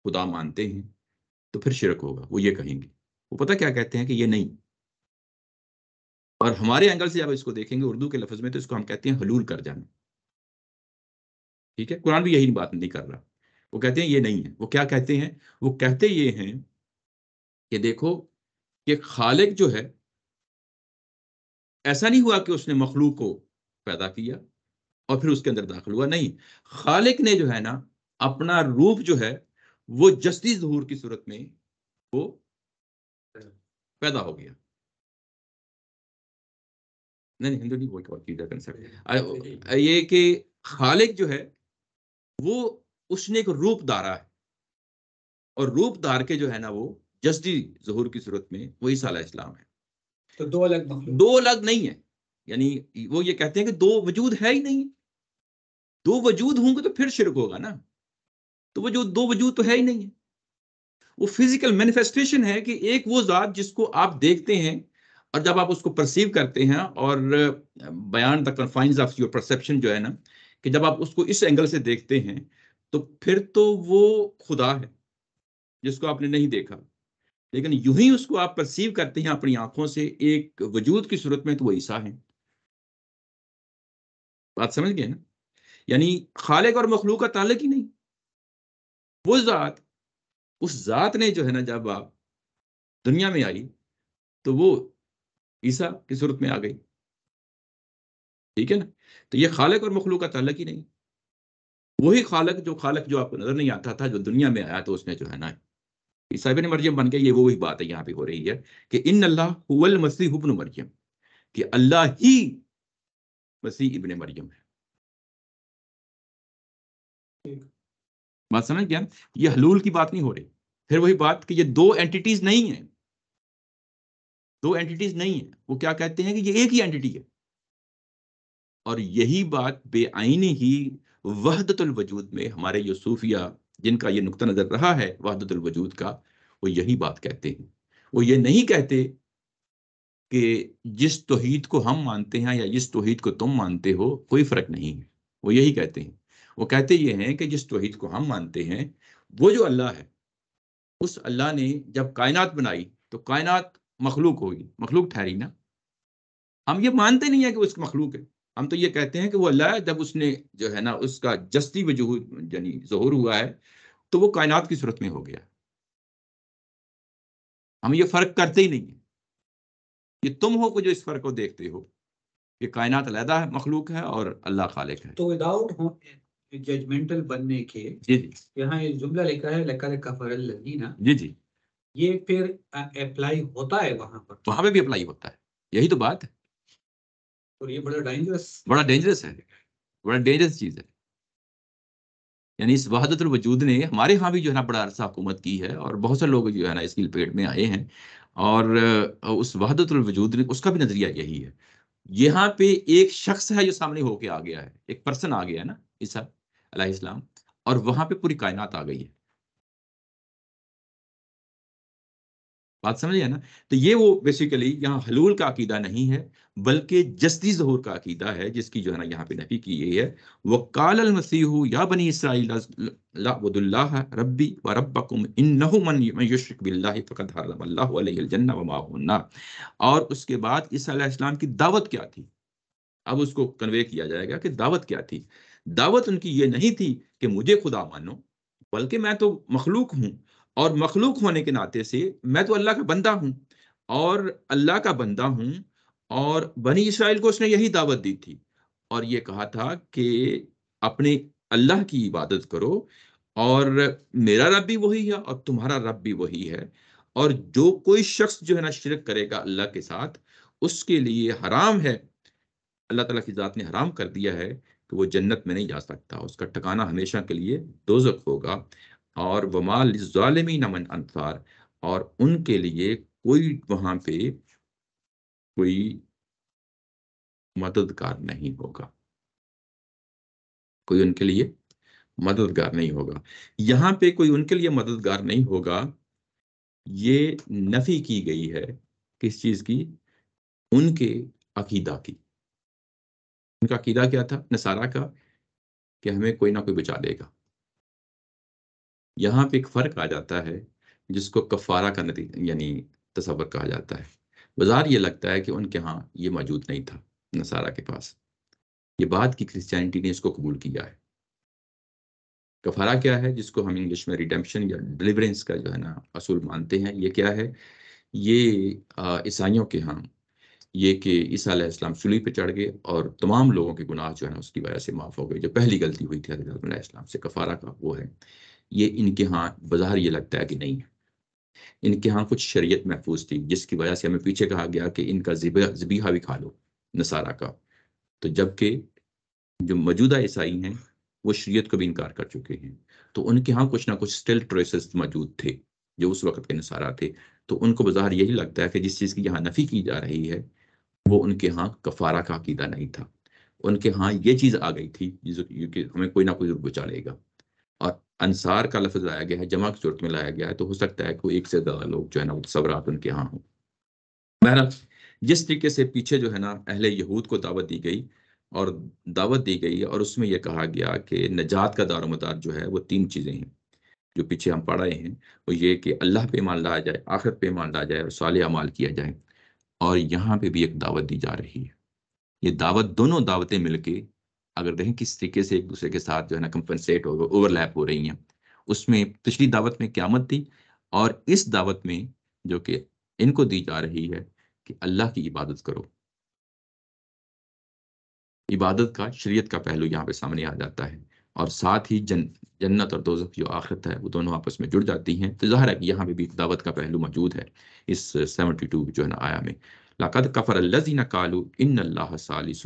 A: खुदा मानते हैं तो फिर शिरक होगा वो ये कहेंगे वो पता क्या कहते हैं कि ये नहीं और हमारे एंगल से जब इसको देखेंगे उर्दू के लफ्ज में तो इसको हम कहते हैं हलूल कर जाना ठीक है कुरान भी यही बात नहीं कर रहा वो कहते हैं ये नहीं है वो क्या कहते हैं वो कहते ये हैं कि देखो कि खालिक जो है ऐसा नहीं हुआ कि उसने मखलूक को पैदा किया और फिर उसके अंदर दाखिल हुआ नहीं खालिक ने जो है ना अपना रूप जो है वो जस्ती जहूर की सूरत में वो पैदा हो गया नहीं हिंदू नहीं वो एक कंसेप्ट ये कि खालिक जो है वो उसने एक रूप दारा है और रूप दार के जो है ना वो जस्टी जहूर की सूरत में वही साला इस्लाम है तो दो अलग दो अलग नहीं है यानी वो ये कहते हैं कि दो वजूद है ही नहीं दो वजूद होंगे तो फिर शिरक होगा ना तो वो जो दो वजूद तो है ही नहीं है वो फिजिकल मैनिफेस्टेशन है कि एक वो जात जिसको आप देखते हैं और जब आप उसको परसीव करते हैं और beyond the confines of your perception जो है ना कि जब आप उसको इस एंगल से देखते हैं तो फिर तो वो खुदा है जिसको आपने नहीं देखा लेकिन यूं ही उसको आप परसीव करते हैं अपनी आंखों से एक वजूद की सूरत में तो वो ईसा है बात समझ गए ना यानी खालिक और मखलूक का ताल्लुक ही नहीं वो ज़ात उस ज़ात ने जो है ना जब आप दुनिया में आई तो वो ईसा की सूरत में आ गई ठीक है ना तो ये खालक और मखलूक का तलक ही नहीं वही खालक जो खालक जो आपको नजर नहीं आता था जो दुनिया में आया तो उसने जो है ना ईसा बिन मरियम बन के ये वही बात है यहाँ पे हो रही है कि इन अल्लाह हुवल मसीह हुबन मरियम कि अल्लाह ही मसीह इबन मरियम है बात समझ गया ये हलूल की बात नहीं हो रही फिर वही बात कि ये दो एंटिटीज नहीं है दो एंटिटीज नहीं है वो क्या कहते हैं कि ये एक ही एंटिटी है और यही बात बेआईनी ही वहदतुल वजूद में हमारे जो सूफिया जिनका ये नुकता नजर रहा है वहदतुल वजूद का वो यही बात कहते हैं वो ये नहीं कहते कि जिस तोहीद को हम मानते हैं या जिस तोहीद को तुम मानते हो कोई फर्क नहीं है वो यही कहते हैं वो कहते ये हैं कि जिस तोहीद को हम मानते हैं वो जो अल्लाह है उस अल्लाह ने जब कायनात बनाई तो कायनात मखलूक होगी मखलूक ठहरी ना हम ये मानते नहीं है कि उस मखलूक है हम तो ये कहते हैं कि वो अल्लाह जब उसने जो है ना उसका जस्ती में यानी जहूर हुआ है तो वो कायनात की सूरत में हो गया हम ये फर्क करते ही नहीं है ये तुम हो को जो इस फर्क को देखते हो कि कायनात अलहदा है मखलूक है और अल्लाह खालिक है
B: तो विदाउट जजमेंटल बनने के जी जी यहाँ जुमला लिखा है लकर जी जी ये फिर अप्लाई होता है वहां
A: पर वहां पे भी अप्लाई होता है यही तो बात है
B: और ये बड़ा डेंजरस
A: बड़ा डेंजरस है बड़ा डेंजरस चीज है यानी इस वहादत वजूद ने हमारे यहाँ भी जो है ना बड़ा अरसा हुकूमत की है और बहुत से लोग जो है ना इसकी लपेट में आए हैं और उस वहादत वजूद ने उसका भी नजरिया यही है यहाँ पे एक शख्स है जो सामने होके आ गया है एक पर्सन आ गया है ना ईसा अलैहिस्सलाम और वहां पे पूरी कायनात आ गई है बात समझ लिया ना तो ये वो बेसिकली यहाँ हलूल का अकीदा नहीं है बल्कि जस्ती जहूर का अकीदा है जिसकी जो है ना यहाँ पे नफी की गई है वह काल मसीह या बनी इसराइल्ला रब्बी व रबकुम और उसके बाद इसम की दावत क्या थी अब उसको कन्वे किया जाएगा कि दावत क्या थी दावत उनकी ये नहीं थी कि मुझे खुदा मानो बल्कि मैं तो मखलूक हूँ और मखलूक होने के नाते से मैं तो अल्लाह का बंदा हूँ और अल्लाह का बंदा हूँ और बनी इसराइल को उसने यही दावत दी थी और ये कहा था कि अपने अल्लाह की इबादत करो और मेरा रब भी वही है और तुम्हारा रब भी वही है और जो कोई शख्स जो है ना शिरक करेगा अल्लाह के साथ उसके लिए हराम है अल्लाह ताला की ज़ात ने हराम कर दिया है कि वो जन्नत में नहीं जा सकता उसका ठिकाना हमेशा के लिए दोजक होगा और वमालमी नमन अनसार और उनके लिए कोई वहां पे कोई मददगार नहीं होगा कोई उनके लिए मददगार नहीं होगा यहां पे कोई उनके लिए मददगार नहीं होगा ये नफी की गई है किस चीज की उनके अकीदा की उनका अकीदा क्या था नसारा का कि हमें कोई ना कोई बचा देगा यहाँ पे एक फ़र्क आ जाता है जिसको कफारा का यानी तस्वर कहा जाता है बाजार ये लगता है कि उनके यहाँ ये मौजूद नहीं था नसारा के पास ये बात की क्रिश्चियनिटी ने इसको कबूल किया है कफारा क्या है जिसको हम इंग्लिश में रिडेम्पशन या डिलीवरेंस का जो है ना असूल मानते हैं ये क्या है ये ईसाइयों के यहाँ ये कि ईसा इस्लाम सुली पे चढ़ गए और तमाम लोगों के गुनाह जो है ना उसकी वजह से माफ़ हो गए जो पहली गलती हुई थी इस्लाम से कफारा का वो है ये इनके यहाँ बाजार ये लगता है कि नहीं है इनके यहाँ कुछ शरीयत महफूज थी जिसकी वजह से हमें पीछे कहा गया कि इनका जबीहा भी खा लो नसारा का तो जबकि जो मौजूदा ईसाई हैं वो शरीयत को भी इनकार कर चुके हैं तो उनके यहाँ कुछ ना कुछ स्टिल ट्रेसेस मौजूद थे जो उस वक्त के नसारा थे तो उनको बाजार यही लगता है कि जिस चीज़ की यहाँ नफ़ी की जा रही है वो उनके यहाँ कफारा का अकीदा नहीं था उनके यहाँ ये चीज़ आ गई थी जो हमें कोई ना कोई बचा लेगा अनसार का लफ्ज लाया गया है जमा की सूरत में लाया गया है तो हो सकता है कोई एक से ज़्यादा लोग जो है ना वो उनके यहाँ हों बहरहाल जिस तरीके से पीछे जो है ना अहले यहूद को दावत दी गई और दावत दी गई और उसमें यह कहा गया कि नजात का दारोमदार जो है वो तीन चीज़ें हैं जो पीछे हम पढ़ रहे हैं वो ये कि अल्लाह पे ईमान लाया जाए आखिरत पे ईमान लाया जाए और साल अमाल किया जाए और यहाँ पे भी एक दावत दी जा रही है ये दावत दोनों दावतें मिलके अगर देखें किस तरीके से एक दूसरे के साथ जो है ना कंपनसेट हो ओवरलैप हो रही हैं उसमें पिछली दावत में क्यामत थी और इस दावत में जो कि इनको दी जा रही है कि अल्लाह की इबादत करो इबादत का शरीयत का पहलू यहाँ पे सामने आ जाता है और साथ ही जन जन्नत और दोजख जो आखिरत है वो दोनों आपस में जुड़ जाती हैं तो ज़ाहिर है कि यहाँ पे भी दावत का पहलू मौजूद है इस सेवनटी टू जो है ना आया में लाकद कफर अल्लाजीना नकालू इन अल्लाह सालिस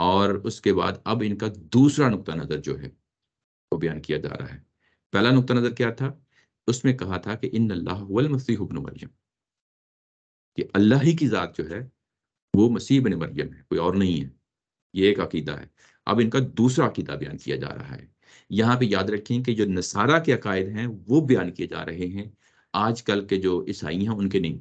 A: और उसके बाद अब इनका दूसरा नुकता नज़र जो है वो बयान किया जा रहा है पहला नुकता नज़र क्या था उसमें कहा था कि इन अल्लाह मसीह मरियम कि अल्लाह ही की ज़ात जो है वो मसीह बन मरियम है कोई और नहीं है ये एक अकीदा है अब इनका दूसरा अकीदा बयान किया जा रहा है यहाँ पे याद रखें कि जो नसारा के अकायद हैं वो बयान किए जा रहे हैं आजकल के जो ईसाई हैं उनके नहीं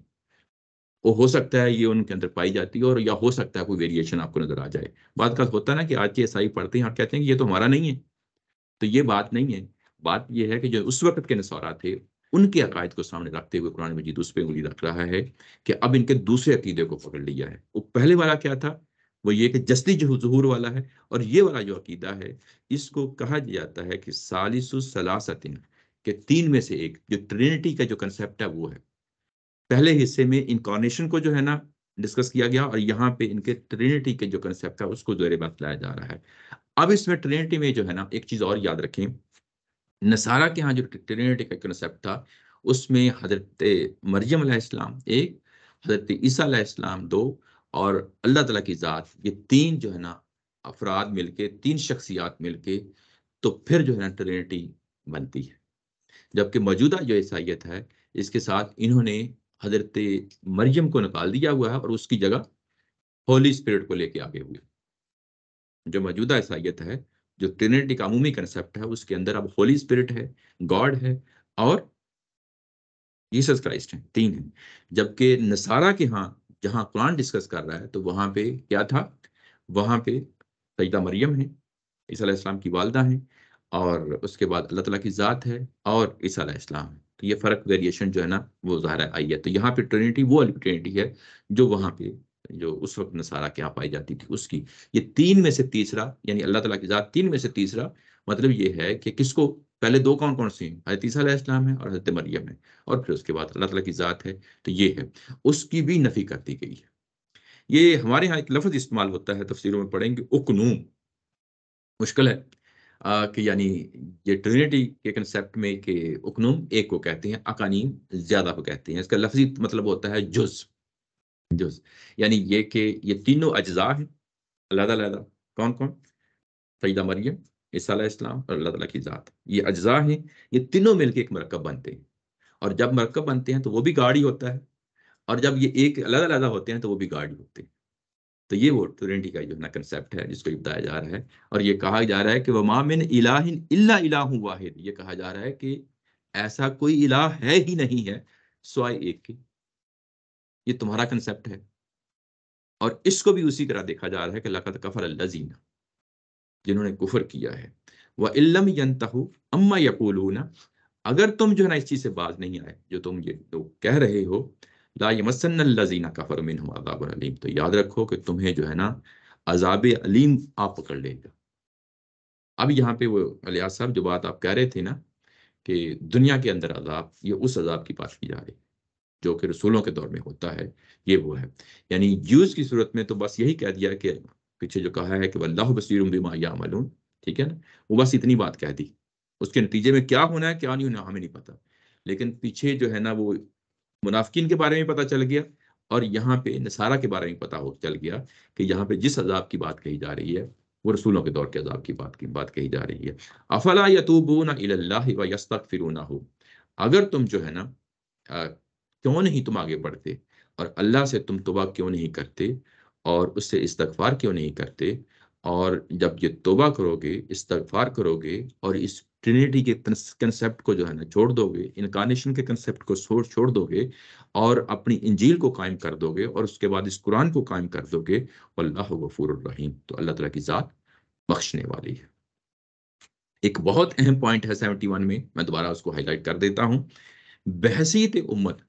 A: वो तो हो सकता है ये उनके अंदर पाई जाती है और या हो सकता है कोई वेरिएशन आपको नजर आ जाए बात का होता है ना कि आज के ईसाई पढ़ते हैं और कहते हैं कि ये तो हमारा नहीं है तो ये बात नहीं है बात यह है कि जो उस वक्त के नसौरा थे उनके अकायद को सामने रखते हुए कुरान मजीद उस पर उंगली रख रहा है कि अब इनके दूसरे अकीदे को पकड़ लिया है वो पहले वाला क्या था वो ये कि जस्ती जो जहूर वाला है और ये वाला जो अकीदा है इसको कहा जाता है कि सालिसुसलासतिन के तीन में से एक जो ट्रिनिटी का जो कंसेप्ट है वो है पहले हिस्से में इनकॉर्नेशन को जो है ना डिस्कस किया गया और यहाँ पे इनके ट्रिनिटी के जो कंसेप्ट है उसको जोरे बात लाया जा रहा है अब इसमें ट्रिनिटी में जो है ना एक चीज और याद रखें नसारा के यहाँ जो ट्रिनिटी का कंसेप्ट था उसमें हजरत मरियम इस्लाम एक हजरत ईसा इस्लाम दो और अल्लाह तला की ज़ात ये तीन जो है ना अफराद मिलके तीन शख्सियात मिलके तो फिर जो है ना ट्रिनिटी बनती है जबकि मौजूदा जो ईसाइत है इसके साथ इन्होंने हजरत मरियम को निकाल दिया हुआ है और उसकी जगह होली स्पिरिट को लेके आगे हुए जो मौजूदा ईसाइत है जो ट्रिनिटी का अमूमी कंसेप्ट है उसके अंदर अब होली स्पिरिट है गॉड है और जीसस क्राइस्ट है तीन है जबकि नसारा के यहाँ जहाँ कुरान डिस्कस कर रहा है तो वहाँ पे क्या था वहाँ पे सईदा मरियम है ईसा इस्लाम की वालदा हैं और उसके बाद अल्लाह तला की ज़ात है और ईसा इस्लाम है तो ये फर्क वेरिएशन जो है ना वो ज़ाहिर आई है तो यहाँ पे ट्रिनिटी वो वाली ट्रिनिटी है जो वहाँ पे जो उस वक्त नसारा के यहाँ पाई जाती थी उसकी ये तीन में से तीसरा यानी अल्लाह तला की ज़ात तीन में से तीसरा मतलब ये है कि किसको पहले दो कौन कौन से हैं हजरत इस्लाम है और हजरत मरियम है और फिर उसके बाद अल्लाह तला की ज़ात है तो ये है उसकी भी नफ़ी कर दी गई है ये हमारे यहाँ एक लफ्ज़ इस्तेमाल होता है तफसीरों में पढ़ेंगे उकनू मुश्किल है कि यानी ये ट्रिनिटी के कंसेप्ट में के उकनुम एक को कहते हैं अकानीम ज्यादा को कहते हैं इसका लफ्जी मतलब होता है जुज जुज यानी ये के ये तीनों अज्जा हैं अलहदा अलहदा कौन कौन सईदा मरियम ईसा इस्लाम और अल्लाह ताला की ज़ात ये अज्जा हैं ये तीनों मिलकर एक मरकब बनते हैं और जब मरकब बनते हैं तो वो भी गाड़ी होता है और जब ये एक अलग अलग होते हैं तो वो भी गाड़ी होते हैं तो ये वो ट्रेनिटी का जो है ना कंसेप्ट है जिसको बताया जा रहा है और ये कहा जा रहा है कि वमामिन इलाहिन इल्ला इलाहू वाहिद ये कहा जा रहा है कि ऐसा कोई इलाह है ही नहीं है स्वाय एक के ये तुम्हारा कंसेप्ट है और इसको भी उसी तरह देखा जा रहा है कि लकत कफर अल्लाजीना जिन्होंने कुफर किया है वह इल्लम यंतहु अम्मा यकूलूना अगर तुम जो है ना इस चीज़ से बाज नहीं आए जो तुम ये तो कह रहे हो ला यमसन लजीना कफर मिन तो याद रखो कि तुम्हें जो है ना अजाब अलीम आप पकड़ लेगा अब यहाँ पे वो अलिया साहब जो बात आप कह रहे थे ना कि दुनिया के अंदर अजाब ये उस अजाब की बात की जा रही जो कि रसूलों के दौर में होता है ये वो है यानी यूज़ की सूरत में तो बस यही कह दिया कि पीछे जो कहा है कि वल्लाह बसीर बिमा या मलून ठीक है ना वो बस इतनी बात कह दी उसके नतीजे में क्या होना है क्या नहीं होना हमें नहीं पता लेकिन पीछे जो है ना वो मुनाफिन के बारे में पता चल गया और यहाँ पे नसारा के बारे में पता हो चल गया कि यहाँ पे जिस अजाब की बात कही जा रही है वो रसूलों के दौर के अजाब की बात की बात कही जा रही है अफला यतूबून वस्तक फिरूना हो अगर तुम जो है ना क्यों नहीं तुम आगे बढ़ते और अल्लाह से तुम तोबा क्यों नहीं करते और उससे इस्तफार क्यों नहीं करते और जब ये तोबा करोगे इस्तफार करोगे और इस ट्रिनिटी के कंसेप्ट को जो है ना छोड़ दोगे इनकानेशन के कंसेप्ट को छोड़ दोगे और अपनी इंजील को कायम कर दोगे और उसके बाद इस कुरान को कायम कर दोगे अल्लाह गफूर रहीम तो अल्लाह तला की ज़ात बख्शने वाली है एक बहुत अहम पॉइंट है सेवेंटी वन में मैं दोबारा उसको हाईलाइट कर देता हूँ बहसीत उम्मत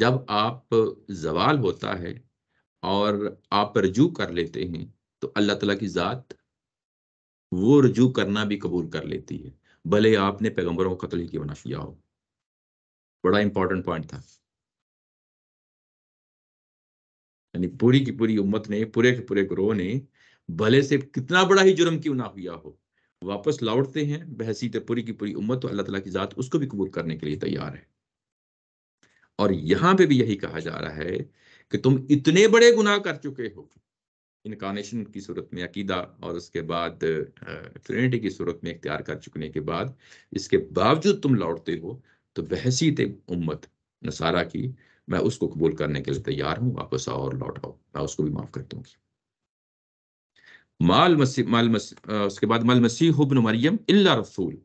A: जब आप जवाल होता है और आप रजू कर लेते हैं तो अल्लाह तला की ज़ात वो रजू करना भी कबूल कर लेती है भले आपने पैगंबरों को कत्ल क्यों ना किया हो बड़ा इंपॉर्टेंट पॉइंट था यानी पूरी की पूरी उम्मत ने पूरे के पूरे ग्रोह ने भले से कितना बड़ा ही जुर्म क्यों ना हुआ हो वापस लौटते हैं बहसीत पूरी की पूरी उम्मत तो अल्लाह तला की ज़ात उसको भी कबूल करने के लिए तैयार है और यहां पे भी यही कहा जा रहा है कि तुम इतने बड़े गुनाह कर चुके हो इनकानेशन की सूरत में अकीदा और उसके बाद ट्रिनिटी की सूरत में इख्तियार कर चुकने के बाद इसके बावजूद तुम लौटते हो तो बहसीत उम्मत नसारा की मैं उसको कबूल करने के लिए तैयार हूँ वापस आओ और लौट आओ मैं उसको भी माफ़ कर दूंगी माल मसीह माल मसी, उसके बाद माल मसीह हुबन मरियम इल्ला रसूल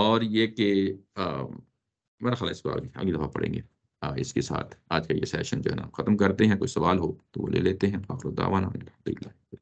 A: और ये कि मेरा ख्याल इसको आगे आगे दफ़ा पढ़ेंगे इसके साथ आज का ये सेशन जो है ना ख़त्म करते हैं कोई सवाल हो तो वो ले लेते हैं दावाना